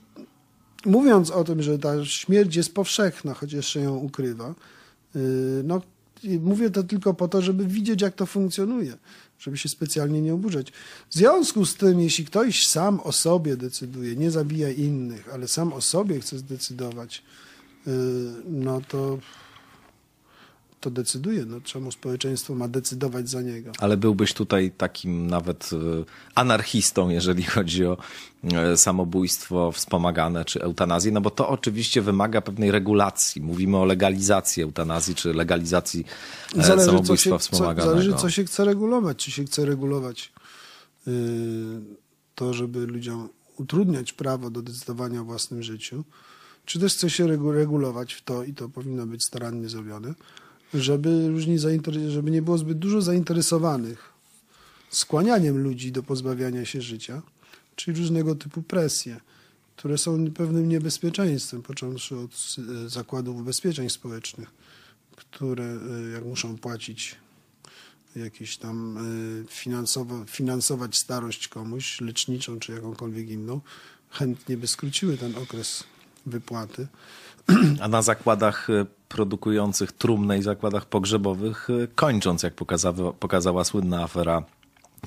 mówiąc o tym, że ta śmierć jest powszechna, chociaż się ją ukrywa, no mówię to tylko po to, żeby widzieć, jak to funkcjonuje żeby się specjalnie nie oburzać. W związku z tym, jeśli ktoś sam o sobie decyduje, nie zabija innych, ale sam o sobie chce zdecydować, y, no to to decyduje. No, czemu społeczeństwo ma decydować za niego? Ale byłbyś tutaj takim nawet e, anarchistą, jeżeli chodzi o e, samobójstwo wspomagane czy eutanazję, no bo to oczywiście wymaga pewnej regulacji. Mówimy o legalizacji eutanazji czy legalizacji e, zależy, samobójstwa się, wspomaganego. Co, zależy, co się chce regulować. Czy się chce regulować yy, to, żeby ludziom utrudniać prawo do decydowania o własnym życiu, czy też chce się regulować w to i to powinno być starannie zrobione żeby, różni żeby nie było zbyt dużo zainteresowanych skłanianiem ludzi do pozbawiania się życia, czyli różnego typu presje, które są pewnym niebezpieczeństwem, począwszy od e, zakładów ubezpieczeń społecznych, które e, jak muszą płacić jakieś tam e, finansować starość komuś, leczniczą czy jakąkolwiek inną, chętnie by skróciły ten okres wypłaty. A na zakładach produkujących trumne i zakładach pogrzebowych, y, kończąc, jak pokazała, pokazała słynna afera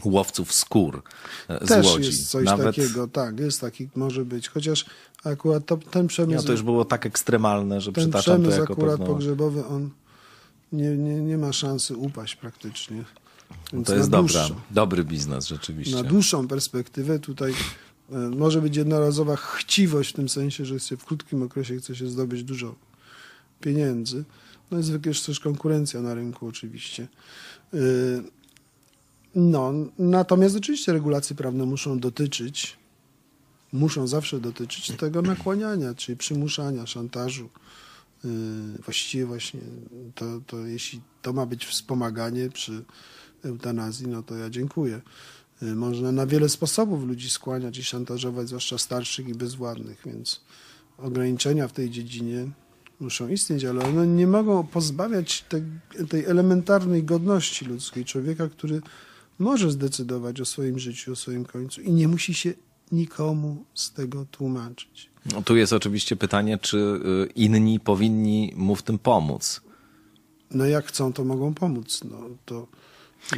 łowców skór e, z Też Łodzi. jest coś Nawet... takiego, tak, jest taki, może być, chociaż akurat to, ten przemysł... No to już było tak ekstremalne, że ten przytaczam to jako akurat pogrzebowy, on nie, nie, nie ma szansy upaść praktycznie. Więc to jest dobra, dobry biznes rzeczywiście. Na dłuższą perspektywę tutaj e, może być jednorazowa chciwość w tym sensie, że chce w krótkim okresie chce się zdobyć dużo pieniędzy. No jest również też konkurencja na rynku oczywiście. Y, no, natomiast oczywiście regulacje prawne muszą dotyczyć, muszą zawsze dotyczyć tego nakłaniania, czyli przymuszania, szantażu. Y, właściwie właśnie to, to jeśli to ma być wspomaganie przy eutanazji, no to ja dziękuję. Y, można na wiele sposobów ludzi skłaniać i szantażować, zwłaszcza starszych i bezwładnych, więc ograniczenia w tej dziedzinie muszą istnieć, ale one nie mogą pozbawiać te, tej elementarnej godności ludzkiej człowieka, który może zdecydować o swoim życiu, o swoim końcu i nie musi się nikomu z tego tłumaczyć. No, tu jest oczywiście pytanie, czy y, inni powinni mu w tym pomóc. No jak chcą, to mogą pomóc. No, to...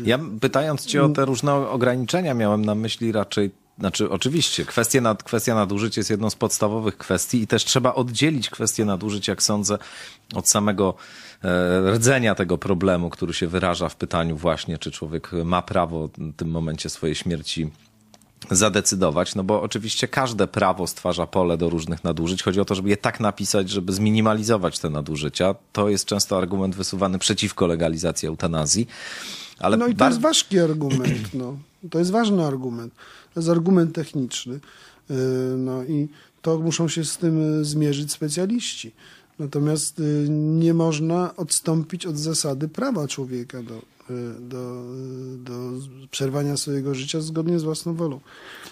Ja pytając cię o te różne ograniczenia, miałem na myśli raczej znaczy, oczywiście, kwestia, nad, kwestia nadużyć jest jedną z podstawowych kwestii i też trzeba oddzielić kwestię nadużyć, jak sądzę, od samego e, rdzenia tego problemu, który się wyraża w pytaniu właśnie, czy człowiek ma prawo w tym momencie swojej śmierci zadecydować, no bo oczywiście każde prawo stwarza pole do różnych nadużyć. Chodzi o to, żeby je tak napisać, żeby zminimalizować te nadużycia. To jest często argument wysuwany przeciwko legalizacji eutanazji. Ale no i to jest ważki argument, no. To jest ważny argument jest argument techniczny. Y, no i to muszą się z tym y, zmierzyć specjaliści. Natomiast y, nie można odstąpić od zasady prawa człowieka do, do, do przerwania swojego życia zgodnie z własną wolą.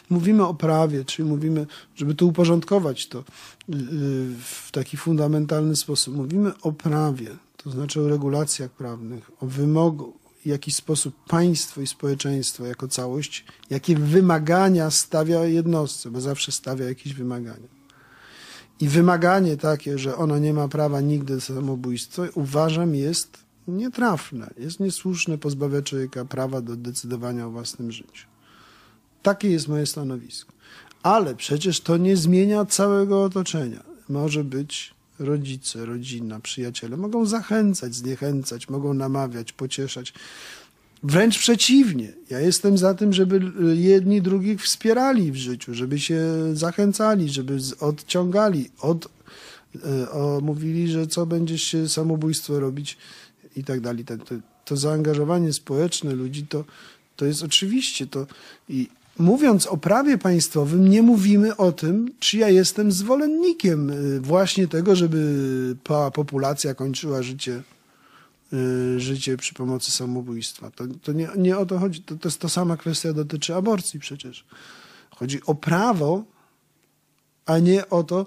Mówimy o prawie, czyli mówimy, żeby tu uporządkować to w taki fundamentalny sposób. Mówimy o prawie, to znaczy o regulacjach prawnych, o wymogu, w jaki sposób państwo i społeczeństwo jako całość, jakie wymagania stawia jednostce, bo zawsze stawia jakieś wymagania. I wymaganie takie, że ono nie ma prawa nigdy do samobójstwa, uważam jest nietrafne, jest niesłuszne, pozbawia człowieka prawa do decydowania o własnym życiu. Takie jest moje stanowisko. Ale przecież to nie zmienia całego otoczenia. Może być rodzice, rodzina, przyjaciele mogą zachęcać, zniechęcać, mogą namawiać, pocieszać. Wręcz przeciwnie, ja jestem za tym, żeby jedni drugich wspierali w życiu, żeby się zachęcali, żeby odciągali, od, e, o, mówili, że co będziesz się samobójstwo robić i tak dalej. To, to zaangażowanie społeczne ludzi to, to jest oczywiście to i mówiąc o prawie państwowym, nie mówimy o tym, czy ja jestem zwolennikiem y, właśnie tego, żeby populacja kończyła życie, y, życie przy pomocy samobójstwa. To, to nie, nie, o to chodzi. To, to jest to sama kwestia dotyczy aborcji przecież. Chodzi o prawo, a nie o to,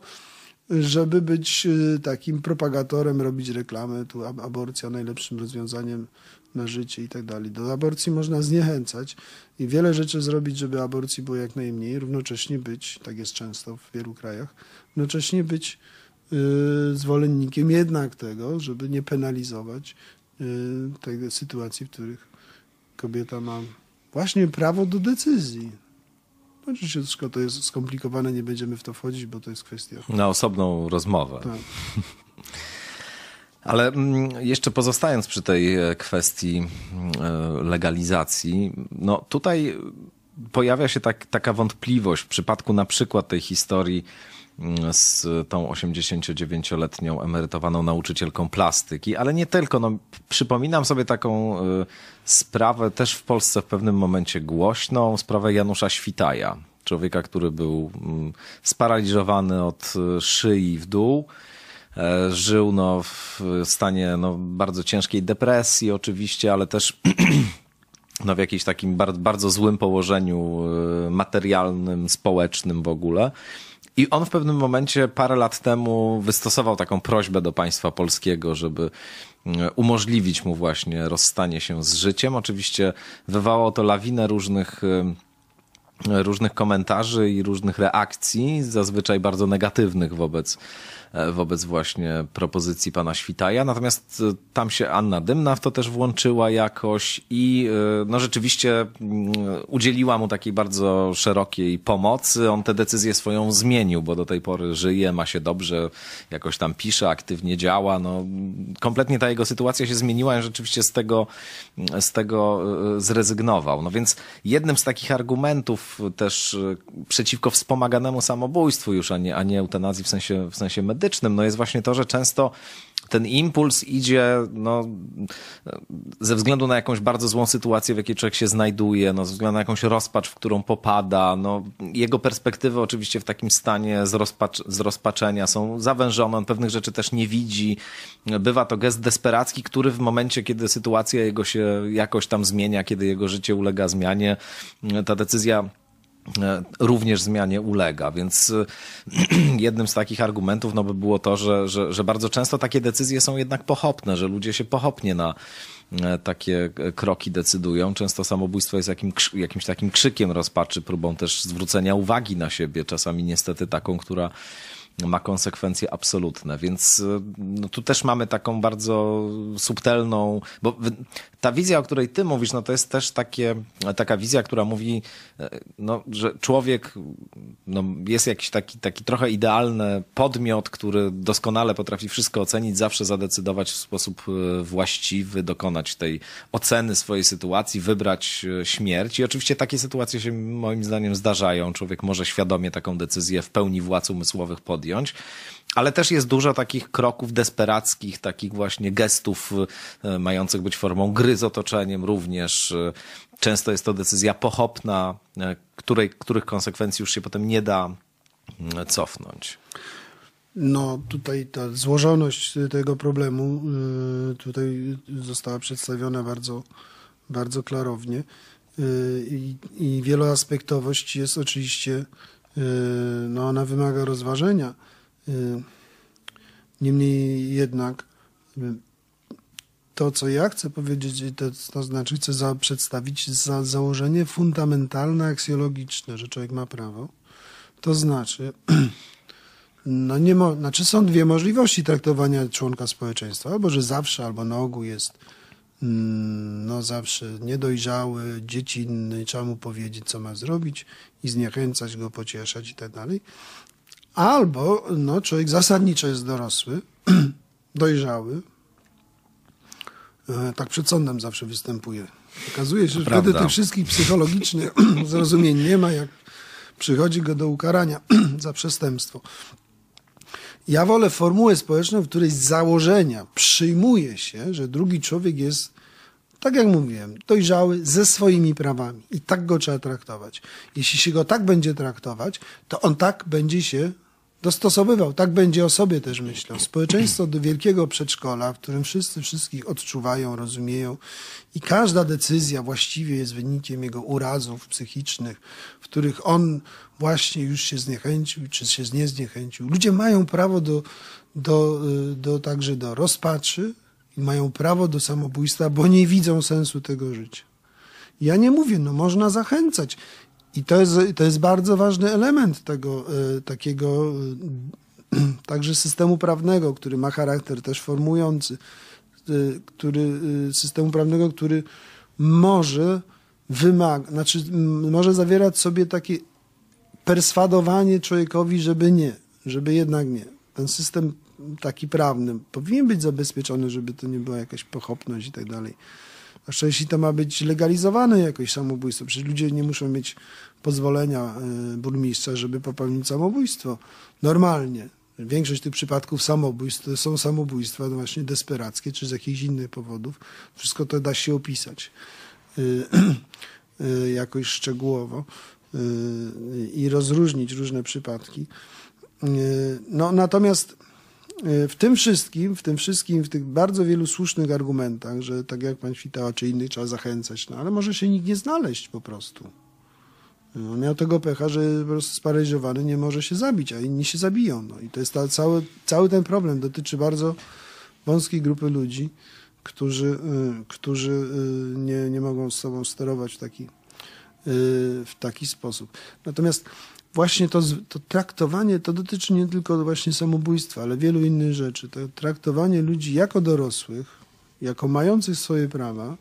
żeby być y, takim propagatorem, robić reklamy. Tu aborcja najlepszym rozwiązaniem na życie i tak dalej. Do aborcji można zniechęcać i wiele rzeczy zrobić, żeby aborcji było jak najmniej, równocześnie być, tak jest często w wielu krajach, równocześnie być yy, zwolennikiem jednak tego, żeby nie penalizować yy, tej sytuacji, w których kobieta ma właśnie prawo do decyzji. No, oczywiście wszystko to jest skomplikowane, nie będziemy w to wchodzić, bo to jest kwestia. Na osobną rozmowę. Tak. Ale mm, jeszcze pozostając przy tej e, kwestii e, legalizacji, no tutaj pojawia się tak, taka wątpliwość w przypadku na przykład tej historii mm, z tą 89-letnią emerytowaną nauczycielką plastyki, ale nie tylko. No, przypominam sobie taką e, sprawę też w Polsce w pewnym momencie głośną, sprawę Janusza Świtaja, człowieka, który był mm, sparaliżowany od szyi w dół E, żył no, w stanie no, bardzo ciężkiej depresji oczywiście, ale też no, w jakimś takim bardzo złym położeniu e, materialnym, społecznym w ogóle. I on w pewnym momencie parę lat temu wystosował taką prośbę do państwa polskiego, żeby e, umożliwić mu właśnie rozstanie się z życiem. Oczywiście wywołało to lawinę różnych różnych komentarzy i różnych reakcji, zazwyczaj bardzo negatywnych wobec E, wobec właśnie propozycji pana Świtaja. Natomiast e, tam się Anna Dymna w to też włączyła jakoś i e, no rzeczywiście mm, udzieliła mu takiej bardzo szerokiej pomocy. On tę decyzję swoją zmienił, bo do tej pory żyje, ma się dobrze, jakoś tam pisze, aktywnie działa. No, kompletnie ta jego sytuacja się zmieniła i rzeczywiście z tego, z tego zrezygnował. No więc jednym z takich argumentów też przeciwko wspomaganemu samobójstwu już, a nie, a nie eutanazji w sensie, w sensie medycznym, medycznym, no jest właśnie to, że często ten impuls idzie no, ze względu na jakąś bardzo złą sytuację, w jakiej człowiek się znajduje, no, ze względu na jakąś rozpacz, w którą popada. No, jego perspektywy oczywiście w takim stanie z zrozpaczenia są zawężone, on pewnych rzeczy też nie widzi. Bywa to gest desperacki, który w momencie, kiedy sytuacja jego się jakoś tam zmienia, kiedy jego życie ulega zmianie, ta decyzja E, również zmianie ulega. Więc e, jednym z takich argumentów no, by było to, że, że, że bardzo często takie decyzje są jednak pochopne, że ludzie się pochopnie na e, takie kroki decydują. Często samobójstwo jest jakim, jakimś takim krzykiem rozpaczy, próbą też zwrócenia uwagi na siebie, czasami niestety taką, która ma konsekwencje absolutne. Więc e, no, tu też mamy taką bardzo subtelną, bo ta wizja, o której ty mówisz, no to jest też takie, taka wizja, która mówi, e, no, że człowiek no, jest jakiś taki, taki trochę idealny podmiot, który doskonale potrafi wszystko ocenić, zawsze zadecydować w sposób e, właściwy, dokonać tej oceny swojej sytuacji, wybrać śmierć. I oczywiście takie sytuacje się moim zdaniem zdarzają. Człowiek może świadomie taką decyzję w pełni władz umysłowych podjąć podjąć. Ale też jest dużo takich kroków desperackich, takich właśnie gestów e, mających być formą gry z otoczeniem również. E, Często jest to decyzja pochopna, e, której, których konsekwencji już się potem nie da mm, cofnąć. No, tutaj ta złożoność tego problemu tutaj została przedstawiona bardzo, bardzo klarownie. I, i wieloaspektowość jest oczywiście Y, no ona wymaga rozważenia. Y, niemniej jednak y, to, co ja chcę powiedzieć, to, to znaczy chcę za, przedstawić za założenie fundamentalne, aksjologiczne, że człowiek ma prawo. To znaczy, no nie mo, znaczy są dwie możliwości traktowania członka społeczeństwa, albo że zawsze, albo na ogół jest Mm, no zawsze niedojrzały, dziecinny, trzeba mu powiedzieć, co ma zrobić i zniechęcać go, pocieszać i tak dalej. Albo no, człowiek zasadniczo jest dorosły, dojrzały, e, tak przed sądem zawsze występuje. Okazuje się, że Prawda. wtedy tych wszystkich psychologicznych zrozumień nie ma, jak przychodzi go do ukarania za przestępstwo. Ja wolę formułę społeczną, w której z założenia przyjmuje się, że drugi człowiek jest, tak jak mówiłem, dojrzały ze swoimi prawami i tak go trzeba traktować. Jeśli się go tak będzie traktować, to on tak będzie się dostosowywał. Tak będzie o sobie też myślał. Społeczeństwo do wielkiego przedszkola, w którym wszyscy wszystkich odczuwają, rozumieją i każda decyzja właściwie jest wynikiem jego urazów psychicznych, w których on właśnie już się zniechęcił, czy się nie zniechęcił. Ludzie mają prawo do, do, y, do także do rozpaczy i mają prawo do samobójstwa, bo nie widzą sensu tego życia. Ja nie mówię, no można zachęcać. I to jest, to jest bardzo ważny element tego e, takiego e, także systemu prawnego, który ma charakter też formujący, e, który, systemu prawnego, który może wymaga, znaczy może zawierać sobie takie perswadowanie człowiekowi, żeby nie, żeby jednak nie. Ten system taki prawny powinien być zabezpieczony, żeby to nie była jakaś pochopność i tak dalej. Zwłaszcza jeśli to ma być legalizowane jakoś samobójstwo. Przecież ludzie nie muszą mieć pozwolenia e, burmistrza, żeby popełnić samobójstwo. Normalnie. Większość tych przypadków samobójstw to są samobójstwa właśnie desperackie czy z jakichś innych powodów. Wszystko to da się opisać e, e, jakoś szczegółowo i rozróżnić różne przypadki. No, natomiast Y, w tym wszystkim, w tym wszystkim, w tych bardzo wielu słusznych argumentach, że tak jak pan Świtała czy innych trzeba zachęcać, no ale może się nikt nie znaleźć po prostu. Y, on miał tego pecha, że po prostu sparaliżowany nie może się zabić, a inni się zabiją. No i to jest ta, cały, cały ten problem dotyczy bardzo wąskiej grupy ludzi, którzy, y, którzy y, nie, nie mogą z sobą sterować w taki, y, w taki sposób. Natomiast właśnie to, to, traktowanie, to dotyczy nie tylko właśnie samobójstwa, ale wielu innych rzeczy. To traktowanie ludzi jako dorosłych, jako mających swoje prawa,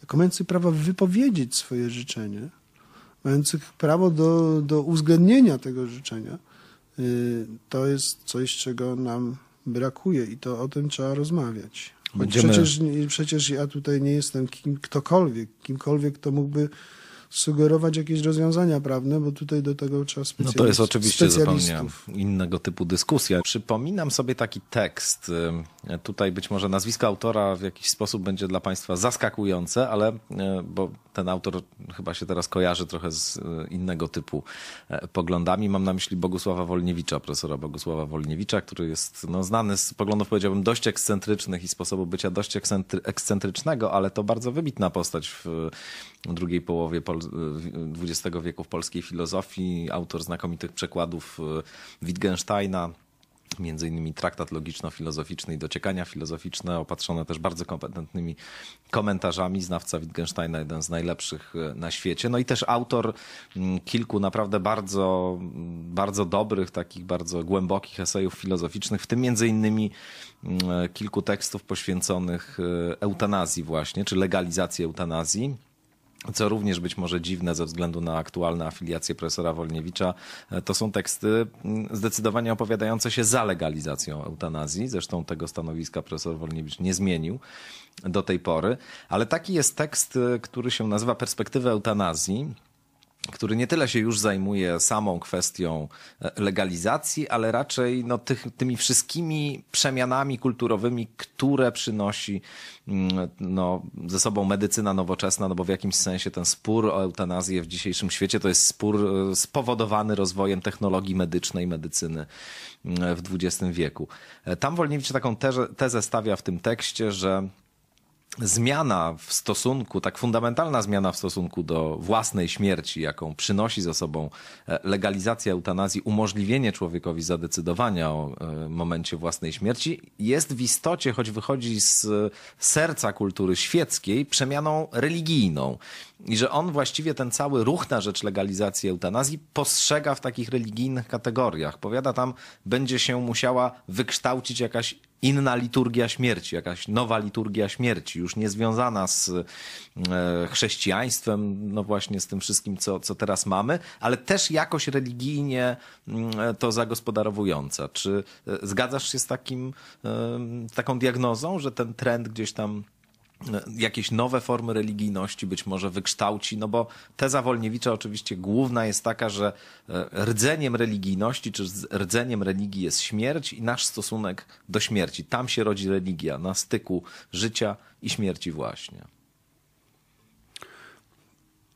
jako mających prawo wypowiedzieć swoje życzenie, mających prawo do, do uwzględnienia tego życzenia, y, to jest coś, czego nam brakuje i to o tym trzeba rozmawiać. Będziemy... Przecież, przecież ja tutaj nie jestem kim, ktokolwiek, kimkolwiek to mógłby sugerować jakieś rozwiązania prawne, bo tutaj do tego trzeba specjalistów. No to jest oczywiście zupełnie innego typu dyskusja. Przypominam sobie taki tekst. Y, tutaj być może nazwisko autora w jakiś sposób będzie dla Państwa zaskakujące, ale y, bo ten autor chyba się teraz kojarzy trochę z y, innego typu e, poglądami. Mam na myśli Bogusława Wolniewicza, profesora Bogusława Wolniewicza, który jest no, znany z poglądów, powiedziałbym, dość ekscentrycznych i sposobu bycia dość ekscentrycznego, ale to bardzo wybitna postać w drugiej połowie pol XX wieku w polskiej filozofii, autor znakomitych przekładów e, Wittgensteina, między innymi traktat logiczno-filozoficzny i dociekania filozoficzne, opatrzone też bardzo kompetentnymi komentarzami. Znawca Wittgensteina, jeden z najlepszych e, na świecie. No i też autor mm, kilku naprawdę bardzo, mm, bardzo dobrych, takich bardzo głębokich esejów filozoficznych, w tym między innymi mm, e, kilku tekstów poświęconych eutanazji właśnie, czy legalizacji eutanazji co również być może dziwne ze względu na aktualne afiliacje profesora Wolniewicza, e, to są teksty mm, zdecydowanie opowiadające się za legalizacją eutanazji. Zresztą tego stanowiska profesor Wolniewicz nie zmienił do tej pory. Ale taki jest tekst, e, który się nazywa Perspektywy eutanazji który nie tyle się już zajmuje samą kwestią e, legalizacji, ale raczej no, tych, tymi wszystkimi przemianami kulturowymi, które przynosi mm, no, ze sobą medycyna nowoczesna, no bo w jakimś sensie ten spór o eutanazję w dzisiejszym świecie to jest spór e, spowodowany rozwojem technologii medycznej, medycyny mm, w XX wieku. E, tam Wolniewicz taką tezę, tezę stawia w tym tekście, że zmiana w stosunku, tak fundamentalna zmiana w stosunku do własnej śmierci, jaką przynosi za sobą e, legalizacja eutanazji, umożliwienie człowiekowi zadecydowania o e, momencie własnej śmierci, jest w istocie, choć wychodzi z e, serca kultury świeckiej, przemianą religijną. I że on właściwie ten cały ruch na rzecz legalizacji eutanazji postrzega w takich religijnych kategoriach. Powiada tam, będzie się musiała wykształcić jakaś inna liturgia śmierci, jakaś nowa liturgia śmierci, już nie związana z e, chrześcijaństwem, no właśnie z tym wszystkim, co, co teraz mamy, ale też jakoś religijnie mm, e, to zagospodarowująca. Czy e, zgadzasz się z takim, taką diagnozą, że ten trend gdzieś tam jakieś nowe formy religijności być może wykształci, no bo teza Wolniewicza oczywiście główna jest taka, że e, rdzeniem religijności czy rdzeniem religii jest śmierć i nasz stosunek do śmierci. Tam się rodzi religia, na styku życia i śmierci właśnie.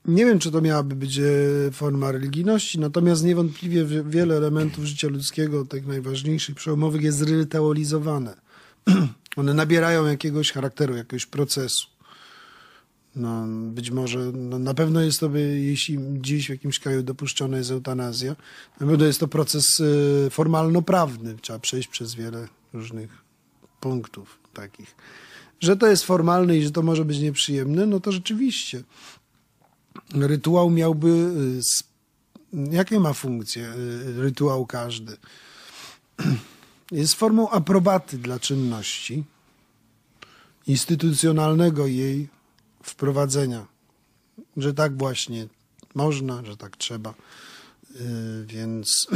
Nie wiem, czy to miałaby być e, forma religijności, natomiast niewątpliwie wiele elementów życia ludzkiego, tych tak najważniejszych, przełomowych, jest zrytualizowane. One nabierają jakiegoś charakteru, jakiegoś procesu. No, być może, no, na pewno jest to, jeśli dziś w jakimś kraju dopuszczona jest eutanazja, na pewno jest to proces y, formalno-prawny. Trzeba przejść przez wiele różnych punktów takich. Że to jest formalne i że to może być nieprzyjemne, no to rzeczywiście. Rytuał miałby. Y, jakie ma funkcje y, rytuał każdy? jest formą aprobaty dla czynności instytucjonalnego jej wprowadzenia, że tak właśnie można, że tak trzeba. więc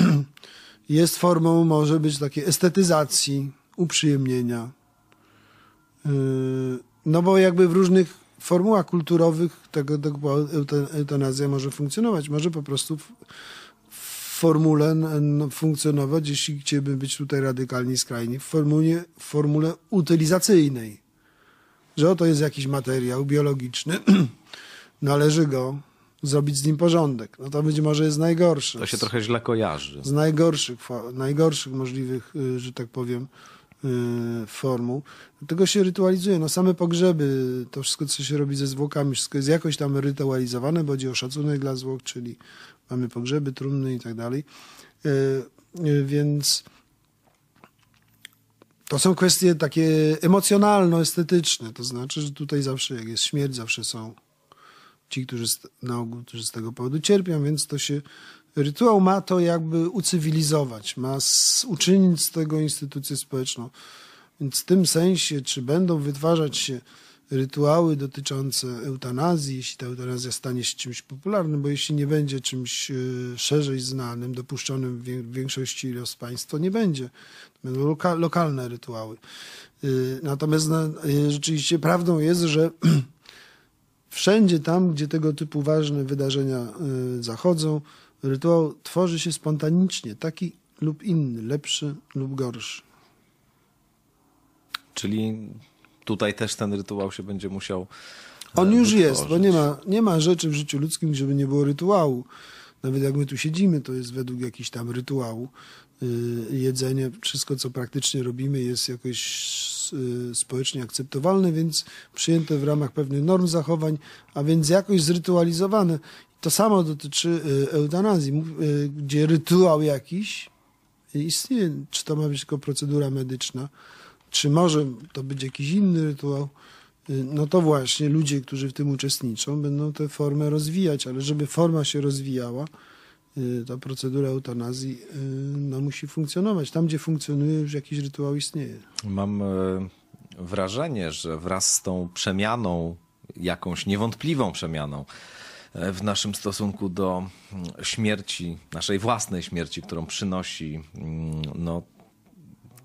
jest formą, może być takiej estetyzacji, uprzyjemnienia. no bo jakby w różnych formułach kulturowych tego, tego eutanazja może funkcjonować. Może po prostu w, formule funkcjonować, jeśli chcieliby być tutaj radykalni, skrajni, w formule, w formule utylizacyjnej. Że oto jest jakiś materiał biologiczny, należy go zrobić z nim porządek. No to być może jest najgorszy. To się trochę źle kojarzy. Z najgorszych, najgorszych możliwych, y, że tak powiem, y, formuł. Tego się rytualizuje. No same pogrzeby, to wszystko, co się robi ze zwłokami, wszystko jest jakoś tam rytualizowane, bo chodzi o szacunek dla zwłok, czyli mamy pogrzeby, trumny i tak dalej. E, e, więc to są kwestie takie emocjonalno-estetyczne, to znaczy, że tutaj zawsze jak jest śmierć, zawsze są ci, którzy na ogół którzy z tego powodu cierpią, więc to się rytuał ma to jakby ucywilizować, ma uczynić z tego instytucję społeczną. Więc w tym sensie, czy będą wytwarzać się rytuały dotyczące eutanazji, jeśli ta eutanazja stanie się czymś popularnym, bo jeśli nie będzie czymś e, szerzej znanym, dopuszczonym w większości ilość państw, to nie będzie. To będą loka lokalne rytuały. E, natomiast e, rzeczywiście prawdą jest, że wszędzie tam, gdzie tego typu ważne wydarzenia zachodzą, rytuał tworzy się spontanicznie, taki lub inny, lepszy lub gorszy. Czyli tutaj też ten rytuał się będzie musiał. On już wytworzyć. jest, bo nie ma, nie ma rzeczy w życiu ludzkim, żeby nie było rytuału. Nawet jak my tu siedzimy, to jest według jakichś tam rytuału. Y, jedzenie, wszystko co praktycznie robimy jest jakoś y, społecznie akceptowalne, więc przyjęte w ramach pewnych norm zachowań, a więc jakoś zrytualizowane. To samo dotyczy y, eutanazji, gdzie rytuał jakiś istnieje. Czy to ma być tylko procedura medyczna? czy może to być jakiś inny rytuał, y, no to właśnie ludzie, którzy w tym uczestniczą, będą tę formę rozwijać, ale żeby forma się rozwijała, y, ta procedura eutanazji y, no, musi funkcjonować. Tam, gdzie funkcjonuje, już jakiś rytuał istnieje. Mam e, wrażenie, że wraz z tą przemianą, jakąś niewątpliwą przemianą, e, w naszym stosunku do śmierci, naszej własnej śmierci, którą przynosi no,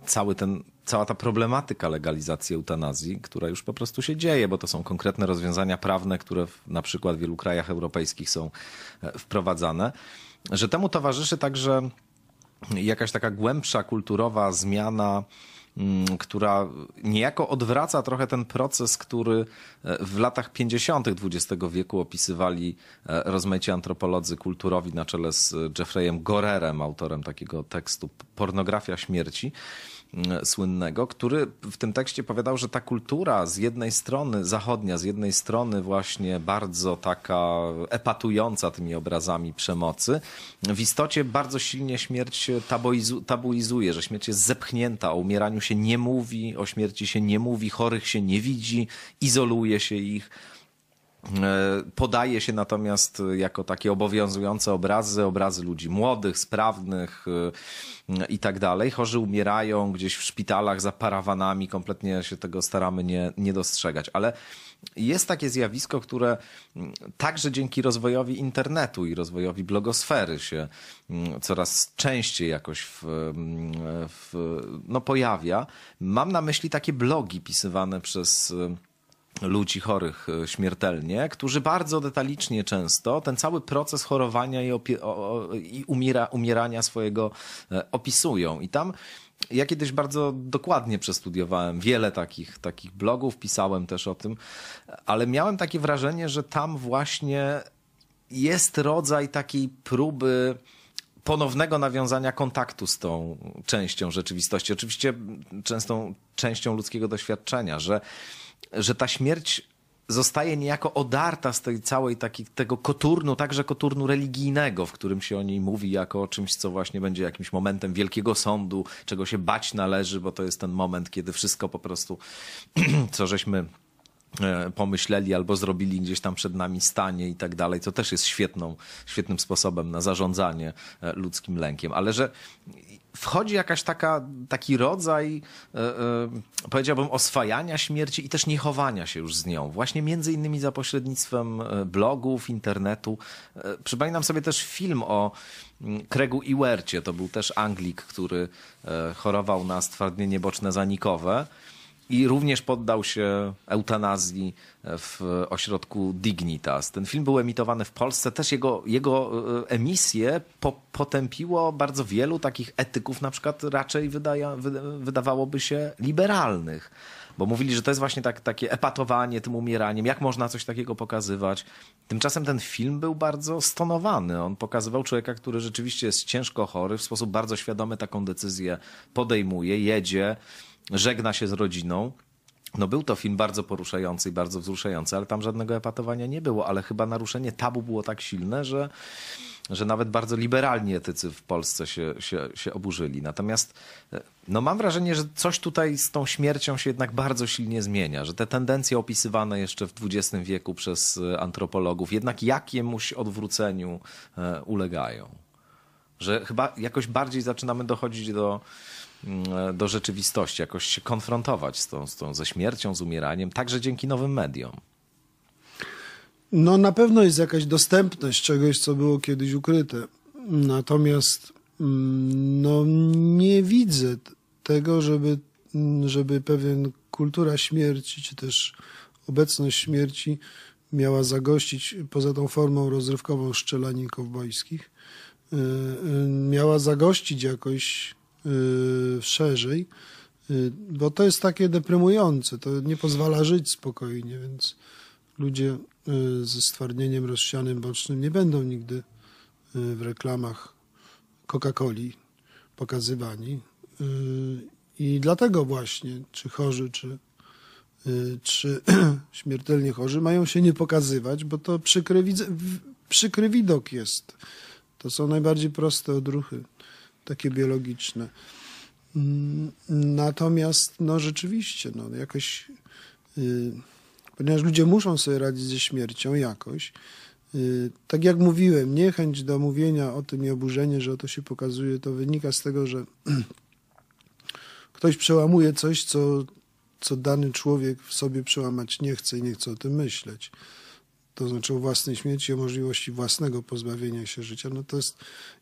cały ten cała ta problematyka legalizacji eutanazji, która już po prostu się dzieje, bo to są konkretne rozwiązania prawne, które w, na przykład w wielu krajach europejskich są e, wprowadzane, że temu towarzyszy także jakaś taka głębsza kulturowa zmiana mm, która niejako odwraca trochę ten proces, który e, w latach 50. XX wieku opisywali e, rozmaici antropolodzy kulturowi na czele z Jeffreyem Gorerem, autorem takiego tekstu Pornografia śmierci E, słynnego, który w tym tekście powiadał, że ta kultura z jednej strony zachodnia, z jednej strony właśnie bardzo taka epatująca tymi obrazami przemocy, w istocie bardzo silnie śmierć tabuizuje, że śmierć jest zepchnięta, o umieraniu się nie mówi, o śmierci się nie mówi, chorych się nie widzi, izoluje się ich E, podaje się natomiast jako takie obowiązujące obrazy, obrazy ludzi młodych, sprawnych e, i tak dalej. Chorzy umierają gdzieś w szpitalach za parawanami, kompletnie się tego staramy nie, nie dostrzegać. Ale jest takie zjawisko, które także dzięki rozwojowi internetu i rozwojowi blogosfery się mm, coraz częściej jakoś w, mm, w, no pojawia. Mam na myśli takie blogi pisywane przez ludzi chorych e, śmiertelnie, którzy bardzo detalicznie często ten cały proces chorowania i, i umiera, umierania swojego e, opisują. I tam ja kiedyś bardzo dokładnie przestudiowałem wiele takich, takich blogów, pisałem też o tym, ale miałem takie wrażenie, że tam właśnie jest rodzaj takiej próby ponownego nawiązania kontaktu z tą częścią rzeczywistości. Oczywiście częstą częścią ludzkiego doświadczenia, że że ta śmierć zostaje niejako odarta z tej całej taki, tego koturnu, także koturnu religijnego, w którym się o niej mówi jako o czymś, co właśnie będzie jakimś momentem wielkiego sądu, czego się bać należy, bo to jest ten moment, kiedy wszystko po prostu, co żeśmy E, pomyśleli albo zrobili gdzieś tam przed nami stanie i tak dalej, to też jest świetną, świetnym sposobem na zarządzanie e, ludzkim lękiem. Ale że wchodzi jakaś taka, taki rodzaj, e, powiedziałbym, oswajania śmierci i też niechowania się już z nią. Właśnie między innymi za pośrednictwem blogów, internetu. przypominam sobie też film o mm, Craigu Iwercie. To był też Anglik, który chorował na stwardnienie boczne zanikowe i również poddał się eutanazji w ośrodku Dignitas. Ten film był emitowany w Polsce. Też jego, jego e, emisję po, potępiło bardzo wielu takich etyków, na przykład raczej wydaje, wydawałoby się liberalnych. Bo mówili, że to jest właśnie tak, takie epatowanie tym umieraniem, jak można coś takiego pokazywać. Tymczasem ten film był bardzo stonowany. On pokazywał człowieka, który rzeczywiście jest ciężko chory, w sposób bardzo świadomy taką decyzję podejmuje, jedzie żegna się z rodziną. No był to film bardzo poruszający i bardzo wzruszający, ale tam żadnego epatowania nie było, ale chyba naruszenie tabu było tak silne, że, że nawet bardzo liberalni etycy w Polsce się, się, się oburzyli. Natomiast e, no mam wrażenie, że coś tutaj z tą śmiercią się jednak bardzo silnie zmienia, że te tendencje opisywane jeszcze w XX wieku przez e, antropologów jednak jakiemuś odwróceniu e, ulegają. Że chyba jakoś bardziej zaczynamy dochodzić do Mm, do rzeczywistości, jakoś się konfrontować z tą, z tą, ze śmiercią, z umieraniem, także dzięki nowym mediom. No na pewno jest jakaś dostępność czegoś, co było kiedyś ukryte. Natomiast mm, no, nie widzę tego, żeby, mm, żeby pewien kultura śmierci, czy też obecność śmierci miała zagościć poza tą formą rozrywkową szczelanin kowbojskich. E, e, miała zagościć jakoś Y, szerzej, y, bo to jest takie deprymujące, to nie pozwala żyć spokojnie, więc ludzie y, ze stwardnieniem rozsianym bocznym nie będą nigdy w reklamach Coca-Coli pokazywani. I dlatego właśnie, czy chorzy, czy, czy śmiertelnie chorzy, mają się nie pokazywać, bo to przykry, przykry widok jest. To są najbardziej proste odruchy takie biologiczne. Mm, natomiast, no rzeczywiście, no jakoś, yy, ponieważ ludzie muszą sobie radzić ze śmiercią jakoś, yy, tak jak mówiłem, niechęć do mówienia o tym i oburzenie, że o to się pokazuje, to wynika z tego, że ktoś przełamuje coś, co, co dany człowiek w sobie przełamać nie chce i nie chce o tym myśleć to znaczy o własnej śmierci, o możliwości własnego pozbawienia się życia, no to jest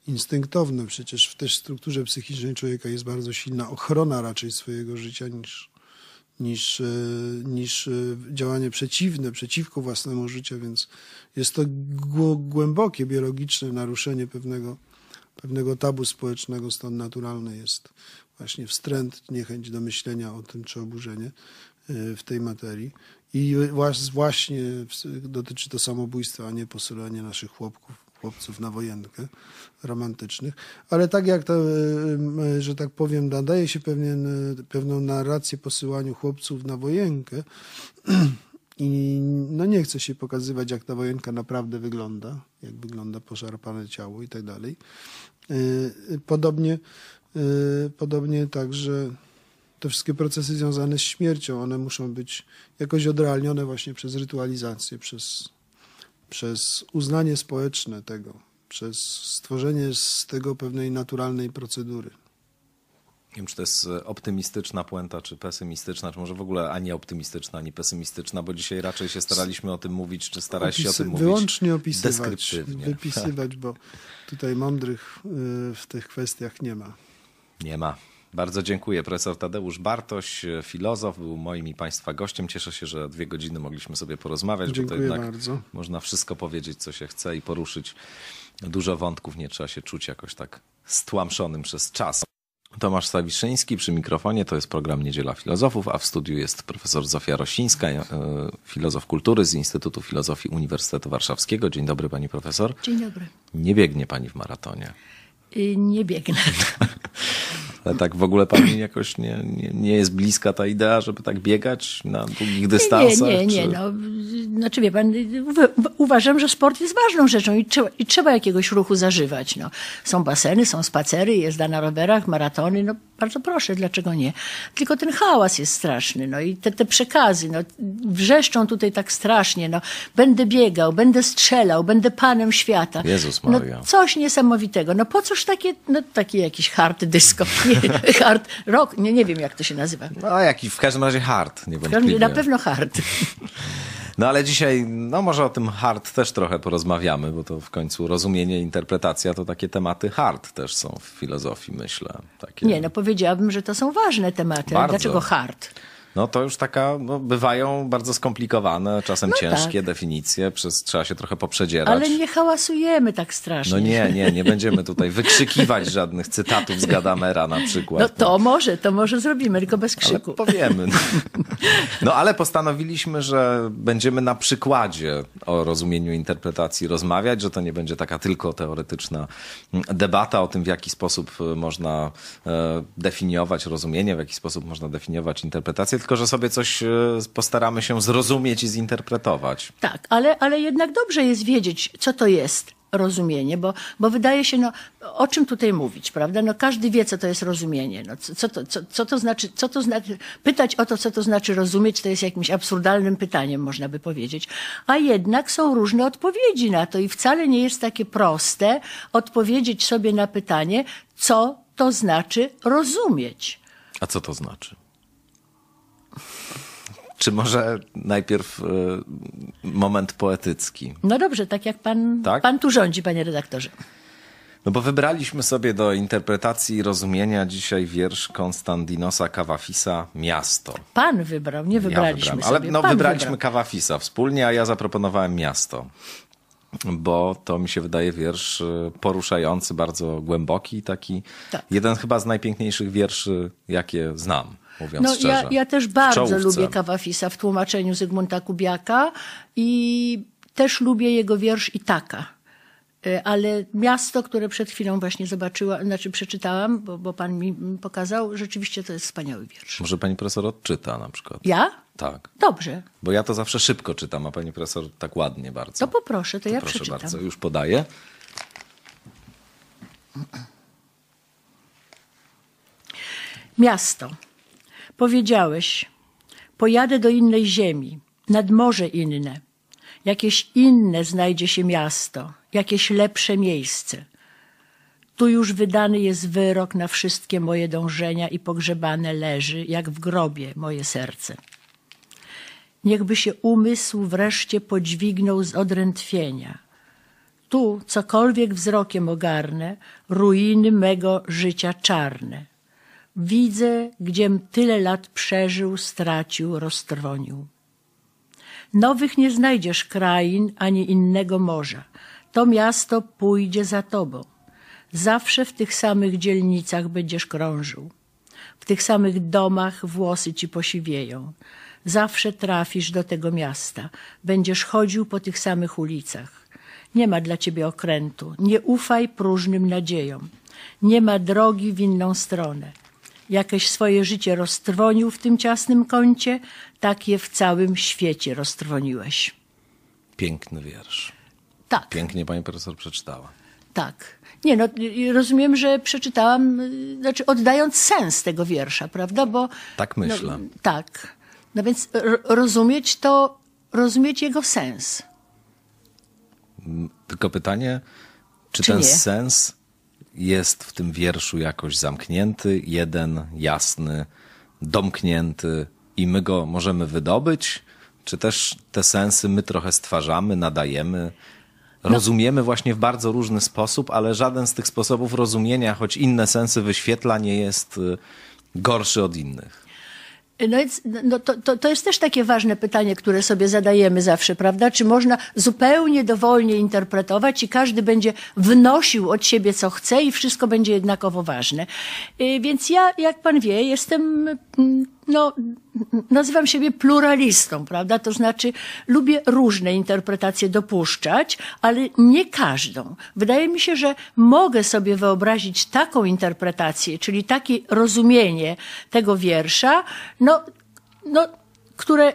instynktowne. Przecież w tej strukturze psychicznej człowieka jest bardzo silna ochrona raczej swojego życia niż, niż, e, niż e, działanie przeciwne, przeciwko własnemu życiu, więc jest to głębokie biologiczne naruszenie pewnego, pewnego tabu społecznego. Stan naturalny jest właśnie wstręt, niechęć do myślenia o tym czy oburzenie e, w tej materii. I właśnie dotyczy to samobójstwa, a nie posyłanie naszych chłopków, chłopców na wojenkę romantycznych. Ale tak jak, to, e, e, że tak powiem, nadaje się pewnie e, pewną narrację posyłaniu chłopców na wojenkę i no nie chce się pokazywać, jak ta wojenka naprawdę wygląda, jak wygląda poszarpane ciało i tak dalej. Podobnie, podobnie także te wszystkie procesy związane z śmiercią, one muszą być jakoś odrealnione właśnie przez rytualizację, przez, przez uznanie społeczne tego, przez stworzenie z tego pewnej naturalnej procedury. Nie wiem, czy to jest e, optymistyczna puenta, czy pesymistyczna, czy może w ogóle ani optymistyczna, ani pesymistyczna, bo dzisiaj raczej się staraliśmy o tym mówić, czy starać się o tym mówić Wyłącznie opisywać, wypisywać, bo tutaj mądrych y, w tych kwestiach nie ma. Nie ma. Bardzo dziękuję. Profesor Tadeusz Bartoś, filozof, był moim i Państwa gościem. Cieszę się, że dwie godziny mogliśmy sobie porozmawiać, dziękuję bo to jednak bardzo. można wszystko powiedzieć, co się chce i poruszyć dużo wątków. Nie trzeba się czuć jakoś tak stłamszonym przez czas. Tomasz Sawiszyński przy mikrofonie, to jest program Niedziela Filozofów, a w studiu jest profesor Zofia Rosińska, e, filozof kultury z Instytutu Filozofii Uniwersytetu Warszawskiego. Dzień dobry pani profesor. Dzień dobry. Nie biegnie pani w maratonie. Y, nie biegnę. Ale tak w ogóle pani jakoś nie, nie, nie jest bliska ta idea, żeby tak biegać na długich dystansach? Nie, nie, nie. Czy... No, znaczy wie pan, uważam, że sport jest ważną rzeczą i trzeba, i trzeba jakiegoś ruchu zażywać. No. Są baseny, są spacery, jezda na rowerach, maratony. No, bardzo proszę, dlaczego nie? Tylko ten hałas jest straszny, no i te, te przekazy, no, wrzeszczą tutaj tak strasznie, no, będę biegał, będę strzelał, będę panem świata. Jezus no, Maria. No, coś niesamowitego. No po cóż takie, no taki jakiś hard disco, nie, hard rock, nie, nie wiem jak to się nazywa. No jaki, w każdym razie hard, nie bądź Na pewno hard. No ale dzisiaj, no może o tym hard też trochę porozmawiamy, bo to w końcu rozumienie, interpretacja to takie tematy hard też są w filozofii, myślę. Takie... Nie, no powiedziałabym, że to są ważne tematy. Bardzo. Dlaczego hard? no to już taka, no, bywają bardzo skomplikowane, czasem no ciężkie tak. definicje, przez, trzeba się trochę poprzedzierać. Ale nie hałasujemy tak strasznie. No nie, nie, nie będziemy tutaj wykrzykiwać żadnych cytatów z Gadamera na przykład. No to no. może, to może zrobimy, tylko bez krzyku. Ale powiemy. No. no ale postanowiliśmy, że będziemy na przykładzie o rozumieniu interpretacji rozmawiać, że to nie będzie taka tylko teoretyczna mm, debata o tym, w jaki sposób e, można e, definiować rozumienie, w jaki sposób można definiować interpretację, tylko że sobie coś e, postaramy się zrozumieć i zinterpretować. Tak, ale, ale jednak dobrze jest wiedzieć, co to jest rozumienie, bo, bo wydaje się, no, o czym tutaj mówić, prawda? No, każdy wie, co to jest rozumienie. No, co, co, to, co, co to znaczy, co to znaczy, pytać o to, co to znaczy rozumieć, to jest jakimś absurdalnym pytaniem, można by powiedzieć. A jednak są różne odpowiedzi na to i wcale nie jest takie proste odpowiedzieć sobie na pytanie, co to znaczy rozumieć. A co to znaczy? Czy może najpierw e, moment poetycki? No dobrze, tak jak pan, tak? pan tu rządzi, panie redaktorze. No bo wybraliśmy sobie do interpretacji i rozumienia dzisiaj wiersz Konstantinosa Kawafisa Miasto. Pan wybrał, nie wybraliśmy ja wybrałem, sobie. Ale no, wybraliśmy wybrał. Kawafisa wspólnie, a ja zaproponowałem Miasto. Bo to mi się wydaje wiersz e, poruszający, bardzo głęboki, taki tak. jeden chyba z najpiękniejszych wierszy, jakie znam mówiąc no, szczerze. Ja, ja też bardzo lubię Kawafisa w tłumaczeniu Zygmunta Kubiaka i też lubię jego wiersz i taka, e, Ale miasto, które przed chwilą właśnie zobaczyłam, znaczy przeczytałam, bo, bo pan mi pokazał, rzeczywiście to jest wspaniały wiersz. Może pani profesor odczyta na przykład? Ja? Tak. Dobrze. Bo ja to zawsze szybko czytam, a pani profesor tak ładnie bardzo. To poproszę, to, to ja proszę przeczytam. Proszę bardzo, już podaję. Miasto. Powiedziałeś, pojadę do innej ziemi, nad morze inne, jakieś inne znajdzie się miasto, jakieś lepsze miejsce. Tu już wydany jest wyrok na wszystkie moje dążenia i pogrzebane leży, jak w grobie, moje serce. Niechby się umysł wreszcie podźwignął z odrętwienia. Tu cokolwiek wzrokiem ogarnę, ruiny mego życia czarne. Widzę, gdziem tyle lat przeżył, stracił, roztrwonił. Nowych nie znajdziesz krain ani innego morza. To miasto pójdzie za tobą. Zawsze w tych samych dzielnicach będziesz krążył. W tych samych domach włosy ci posiwieją. Zawsze trafisz do tego miasta. Będziesz chodził po tych samych ulicach. Nie ma dla ciebie okrętu. Nie ufaj próżnym nadziejom. Nie ma drogi w inną stronę jakieś swoje życie roztrwonił w tym ciasnym kącie, tak je w całym świecie roztrwoniłeś. Piękny wiersz. Tak. Pięknie pani profesor przeczytała. Tak. Nie, no y, y, rozumiem, że przeczytałam, y, znaczy oddając sens tego wiersza, prawda? Bo, tak no, myślę. No, tak. No więc rozumieć to, rozumieć jego sens. Mm, tylko pytanie, czy, czy ten nie? sens jest w tym wierszu jakoś zamknięty, jeden, jasny, domknięty i my go możemy wydobyć? Czy też te sensy my trochę stwarzamy, nadajemy? No. Rozumiemy no. właśnie w bardzo różny sposób, ale żaden z tych sposobów rozumienia, choć inne sensy wyświetla, nie jest y, gorszy od innych. No, no to, to, to, jest też takie ważne pytanie, które sobie zadajemy zawsze, prawda? Czy można zupełnie dowolnie interpretować i każdy będzie wnosił od siebie co chce i wszystko będzie jednakowo ważne. Y, więc ja, jak pan wie, jestem mm, no, nazywam siebie pluralistą, prawda? To znaczy, lubię różne interpretacje dopuszczać, ale nie każdą. Wydaje mi się, że mogę sobie wyobrazić taką interpretację, czyli takie rozumienie tego wiersza, no, no, które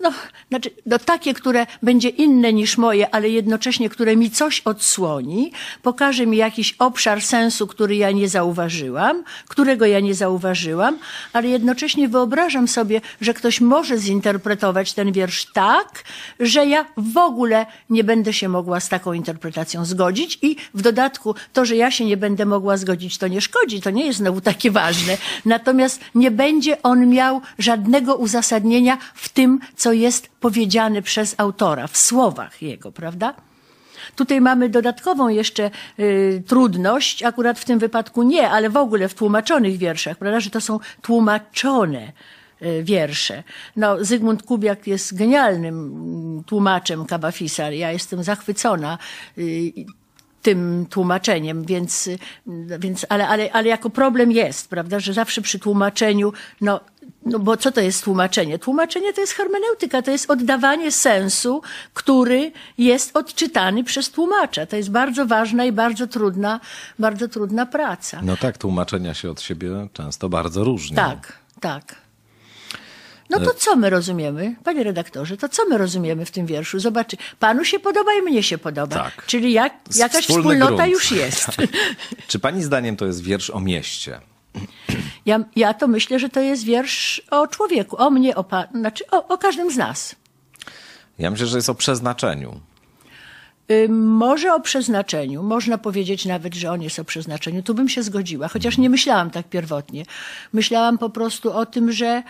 no, znaczy, no, takie, które będzie inne niż moje, ale jednocześnie, które mi coś odsłoni, pokaże mi jakiś obszar sensu, który ja nie zauważyłam, którego ja nie zauważyłam, ale jednocześnie wyobrażam sobie, że ktoś może zinterpretować ten wiersz tak, że ja w ogóle nie będę się mogła z taką interpretacją zgodzić i w dodatku to, że ja się nie będę mogła zgodzić, to nie szkodzi, to nie jest znowu takie ważne. Natomiast nie będzie on miał żadnego uzasadnienia w tym tym, co jest powiedziane przez autora, w słowach jego, prawda? Tutaj mamy dodatkową jeszcze y, trudność, akurat w tym wypadku nie, ale w ogóle w tłumaczonych wierszach, prawda, że to są tłumaczone y, wiersze. No, Zygmunt Kubiak jest genialnym mm, tłumaczem Kabafisa, ja jestem zachwycona. Y, tym tłumaczeniem, więc, więc ale, ale, ale jako problem jest, prawda, że zawsze przy tłumaczeniu, no, no bo co to jest tłumaczenie? Tłumaczenie to jest hermeneutyka, to jest oddawanie sensu, który jest odczytany przez tłumacza. To jest bardzo ważna i bardzo trudna, bardzo trudna praca. No tak, tłumaczenia się od siebie często bardzo różnią. Tak, tak. No to co my rozumiemy, panie redaktorze, to co my rozumiemy w tym wierszu? Zobaczy, panu się podoba i mnie się podoba. Tak. Czyli jak, jakaś Wspólny wspólnota grunt. już jest. Tak. Czy pani zdaniem to jest wiersz o mieście? Ja, ja to myślę, że to jest wiersz o człowieku, o mnie, o, pa, znaczy o, o każdym z nas. Ja myślę, że jest o przeznaczeniu. Może o przeznaczeniu, można powiedzieć nawet, że on jest o przeznaczeniu. Tu bym się zgodziła, chociaż nie myślałam tak pierwotnie. Myślałam po prostu o tym, że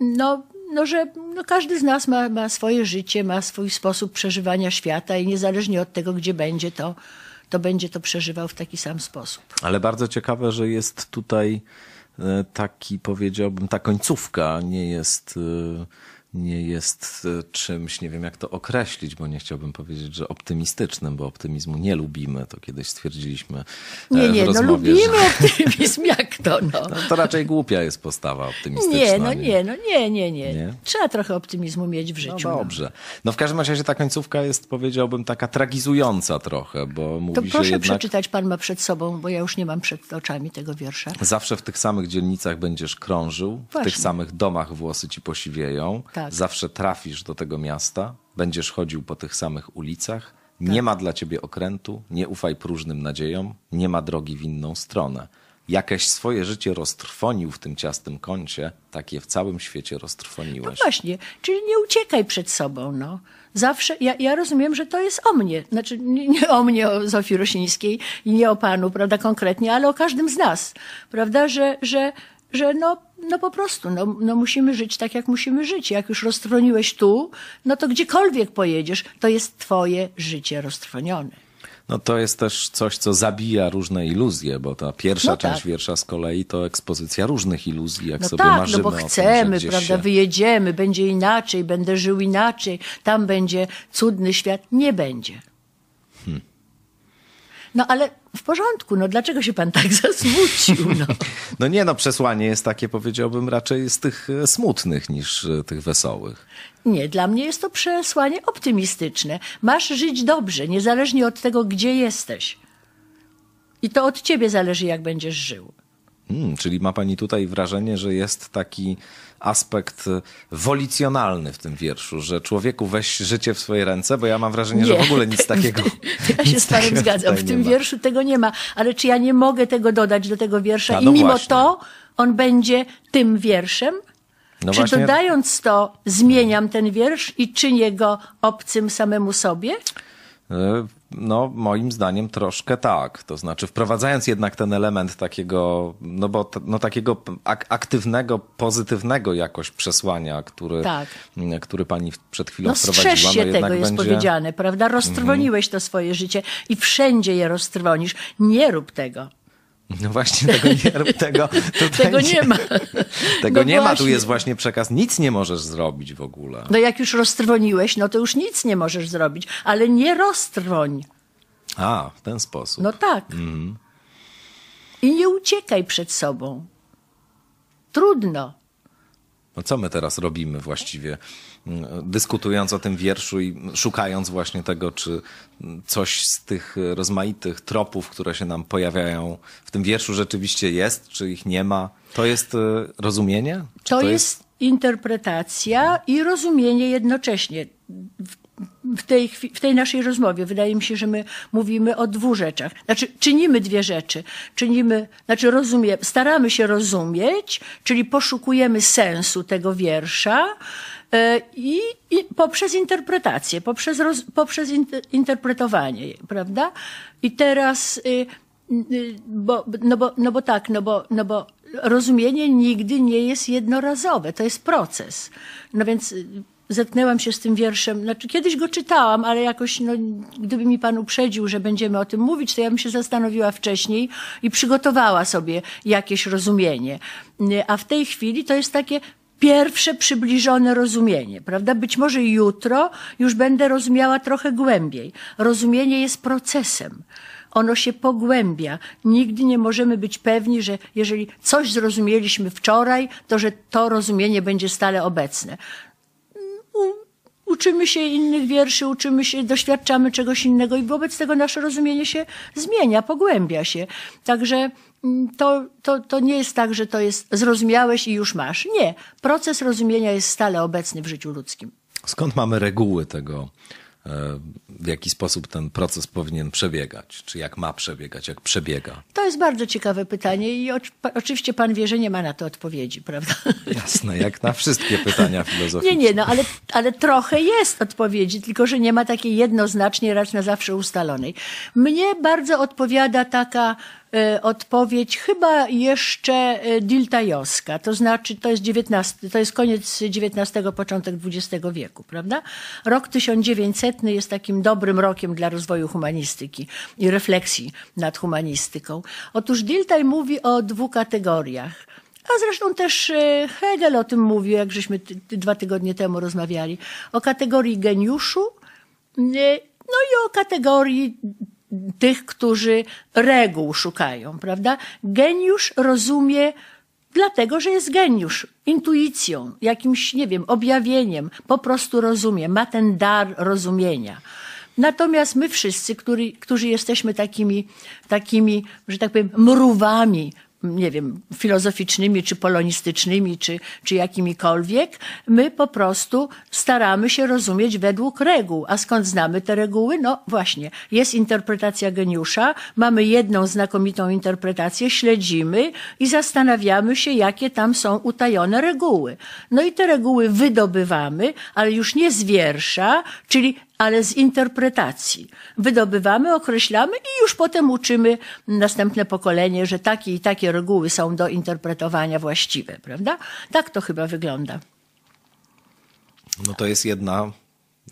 no, no że no każdy z nas ma, ma swoje życie, ma swój sposób przeżywania świata i niezależnie od tego, gdzie będzie, to, to będzie to przeżywał w taki sam sposób. Ale bardzo ciekawe, że jest tutaj e, taki, powiedziałbym, ta końcówka nie jest e, nie jest e, czymś, nie wiem jak to określić, bo nie chciałbym powiedzieć, że optymistycznym, bo optymizmu nie lubimy. To kiedyś stwierdziliśmy. E, nie, nie, no rozmowie, no lubimy że... optymizm, jak to no. no. To raczej głupia jest postawa optymistyczna. Nie, no nie, no nie, nie, nie. nie? Trzeba trochę optymizmu mieć w no życiu. No dobrze. No w każdym razie ta końcówka jest, powiedziałbym, taka tragizująca trochę, bo mówi to się proszę jednak... przeczytać, pan ma przed sobą, bo ja już nie mam przed oczami tego wiersza. Zawsze w tych samych dzielnicach będziesz krążył, Właśnie. w tych samych domach włosy ci posiwieją. Tak. Tak. Zawsze trafisz do tego miasta, będziesz chodził po tych samych ulicach. Tak. Nie ma dla ciebie okrętu, nie ufaj próżnym nadziejom, nie ma drogi w inną stronę. Jakieś swoje życie roztrwonił w tym ciastym kącie, takie w całym świecie roztrwoniłeś. No właśnie, czyli nie uciekaj przed sobą. No. Zawsze, ja, ja rozumiem, że to jest o mnie, znaczy nie, nie o mnie, o Zofii Rosińskiej i nie o panu, prawda, konkretnie, ale o każdym z nas, prawda, że, że że no, no po prostu, no, no musimy żyć tak, jak musimy żyć. Jak już roztrwoniłeś tu, no to gdziekolwiek pojedziesz, to jest twoje życie roztrwonione. No to jest też coś, co zabija różne iluzje, bo ta pierwsza no część tak. wiersza z kolei to ekspozycja różnych iluzji, jak no sobie tak, no marzymy. No bo chcemy, tym, prawda, się... wyjedziemy, będzie inaczej, będę żył inaczej, tam będzie cudny świat. Nie będzie. No ale w porządku, no dlaczego się pan tak zasmucił? No, no nie, no przesłanie jest takie, powiedziałbym, raczej z tych e, smutnych niż e, tych wesołych. Nie, dla mnie jest to przesłanie optymistyczne. Masz żyć dobrze, niezależnie od tego, gdzie jesteś. I to od ciebie zależy, jak będziesz żył. Hmm, czyli ma pani tutaj wrażenie, że jest taki aspekt y, wolicjonalny w tym wierszu, że człowieku weź życie w swoje ręce, bo ja mam wrażenie, nie. że w ogóle nic takiego. ja się z panem zgadzam. W tym wierszu tego nie ma, ale czy ja nie mogę tego dodać do tego wiersza? no I mimo właśnie. to on będzie tym wierszem? No czy właśnie... dodając to zmieniam ten wiersz i czynię go obcym samemu sobie? Y, no, moim zdaniem troszkę tak. To znaczy, wprowadzając jednak ten element takiego, no bo no, takiego ak aktywnego, pozytywnego jakoś przesłania, który, tak. który pani przed chwilą no, wprowadziła. no się no, tego, jest powiedziane, prawda? Roztrwoniłeś mhm. to swoje życie i wszędzie je roztrwonisz. Nie rób tego. No właśnie, tego nie, tego, tego nie, nie ma. tego no nie właśnie. ma, tu jest właśnie przekaz, nic nie możesz zrobić w ogóle. No jak już roztrwoniłeś, no to już nic nie możesz zrobić, ale nie roztrwoń. A, w ten sposób. No tak. Mhm. I nie uciekaj przed sobą. Trudno. No co my teraz robimy właściwie? Mm, dyskutując o tym wierszu i szukając właśnie tego, czy coś z tych rozmaitych tropów, które się nam pojawiają w tym wierszu rzeczywiście jest, czy ich nie ma. To jest e, rozumienie? Czy to, to jest, jest interpretacja i rozumienie jednocześnie. W tej, w tej naszej rozmowie wydaje mi się, że my mówimy o dwóch rzeczach. Znaczy, czynimy dwie rzeczy. Czynimy, znaczy, rozumie, staramy się rozumieć, czyli poszukujemy sensu tego wiersza, E, i, i poprzez interpretację, poprzez, roz, poprzez interpretowanie, prawda? I teraz, y, y, bo, no, bo, no bo tak, no bo, no bo rozumienie nigdy nie jest jednorazowe, to jest proces. No więc y, zetknęłam się z tym wierszem. Znaczy, kiedyś go czytałam, ale jakoś, no, gdyby mi pan uprzedził, że będziemy o tym mówić, to ja bym się zastanowiła wcześniej i przygotowała sobie jakieś rozumienie. A w tej chwili to jest takie pierwsze przybliżone rozumienie, prawda? Być może jutro już będę rozumiała trochę głębiej. Rozumienie jest procesem. Ono się pogłębia. Nigdy nie możemy być pewni, że jeżeli coś zrozumieliśmy wczoraj, to że to rozumienie będzie stale obecne. Uczymy się innych wierszy, uczymy się, doświadczamy czegoś innego i wobec tego nasze rozumienie się zmienia, pogłębia się. Także Mm, to, to, to nie jest tak, że to jest zrozumiałeś i już masz. Nie. Proces rozumienia jest stale obecny w życiu ludzkim. Skąd mamy reguły tego, e, w jaki sposób ten proces powinien przebiegać? Czy jak ma przebiegać, jak przebiega? To jest bardzo ciekawe pytanie i oczywiście pan wie, że nie ma na to odpowiedzi, prawda? Jasne, jak na wszystkie pytania filozoficzne. Nie, nie, no ale, ale trochę jest odpowiedzi, tylko że nie ma takiej jednoznacznie raz na zawsze ustalonej. Mnie bardzo odpowiada taka E, odpowiedź chyba jeszcze e, Diltajowska, to znaczy to jest, 19, to jest koniec XIX, początek XX wieku, prawda? Rok 1900 jest takim dobrym rokiem dla rozwoju humanistyki i refleksji nad humanistyką. Otóż Diltaj mówi o dwóch kategoriach. A zresztą też e, Hegel o tym mówił, jak żeśmy dwa tygodnie temu rozmawiali, o kategorii geniuszu no i o kategorii tych, którzy reguł szukają, prawda? Geniusz rozumie dlatego, że jest geniusz, intuicją, jakimś, nie wiem, objawieniem, po prostu rozumie, ma ten dar rozumienia. Natomiast my wszyscy, który, którzy jesteśmy takimi, takimi, że tak powiem, mruwami, nie wiem, filozoficznymi, czy polonistycznymi, czy, czy jakimikolwiek, my po prostu staramy się rozumieć według reguł. A skąd znamy te reguły? No właśnie, jest interpretacja geniusza, mamy jedną znakomitą interpretację, śledzimy i zastanawiamy się, jakie tam są utajone reguły. No i te reguły wydobywamy, ale już nie z wiersza, czyli ale z interpretacji. Wydobywamy, określamy i już potem uczymy następne pokolenie, że takie i takie reguły są do interpretowania właściwe, prawda? Tak to chyba wygląda. No to jest jedna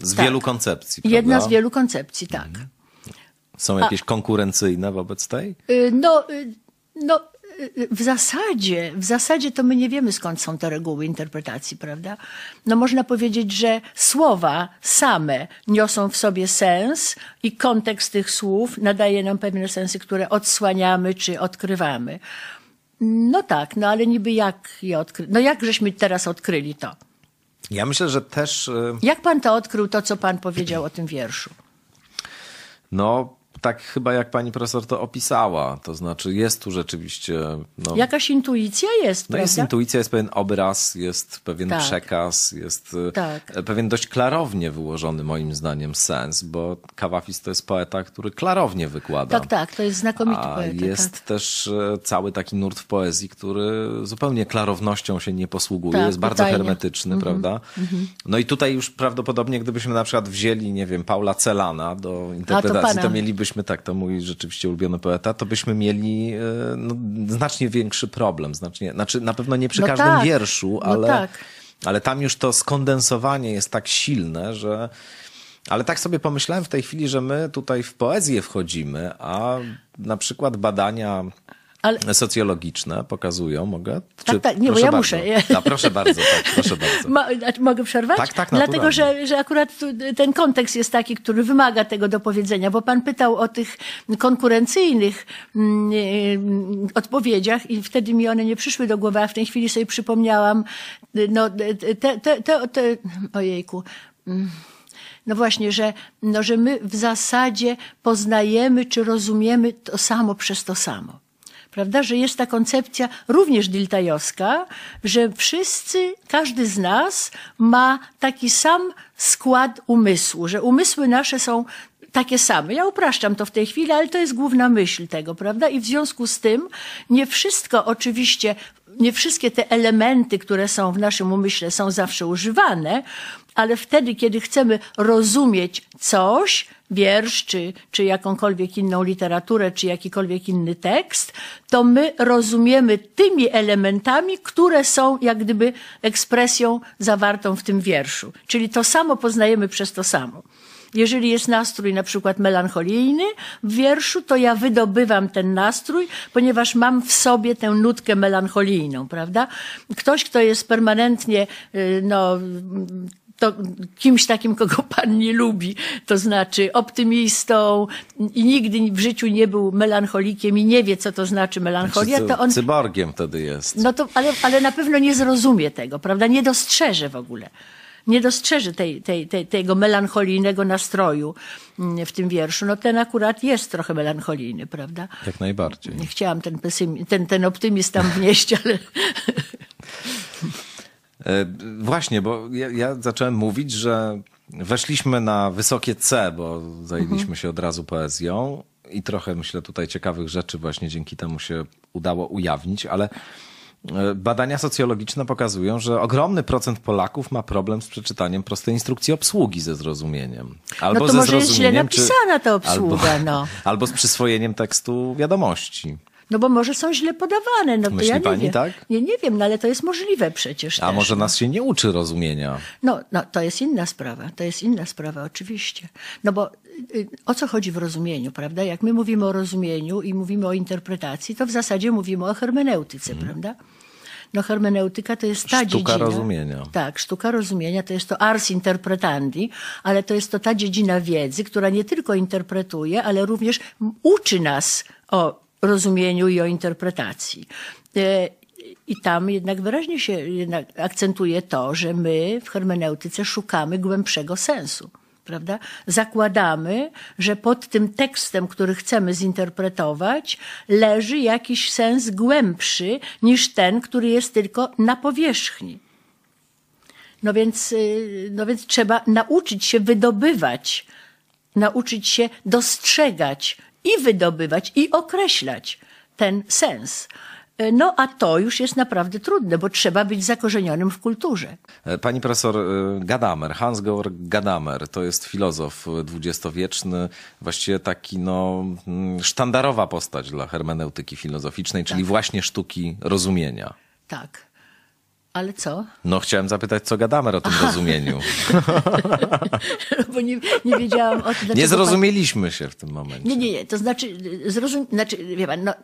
z tak. wielu koncepcji. Prawda? Jedna z wielu koncepcji, tak. Mhm. Są jakieś A, konkurencyjne wobec tej? Y, no, y, no, w zasadzie, w zasadzie to my nie wiemy skąd są te reguły interpretacji, prawda? No można powiedzieć, że słowa same niosą w sobie sens i kontekst tych słów nadaje nam pewne sensy, które odsłaniamy czy odkrywamy. No tak, no ale niby jak je odkry... No jak żeśmy teraz odkryli to? Ja myślę, że też. Y, jak pan to odkrył, to co pan powiedział o tym wierszu? No, tak chyba jak pani profesor to opisała. To znaczy jest tu rzeczywiście... No, Jakaś intuicja jest, No jest intuicja, jest pewien obraz, jest pewien tak. przekaz, jest e, tak. E, pewien dość klarownie wyłożony moim zdaniem sens, bo Kawafis to jest poeta, który klarownie wykłada. Tak, tak, to jest znakomity A poeta. Tak. jest tak. też e, cały taki nurt w poezji, który zupełnie klarownością się nie posługuje, tak, jest bardzo tajnie. hermetyczny, mm -hmm. prawda? Mhm. No i tutaj już prawdopodobnie, gdybyśmy na przykład wzięli, nie wiem, Paula Celana do interpretacji, to, to mielibyśmy byśmy, tak, to mój rzeczywiście ulubiony poeta, to byśmy mieli e, no, znacznie większy problem. Znacznie, znaczy na pewno nie przy no każdym tak. wierszu, no ale, no tak. ale tam już to skondensowanie jest tak silne, że. Ale tak sobie pomyślałem w tej chwili, że my tutaj w poezję wchodzimy, a na przykład badania ale... socjologiczne pokazują, mogę? Tak, czy... Tak, tak, nie, proszę bo ja bardzo. muszę. Ja... Tak, proszę bardzo, tak, proszę bardzo. Ma, mogę przerwać? Tak, tak, naturalnie. Dlatego, że, że akurat ten kontekst jest taki, który wymaga tego dopowiedzenia, bo pan pytał o tych konkurencyjnych mm, mm, odpowiedziach i wtedy mi one nie przyszły do głowy, a w tej chwili sobie przypomniałam, no, te, te, te, te ojejku, mm, no właśnie, że, no, że my w zasadzie poznajemy czy rozumiemy to samo przez to samo prawda, że jest ta koncepcja również diltajowska, że wszyscy, każdy z nas ma taki sam skład umysłu, że umysły nasze są takie same. Ja upraszczam to w tej chwili, ale to jest główna myśl tego, prawda? I w związku z tym nie wszystko oczywiście, nie wszystkie te elementy, które są w naszym umyśle, są zawsze używane, ale wtedy, kiedy chcemy rozumieć coś, wiersz, czy, czy jakąkolwiek inną literaturę, czy jakikolwiek inny tekst, to my rozumiemy tymi elementami, które są jak gdyby ekspresją zawartą w tym wierszu. Czyli to samo poznajemy przez to samo. Jeżeli jest nastrój na przykład melancholijny w wierszu, to ja wydobywam ten nastrój, ponieważ mam w sobie tę nutkę melancholijną, prawda? Ktoś, kto jest permanentnie, y, no, to kimś takim, kogo pan nie lubi, to znaczy optymistą i nigdy w życiu nie był melancholikiem i nie wie, co to znaczy melancholia, znaczy, to on... Cyborgiem wtedy jest. No to, ale, ale na pewno nie zrozumie tego, prawda? Nie dostrzeże w ogóle nie dostrzeży tej, tej, tej, tego melancholijnego nastroju mm, w tym wierszu. No ten akurat jest trochę melancholijny, prawda? Jak najbardziej. Chciałam ten, pesym, ten, ten optymizm tam wnieść, ale... E, właśnie, bo ja, ja, zacząłem mówić, że weszliśmy na wysokie C, bo zajęliśmy mhm. się od razu poezją i trochę, myślę, tutaj ciekawych rzeczy właśnie dzięki temu się udało ujawnić, ale Badania socjologiczne pokazują, że ogromny procent Polaków ma problem z przeczytaniem prostej instrukcji obsługi ze zrozumieniem. No albo no to ze może jest źle napisana ta obsługa. Albo, no. albo z przyswojeniem tekstu wiadomości. No bo może są źle podawane. No Myśli to ja pani nie wiem. tak? Nie, nie wiem, no ale to jest możliwe przecież. A też, może no. nas się nie uczy rozumienia? No, no, to jest inna sprawa. To jest inna sprawa, oczywiście. No bo y, y, o co chodzi w rozumieniu, prawda? Jak my mówimy o rozumieniu i mówimy o interpretacji, to w zasadzie mówimy o hermeneutyce, mhm. prawda? No hermeneutyka to jest ta sztuka dziedzina. Sztuka rozumienia. Tak, sztuka rozumienia to jest to ars interpretandi, ale to jest to ta dziedzina wiedzy, która nie tylko interpretuje, ale również uczy nas o rozumieniu i o interpretacji. E, I tam jednak wyraźnie się jednak akcentuje to, że my w hermeneutyce szukamy głębszego sensu. Prawda? Zakładamy, że pod tym tekstem, który chcemy zinterpretować, leży jakiś sens głębszy niż ten, który jest tylko na powierzchni. No więc, y, no więc trzeba nauczyć się wydobywać, nauczyć się dostrzegać i wydobywać, i określać ten sens. E, no a to już jest naprawdę trudne, bo trzeba być zakorzenionym w kulturze. E, pani profesor e, Gadamer, Hans-Georg Gadamer, to jest filozof dwudziestowieczny, właściwie taki no, mm, sztandarowa postać dla hermeneutyki filozoficznej, czyli tak. właśnie sztuki rozumienia. Tak. Ale co? No chciałem zapytać, co gadamy o tym Aha. rozumieniu. No bo nie, nie wiedziałam o tym. Nie zrozumieliśmy pan... się w tym momencie. Nie, nie, nie. To znaczy, zrozum... znaczy wie pan, no,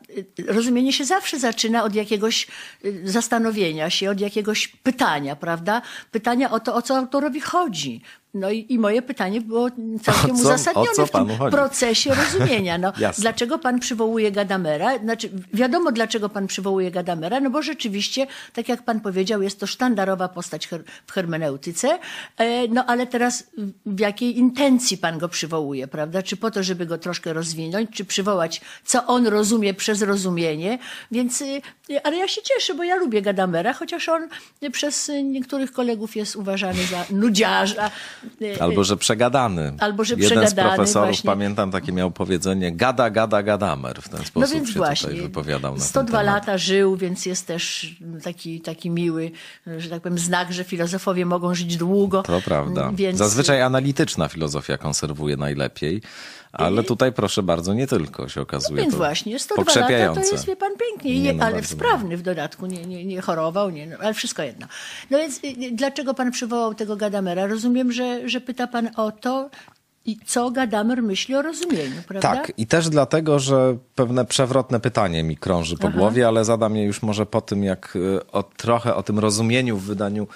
rozumienie się zawsze zaczyna od jakiegoś y, zastanowienia się, od jakiegoś pytania, prawda? Pytania o to, o co autorowi chodzi. No i, i, moje pytanie było całkiem co, uzasadnione w tym procesie rozumienia. No, dlaczego pan przywołuje Gadamera? Znaczy, wiadomo, dlaczego pan przywołuje Gadamera, no bo rzeczywiście, tak jak pan powiedział, jest to sztandarowa postać her w hermeneutyce, e, no ale teraz w jakiej intencji pan go przywołuje, prawda? Czy po to, żeby go troszkę rozwinąć, czy przywołać, co on rozumie przez rozumienie? Więc, e, ale ja się cieszę, bo ja lubię Gadamera, chociaż on przez niektórych kolegów jest uważany za nudziarza, Y, albo, y, że przegadany. Albo, że Jeden przegadany, z profesorów, właśnie. pamiętam, takie miał powiedzenie, gada, gada, gadamer. W ten sposób no więc się właśnie, tutaj wypowiadał. Na 102 lata żył, więc jest też taki, taki miły, że tak powiem, znak, że filozofowie mogą żyć długo. To prawda. Więc... Zazwyczaj analityczna filozofia konserwuje najlepiej. Ale tutaj proszę bardzo, nie tylko się okazuje. No więc właśnie, 102 lata to jest, wie pan, pięknie, nie, ale sprawny w dodatku, nie, nie, nie chorował, nie, no, ale wszystko jedno. No więc y, y, dlaczego pan przywołał tego Gadamera? Rozumiem, że, że pyta pan o to, i co Gadamer myśli o rozumieniu, prawda? Tak, i też dlatego, że pewne przewrotne pytanie mi krąży po Aha. głowie, ale zadam je już może po tym, jak y, o, trochę o tym rozumieniu w wydaniu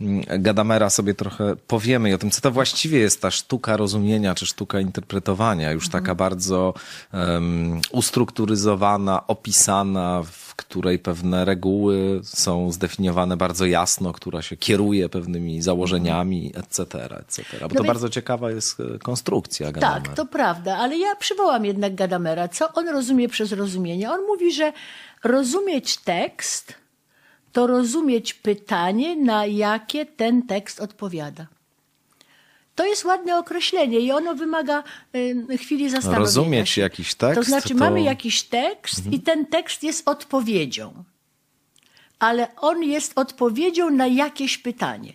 Mm, Gadamera sobie trochę powiemy i o tym, co to właściwie jest ta sztuka rozumienia, czy sztuka interpretowania, już taka mhm. bardzo um, ustrukturyzowana, opisana, w której pewne reguły są zdefiniowane bardzo jasno, która się kieruje pewnymi założeniami, etc., mhm. etc. Bo no to i... bardzo ciekawa jest e, konstrukcja tak, Gadamera. Tak, to prawda, ale ja przywołam jednak Gadamera. Co on rozumie przez rozumienie? On mówi, że rozumieć tekst to rozumieć pytanie, na jakie ten tekst odpowiada. To jest ładne określenie i ono wymaga y, chwili zastanowienia. Rozumieć jakiś tekst. To znaczy, to... mamy jakiś tekst mhm. i ten tekst jest odpowiedzią, ale on jest odpowiedzią na jakieś pytanie.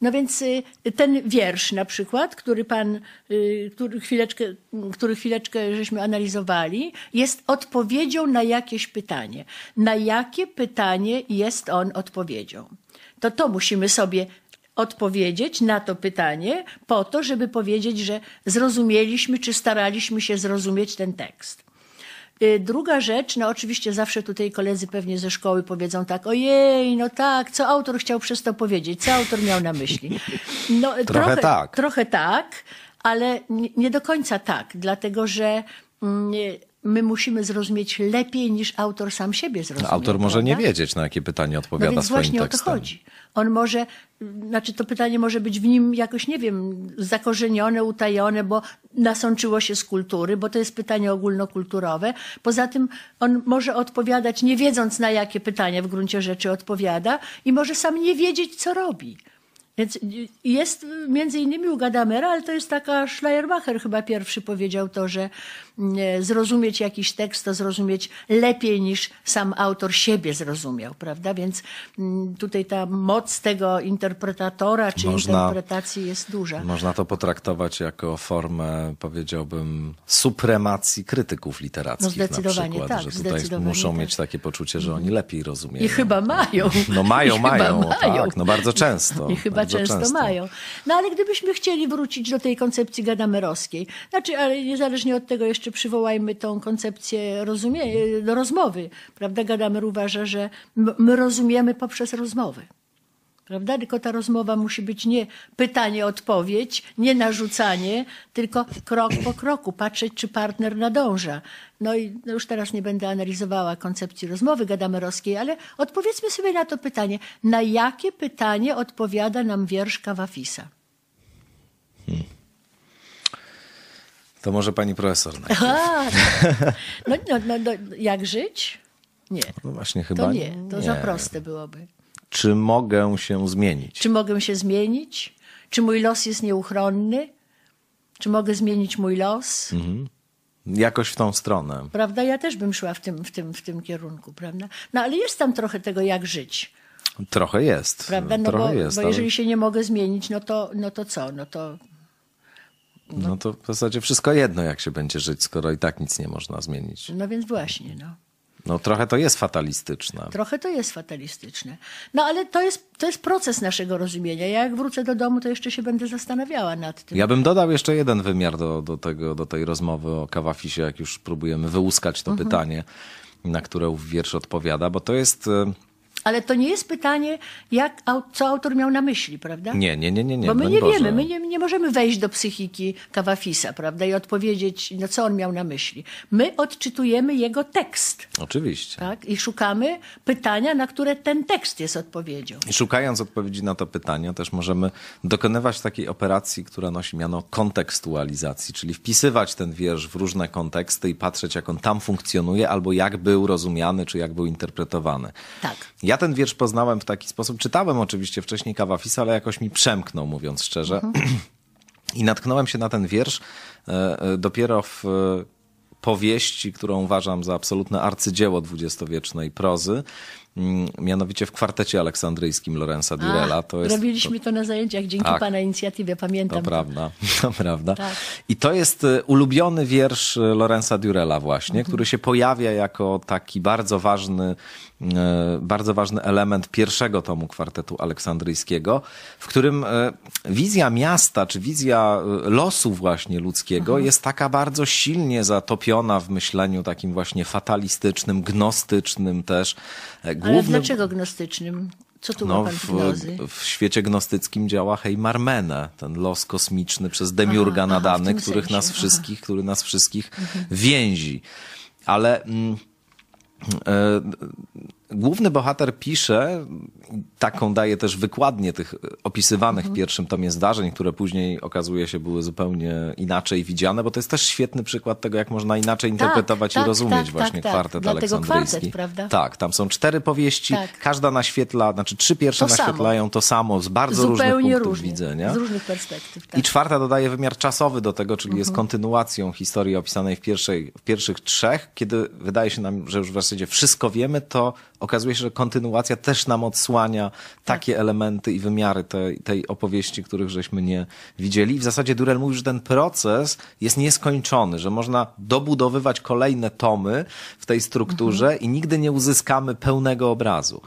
No więc y, ten wiersz na przykład, który pan, y, który chwileczkę, który chwileczkę żeśmy analizowali, jest odpowiedzią na jakieś pytanie. Na jakie pytanie jest on odpowiedzią? To to musimy sobie odpowiedzieć na to pytanie po to, żeby powiedzieć, że zrozumieliśmy czy staraliśmy się zrozumieć ten tekst. Y, druga rzecz, no oczywiście zawsze tutaj koledzy pewnie ze szkoły powiedzą tak, ojej, no tak, co autor chciał przez to powiedzieć, co autor miał na myśli. No, trochę, trochę tak. Trochę tak, ale nie do końca tak, dlatego że mm, my musimy zrozumieć lepiej niż autor sam siebie zrozumie. No, autor może prawda? nie wiedzieć, na jakie pytanie no odpowiada no więc swoim właśnie tekstem. o to chodzi. On może, znaczy to pytanie może być w nim jakoś, nie wiem, zakorzenione, utajone, bo nasączyło się z kultury, bo to jest pytanie ogólnokulturowe. Poza tym on może odpowiadać nie wiedząc, na jakie pytanie w gruncie rzeczy odpowiada i może sam nie wiedzieć, co robi. Więc jest między innymi u Gadamera, ale to jest taka Schleiermacher chyba pierwszy powiedział to, że E, zrozumieć jakiś tekst, to zrozumieć lepiej niż sam autor siebie zrozumiał, prawda? Więc mm, tutaj ta moc tego interpretatora czy można, interpretacji jest duża. Można to potraktować jako formę, powiedziałbym, supremacji krytyków literackich. No zdecydowanie na przykład, tak. Że tutaj muszą tak. mieć takie poczucie, że oni lepiej rozumieją. I chyba mają. No mają, mają, mają, tak. No bardzo często. I chyba często, często, mają. No ale gdybyśmy chcieli wrócić do tej koncepcji gadamerowskiej, znaczy, ale niezależnie od tego jeszcze jeszcze przywołajmy tą koncepcję rozumie, do e, rozmowy. Prawda? Gadamer uważa, że my rozumiemy poprzez rozmowy. Prawda? Tylko ta rozmowa musi być nie pytanie-odpowiedź, nie narzucanie, tylko krok po kroku, patrzeć, czy partner nadąża. No i no już teraz nie będę analizowała koncepcji rozmowy gadamerowskiej, ale odpowiedzmy sobie na to pytanie. Na jakie pytanie odpowiada nam wiersz Kawafisa? Hmm. To może pani profesor. A, no, no, no, no, jak żyć? Nie. No właśnie chyba. To nie, to nie. za proste byłoby. Czy mogę się zmienić? Czy mogę się zmienić? Czy mój los jest nieuchronny? Czy mogę zmienić mój los? Mhm. Jakoś w tą stronę. Prawda? Ja też bym szła w tym, w, tym, w tym kierunku, prawda? No ale jest tam trochę tego, jak żyć. Trochę jest. Prawda? No Trochę bo, jest, bo ale... jeżeli się nie mogę zmienić, no to, no to co? No to no. no. to w zasadzie wszystko jedno, jak się będzie żyć, skoro i tak nic nie można zmienić. No więc właśnie, no. No trochę to jest fatalistyczne. Trochę to jest fatalistyczne. No ale to jest, to jest proces naszego rozumienia. Ja jak wrócę do domu, to jeszcze się będę zastanawiała nad tym. Ja bym dodał jeszcze jeden wymiar do, do, tego, do tej rozmowy o kawafisie, jak już próbujemy wyłuskać to mhm. pytanie, na które w wiersz odpowiada, bo to jest e, ale to nie jest pytanie, jak, co autor miał na myśli, prawda? Nie, nie, nie, nie. nie. Bo my nie Boże. wiemy, my nie, nie możemy wejść do psychiki Kawafisa, prawda, i odpowiedzieć, no co on miał na myśli. My odczytujemy jego tekst. Oczywiście. Tak? I szukamy pytania, na które ten tekst jest odpowiedzią. I szukając odpowiedzi na to pytanie, też możemy dokonywać takiej operacji, która nosi miano kontekstualizacji, czyli wpisywać ten wiersz w różne konteksty i patrzeć, jak on tam funkcjonuje, albo jak był rozumiany, czy jak był interpretowany. Tak. Ja ten wiersz poznałem w taki sposób. Czytałem oczywiście wcześniej Kawafisa, ale jakoś mi przemknął, mówiąc szczerze. Mhm. I natknąłem się na ten wiersz e, e, dopiero w e, powieści, którą uważam za absolutne arcydzieło dwudziestowiecznej prozy. Mm, mianowicie w kwartecie aleksandryjskim Lorenza Durella. To jest, robiliśmy to, to na zajęciach dzięki tak, Pana inicjatywie, pamiętam. To prawda, to prawda. Tak. I to jest y, ulubiony wiersz y, Lorenza Durella właśnie, mhm. który się pojawia jako taki bardzo ważny, y, bardzo ważny element pierwszego tomu kwartetu aleksandryjskiego, w którym wizja miasta, czy wizja losu właśnie ludzkiego mhm. jest taka bardzo silnie zatopiona w myśleniu takim właśnie fatalistycznym, gnostycznym też, głęboko e, ale dlaczego gnostycznym? Co tu no, ma pan w, w świecie gnostyckim działa Heimarmene, ten los kosmiczny przez Demiurga aha, nadany, aha, których nas wszystkich, który nas wszystkich mhm. więzi. Ale... Mm, y, główny bohater pisze, taką daje też wykładnię tych opisywanych w mhm. pierwszym tomie zdarzeń, które później okazuje się były zupełnie inaczej widziane, bo to jest też świetny przykład tego, jak można inaczej tak, interpretować tak, i rozumieć tak, właśnie tak, tak. kwartet tak. aleksandryjski. Kwartet, prawda? Tak, tam są cztery powieści, tak. każda naświetla, znaczy trzy pierwsze to naświetlają samo. to samo z bardzo zupełnie różnych punktów różnie, widzenia. Z różnych perspektyw. I czwarta dodaje wymiar czasowy do tego, czyli mhm. jest kontynuacją historii opisanej w, pierwszej, w pierwszych trzech, kiedy wydaje się nam, że już w zasadzie wszystko wiemy, to okazuje się, że kontynuacja też nam odsłania takie tak. elementy i wymiary tej, tej opowieści, których żeśmy nie widzieli. w zasadzie Durel mówi, że ten proces jest nieskończony, że można dobudowywać kolejne tomy w tej strukturze mhm. i nigdy nie uzyskamy pełnego obrazu.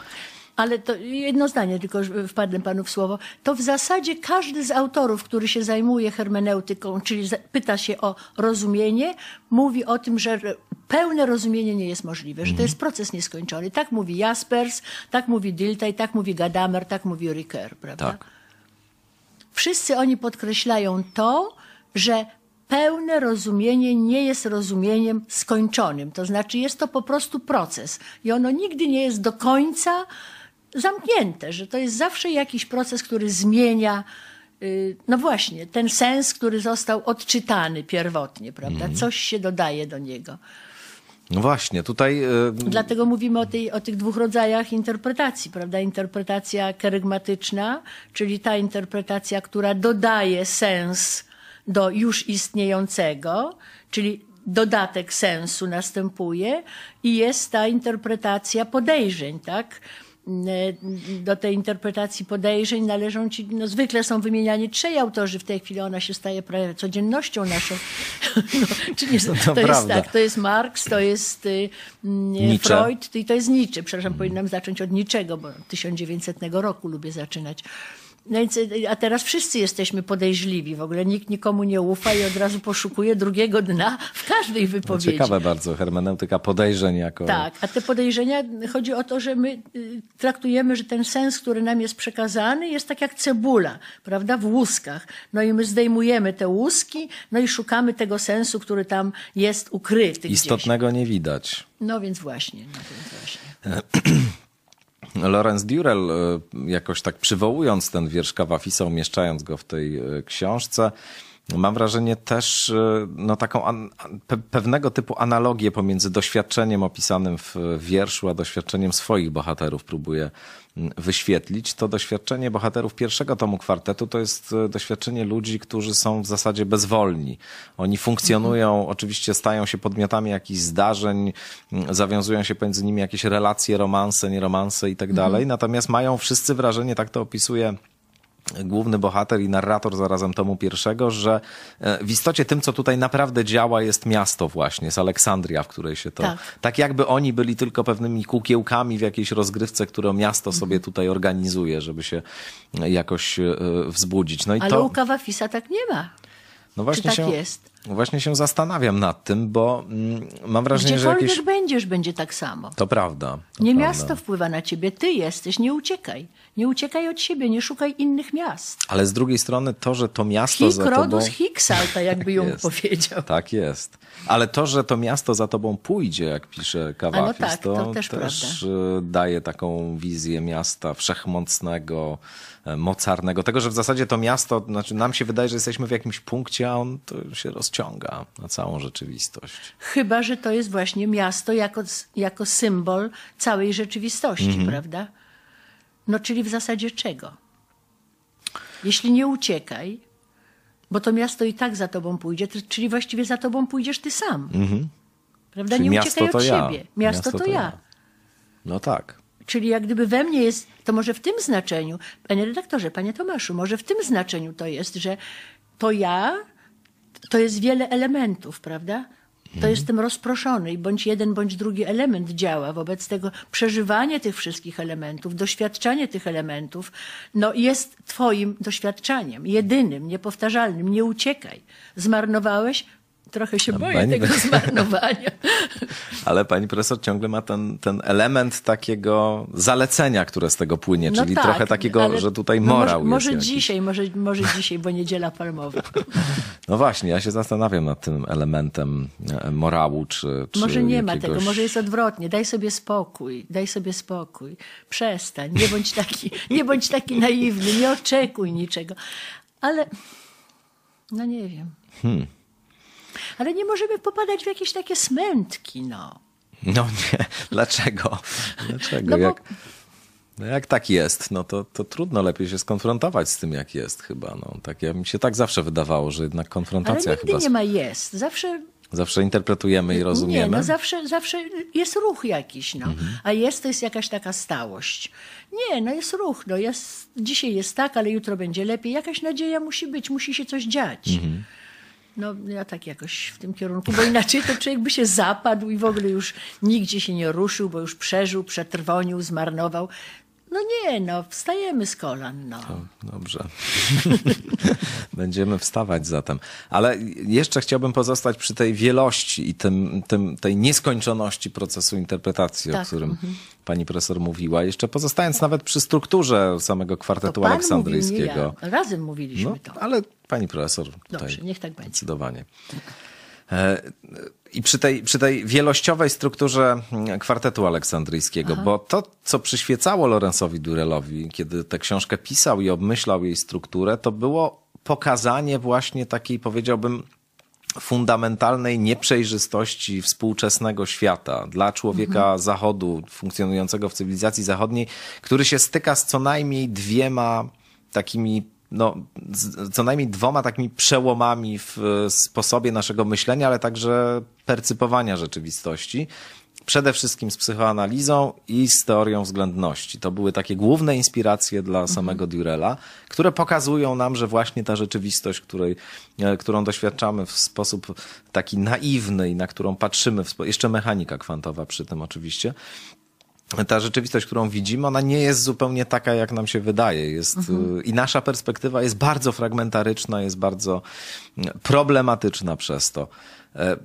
Ale to jedno zdanie, tylko wpadnę panu w słowo. To w zasadzie każdy z autorów, który się zajmuje hermeneutyką, czyli pyta się o rozumienie, mówi o tym, że pełne rozumienie nie jest możliwe, że to mhm. jest proces nieskończony. Tak mówi Jaspers, tak mówi Diltaj, tak mówi Gadamer, tak mówi Ricker, prawda? Tak. Wszyscy oni podkreślają to, że pełne rozumienie nie jest rozumieniem skończonym. To znaczy jest to po prostu proces i ono nigdy nie jest do końca zamknięte, że to jest zawsze jakiś proces, który zmienia y, no właśnie, ten sens, który został odczytany pierwotnie, prawda? Mhm. Coś się dodaje do niego. No właśnie, tutaj. E, dlatego mówimy o, tej, o tych dwóch rodzajach interpretacji, prawda? Interpretacja kerygmatyczna, czyli ta interpretacja, która dodaje sens do już istniejącego, czyli dodatek sensu następuje, i jest ta interpretacja podejrzeń, tak? do tej interpretacji podejrzeń należą ci, no zwykle są wymieniani trzej autorzy, w tej chwili ona się staje prawie codziennością naszą. No, czyli no to, to jest tak, to jest Marx, to jest y, mm, Nietzsche. Freud i to jest Nietzsche. Przepraszam, powinnam zacząć od niczego, bo 1900 roku lubię zaczynać. No więc, a teraz wszyscy jesteśmy podejrzliwi, w ogóle nikt nikomu nie ufa i od razu poszukuje drugiego dna w każdej wypowiedzi. Ciekawe bardzo, hermeneutyka podejrzeń jako... Tak, a te podejrzenia, chodzi o to, że my y, traktujemy, że ten sens, który nam jest przekazany jest tak jak cebula, prawda, w łuskach. No i my zdejmujemy te łuski, no i szukamy tego sensu, który tam jest ukryty Istotnego gdzieś. nie widać. No więc właśnie, no więc właśnie. Lorenz Durrell, e, jakoś tak przywołując ten wiersz Kawafisa, umieszczając go w tej e, książce, mam wrażenie też e, no, taką an, pe, pewnego typu analogię pomiędzy doświadczeniem opisanym w wierszu, a doświadczeniem swoich bohaterów próbuję mm, wyświetlić. To doświadczenie bohaterów pierwszego tomu kwartetu to jest e, doświadczenie ludzi, którzy są w zasadzie bezwolni. Oni funkcjonują, mhm. oczywiście stają się podmiotami jakichś zdarzeń, mm, zawiązują się pomiędzy nimi jakieś relacje, romanse, nieromanse i tak mhm. dalej. Natomiast mają wszyscy wrażenie, tak to opisuje główny bohater i narrator zarazem tomu pierwszego, że e, w istocie tym, co tutaj naprawdę działa, jest miasto właśnie, jest Aleksandria, w której się to... Tak, tak jakby oni byli tylko pewnymi kukiełkami w jakiejś rozgrywce, którą miasto mhm. sobie tutaj organizuje, żeby się e, jakoś e, wzbudzić. No i Ale to... u Kawafisa tak nie ma. No właśnie Czy tak się, jest? Właśnie się zastanawiam nad tym, bo mm, mam wrażenie, że jakieś... będziesz, będzie tak samo. To prawda. To nie prawda. miasto wpływa na ciebie, ty jesteś, nie uciekaj. Nie uciekaj od siebie, nie szukaj innych miast. Ale z drugiej strony to, że to miasto Hic, za tobą... Rodus, jakby ją powiedział. Tak jest. Ale to, że to miasto za tobą pójdzie, jak pisze no Kawafis, no tak, to, to, też, też daje taką wizję miasta wszechmocnego, E, mocarnego. Tego, że w zasadzie to miasto, znaczy nam się wydaje, że jesteśmy w jakimś punkcie, a on to się rozciąga na całą rzeczywistość. Chyba, że to jest właśnie miasto jako, jako symbol całej rzeczywistości, mhm. prawda? No czyli w zasadzie czego? Jeśli nie uciekaj, bo to miasto i tak za tobą pójdzie, czyli właściwie za tobą pójdziesz ty sam. Mhm. Prawda? Czyli nie uciekaj od ja. siebie. Miasto, miasto to, to ja. ja. No tak. Czyli jak gdyby we mnie jest, to może w tym znaczeniu, panie redaktorze, panie Tomaszu, może w tym znaczeniu to jest, że to ja, to jest wiele elementów, prawda? to mhm. jestem rozproszony i bądź jeden, bądź drugi element działa. Wobec tego przeżywanie tych wszystkich elementów, doświadczanie tych elementów no, jest Twoim doświadczaniem, jedynym, niepowtarzalnym. Nie uciekaj. Zmarnowałeś, trochę się no, boję pani tego zmarnowania. Ale pani profesor ciągle ma ten, ten element takiego zalecenia, które z tego płynie, no czyli tak, trochę takiego, że tutaj no morał może, jest. Może dzisiaj, może, może dzisiaj, bo niedziela palmowa. No właśnie, ja się zastanawiam nad tym elementem e, morału, czy, czy Może nie jakiegoś... ma tego, może jest odwrotnie. Daj sobie spokój, daj sobie spokój. Przestań, nie bądź taki, nie bądź taki naiwny, nie oczekuj niczego. Ale no nie wiem. Hmm. Ale nie możemy popadać w jakieś takie smętki, no. No nie, dlaczego? Dlaczego? No bo... jak, no jak tak jest, no to, to trudno lepiej się skonfrontować z tym, jak jest chyba. No, tak, ja mi się tak zawsze wydawało, że jednak konfrontacja Ale nigdy chyba... nie ma jest. Zawsze Zawsze interpretujemy i rozumiemy. Nie, no zawsze, zawsze jest ruch jakiś, no. Mhm. a jest to jest jakaś taka stałość. Nie, no jest ruch, no jest, dzisiaj jest tak, ale jutro będzie lepiej. Jakaś nadzieja musi być, musi się coś dziać. Mhm. No ja tak jakoś w tym kierunku, bo inaczej to człowiek by się zapadł i w ogóle już nigdzie się nie ruszył, bo już przeżył, przetrwonił, zmarnował. No nie, no, wstajemy z kolan, no. O, dobrze. Będziemy wstawać zatem. Ale jeszcze chciałbym pozostać przy tej wielości i tym, tym, tej nieskończoności procesu interpretacji, tak. o którym mhm. pani profesor mówiła. Jeszcze pozostając nawet przy strukturze samego kwartetu to aleksandryjskiego. Mówi, ja. Razem mówiliśmy no, to. Ale pani profesor tutaj Dobrze, niech tak będzie. zdecydowanie. E, I przy tej, przy tej wielościowej strukturze mm, kwartetu aleksandryjskiego, Aha. bo to, co przyświecało Lorenzowi Durelowi, kiedy tę książkę pisał i obmyślał jej strukturę, to było pokazanie właśnie takiej, powiedziałbym, fundamentalnej nieprzejrzystości współczesnego świata dla człowieka mhm. zachodu, funkcjonującego w cywilizacji zachodniej, który się styka z co najmniej dwiema takimi no, z, co najmniej dwoma takimi przełomami w e, sposobie naszego myślenia, ale także percypowania rzeczywistości. Przede wszystkim z psychoanalizą i z teorią względności. To były takie główne inspiracje dla mhm. samego Durella, które pokazują nam, że właśnie ta rzeczywistość, której, e, którą doświadczamy w sposób taki naiwny i na którą patrzymy, jeszcze mechanika kwantowa przy tym oczywiście, ta rzeczywistość, którą widzimy, ona nie jest zupełnie taka, jak nam się wydaje. Jest, mhm. Y, I nasza perspektywa jest bardzo fragmentaryczna, jest bardzo mm, problematyczna przez to. E,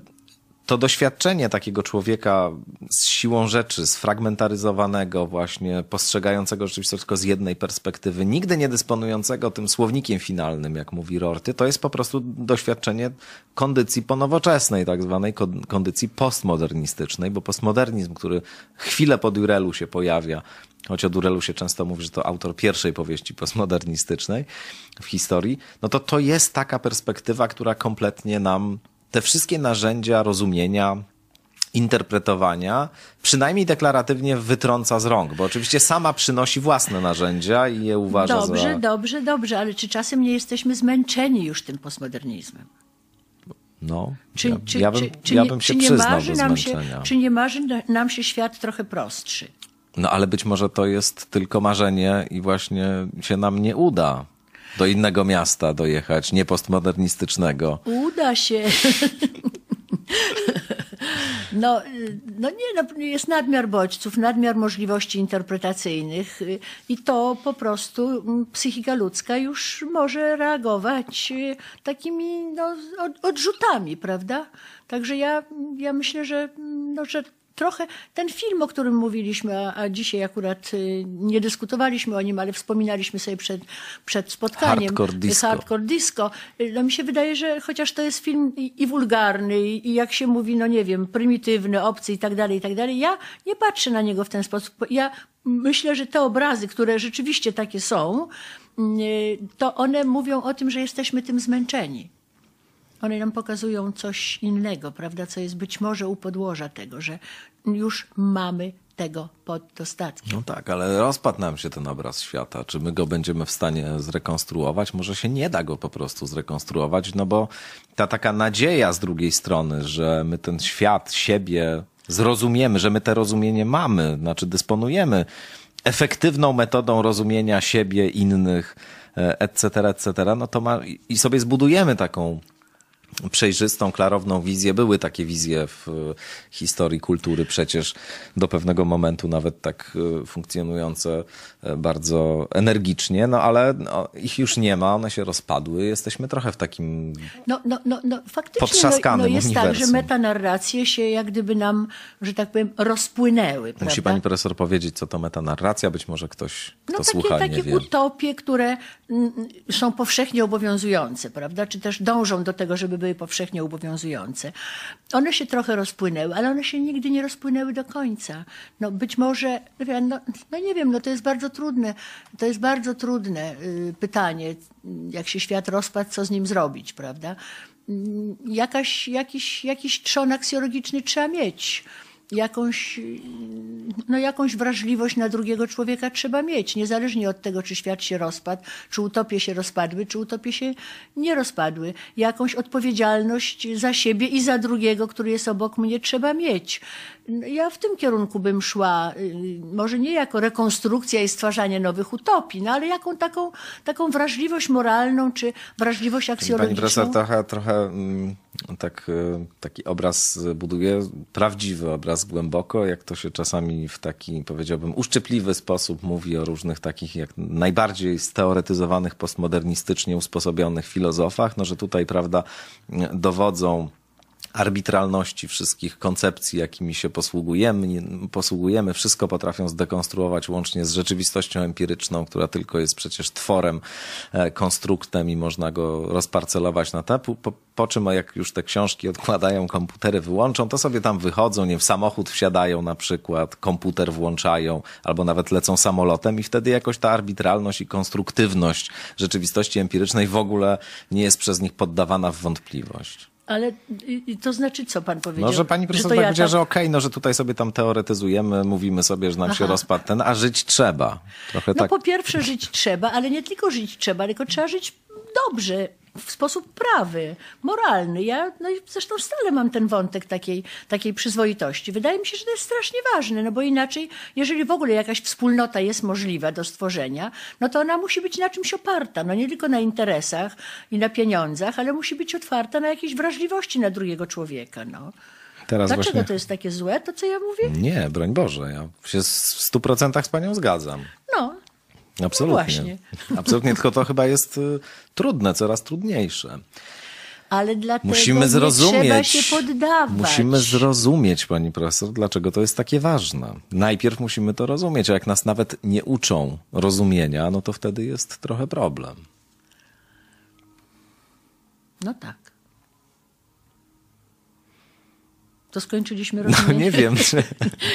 to doświadczenie takiego człowieka z siłą rzeczy, sfragmentaryzowanego właśnie, postrzegającego rzeczywistość tylko z jednej perspektywy, nigdy nie dysponującego tym słownikiem finalnym, jak mówi Rorty, to jest po prostu doświadczenie kondycji ponowoczesnej, tak zwanej kondycji postmodernistycznej, bo postmodernizm, który chwilę po Durelu się pojawia, choć o Durelu się często mówi, że to autor pierwszej powieści postmodernistycznej w historii, no to to jest taka perspektywa, która kompletnie nam te wszystkie narzędzia rozumienia, interpretowania, przynajmniej deklaratywnie wytrąca z rąk, bo oczywiście sama przynosi własne narzędzia i je uważa dobrze, za... Dobrze, dobrze, dobrze, ale czy czasem nie jesteśmy zmęczeni już tym postmodernizmem? No, czy, ja, czy, ja, bym, czy, ja bym się czy przyznał do zmęczenia. Się, czy nie marzy nam się świat trochę prostszy? No ale być może to jest tylko marzenie i właśnie się nam nie uda do innego miasta dojechać, nie postmodernistycznego. Uda się. No, no nie, no jest nadmiar bodźców, nadmiar możliwości interpretacyjnych i to po prostu psychika ludzka już może reagować takimi no, odrzutami, prawda? Także ja, ja myślę, że, no, że trochę ten film, o którym mówiliśmy, a, dzisiaj akurat y, nie dyskutowaliśmy o nim, ale wspominaliśmy sobie przed, przed spotkaniem. Hardcore disco. Hardcore disco. Y, no mi się wydaje, że chociaż to jest film i, i wulgarny, i, i, jak się mówi, no nie wiem, prymitywny, obcy i tak dalej, i tak dalej, ja nie patrzę na niego w ten sposób. Ja myślę, że te obrazy, które rzeczywiście takie są, y, to one mówią o tym, że jesteśmy tym zmęczeni one nam pokazują coś innego, prawda, co jest być może u podłoża tego, że już mamy tego pod dostatkiem. No tak, ale rozpadł nam się ten obraz świata. Czy my go będziemy w stanie zrekonstruować? Może się nie da go po prostu zrekonstruować, no bo ta taka nadzieja z drugiej strony, że my ten świat, siebie zrozumiemy, że my te rozumienie mamy, znaczy dysponujemy efektywną metodą rozumienia siebie, innych, etc., etc., no to ma, i sobie zbudujemy taką przejrzystą, klarowną wizję. Były takie wizje w e, historii kultury przecież do pewnego momentu nawet tak e, funkcjonujące e, bardzo energicznie, no ale no, ich już nie ma, one się rozpadły. Jesteśmy trochę w takim no, no, no, no, faktycznie, no, no jest uniwersum. tak, że metanarracje się jak gdyby nam, że tak powiem, rozpłynęły. Prawda? Musi pani profesor powiedzieć, co to metanarracja, być może ktoś, kto no, słucha, takie, takie utopie, które są powszechnie obowiązujące, prawda? Czy też dążą do tego, żeby były powszechnie obowiązujące. One się trochę rozpłynęły, ale one się nigdy nie rozpłynęły do końca. No być może, no, no, no nie wiem, no to jest bardzo trudne, to jest bardzo trudne y, pytanie, jak się świat rozpadł, co z nim zrobić, prawda? Mm, jakaś, jakiś, jakiś trzon aksjologiczny trzeba mieć jakąś, no jakąś wrażliwość na drugiego człowieka trzeba mieć, niezależnie od tego, czy świat się rozpadł, czy utopie się rozpadły, czy utopie się nie rozpadły. Jakąś odpowiedzialność za siebie i za drugiego, który jest obok mnie, trzeba mieć. Ja w tym kierunku bym szła, y, może nie jako rekonstrukcja i stwarzanie nowych utopii, no ale jaką taką, taką wrażliwość moralną, czy wrażliwość aksjologiczną. Pani profesor, trochę, trochę mm, tak, e, taki obraz buduje, prawdziwy obraz głęboko, jak to się czasami w taki, powiedziałbym, uszczypliwy sposób mówi o różnych takich jak najbardziej steoretyzowanych, postmodernistycznie usposobionych filozofach, no że tutaj, prawda, dowodzą arbitralności wszystkich koncepcji, jakimi się posługujemy, posługujemy, wszystko potrafią zdekonstruować łącznie z rzeczywistością empiryczną, która tylko jest przecież tworem, e, konstruktem i można go rozparcelować na tapu. po, po czym jak już te książki odkładają, komputery wyłączą, to sobie tam wychodzą, nie w samochód wsiadają na przykład, komputer włączają, albo nawet lecą samolotem i wtedy jakoś ta arbitralność i konstruktywność rzeczywistości empirycznej w ogóle nie jest przez nich poddawana w wątpliwość. Ale to znaczy, co pan powiedział? No, że pani profesor tak ja powiedziała, tak... że okej, okay, no, że tutaj sobie tam teoretyzujemy, mówimy sobie, że nam Aha. się rozpadł ten, a żyć trzeba. Trochę no tak... po pierwsze żyć trzeba, ale nie tylko żyć trzeba, tylko trzeba żyć dobrze, w sposób prawy, moralny. Ja no zresztą stale mam ten wątek takiej, takiej przyzwoitości. Wydaje mi się, że to jest strasznie ważne, no bo inaczej, jeżeli w ogóle jakaś wspólnota jest możliwa do stworzenia, no to ona musi być na czymś oparta, no nie tylko na interesach i na pieniądzach, ale musi być otwarta na jakieś wrażliwości na drugiego człowieka, no. Teraz Dlaczego właśnie... to jest takie złe, to co ja mówię? Nie, broń Boże, ja się w stu procentach z panią zgadzam. No, no absolutnie. No Absolutnie, tylko to chyba jest y, trudne, coraz trudniejsze. Ale dlatego musimy zrozumieć, trzeba się poddawać. Musimy zrozumieć, pani profesor, dlaczego to jest takie ważne. Najpierw musimy to rozumieć, a jak nas nawet nie uczą rozumienia, no to wtedy jest trochę problem. No tak. To skończyliśmy rozumienie. No nie wiem, czy...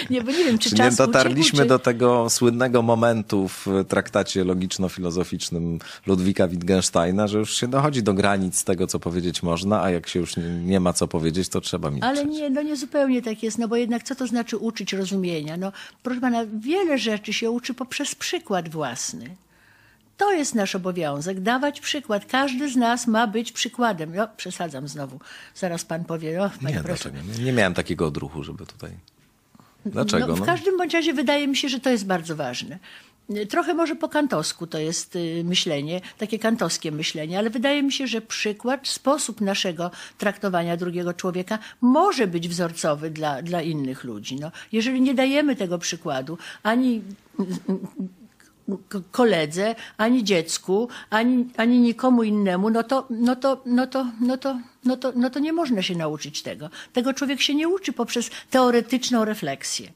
nie, bo nie wiem, czy, czy czas nie dotarliśmy uciekł, czy... do tego słynnego momentu w traktacie logiczno-filozoficznym Ludwika Wittgensteina, że już się dochodzi do granic tego, co powiedzieć można, a jak się już nie, nie ma co powiedzieć, to trzeba milczeć. Ale nie, no nie zupełnie tak jest, no bo jednak co to znaczy uczyć rozumienia? No proszę pana, wiele rzeczy się uczy poprzez przykład własny. To jest nasz obowiązek, dawać przykład. Każdy z nas ma być przykładem. No, przesadzam znowu. Zaraz pan powie, o, nie, proszę. Nie, nie miałem takiego odruchu, żeby tutaj... Dlaczego? No, w no? każdym bądź razie wydaje mi się, że to jest bardzo ważne. Trochę może po kantowsku to jest y, myślenie, takie kantowskie myślenie, ale wydaje mi się, że przykład, sposób naszego traktowania drugiego człowieka może być wzorcowy dla, dla innych ludzi. No, jeżeli nie dajemy tego przykładu, ani koledze, ani dziecku, ani, ani nikomu innemu, no to, no to, no to, no to, no to, no to nie można się nauczyć tego. Tego człowiek się nie uczy poprzez teoretyczną refleksję.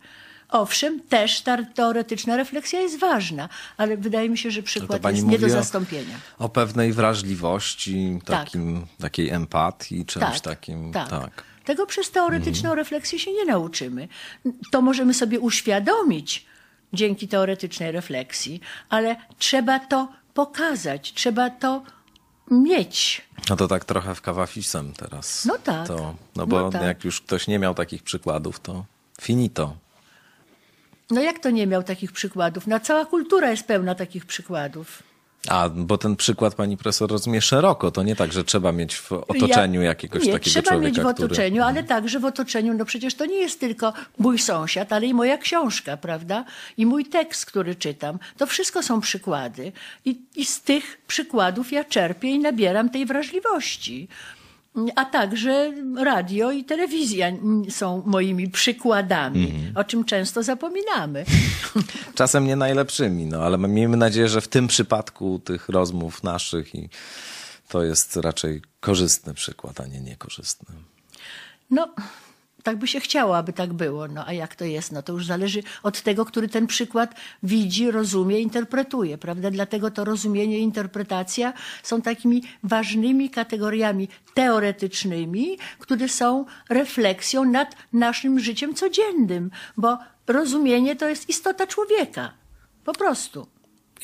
Owszem, też ta teoretyczna refleksja jest ważna, ale wydaje mi się, że przykład jest nie do zastąpienia. O, o pewnej wrażliwości, tak. takim, tak. takiej empatii, czymś tak, takim. tak. tak. Tego przez teoretyczną mhm. refleksję się nie nauczymy. To możemy sobie uświadomić, dzięki teoretycznej refleksji, ale trzeba to pokazać, trzeba to mieć. No to tak trochę w kawafisem teraz. No tak. To, no, no bo no tak. jak już ktoś nie miał takich przykładów, to finito. No jak to nie miał takich przykładów? No cała kultura jest pełna takich przykładów. A, bo ten przykład pani profesor rozumie szeroko. To nie tak, że trzeba mieć w otoczeniu ja, jakiegoś nie, takiego trzeba człowieka. Trzeba mieć w otoczeniu, który... ale mhm. także w otoczeniu, no przecież to nie jest tylko mój sąsiad, ale i moja książka, prawda? I mój tekst, który czytam. To wszystko są przykłady. I, i z tych przykładów ja czerpię i nabieram tej wrażliwości a także radio i telewizja są moimi przykładami, mm. o czym często zapominamy. Czasem nie najlepszymi, no ale miejmy nadzieję, że w tym przypadku tych rozmów naszych i to jest raczej korzystny przykład, a nie niekorzystny. No, tak by się chciało, aby tak było. No a jak to jest? No to już zależy od tego, który ten przykład widzi, rozumie, interpretuje, prawda? Dlatego to rozumienie i interpretacja są takimi ważnymi kategoriami teoretycznymi, które są refleksją nad naszym życiem codziennym, bo rozumienie to jest istota człowieka. Po prostu.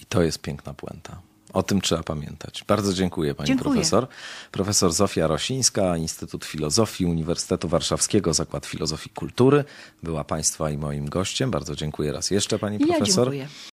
I to jest piękna puenta. O tym trzeba pamiętać. Bardzo dziękuję pani dziękuję. profesor. Profesor Zofia Rosińska, Instytut Filozofii Uniwersytetu Warszawskiego, Zakład Filozofii Kultury była państwa i moim gościem. Bardzo dziękuję raz jeszcze pani profesor. Ja dziękuję.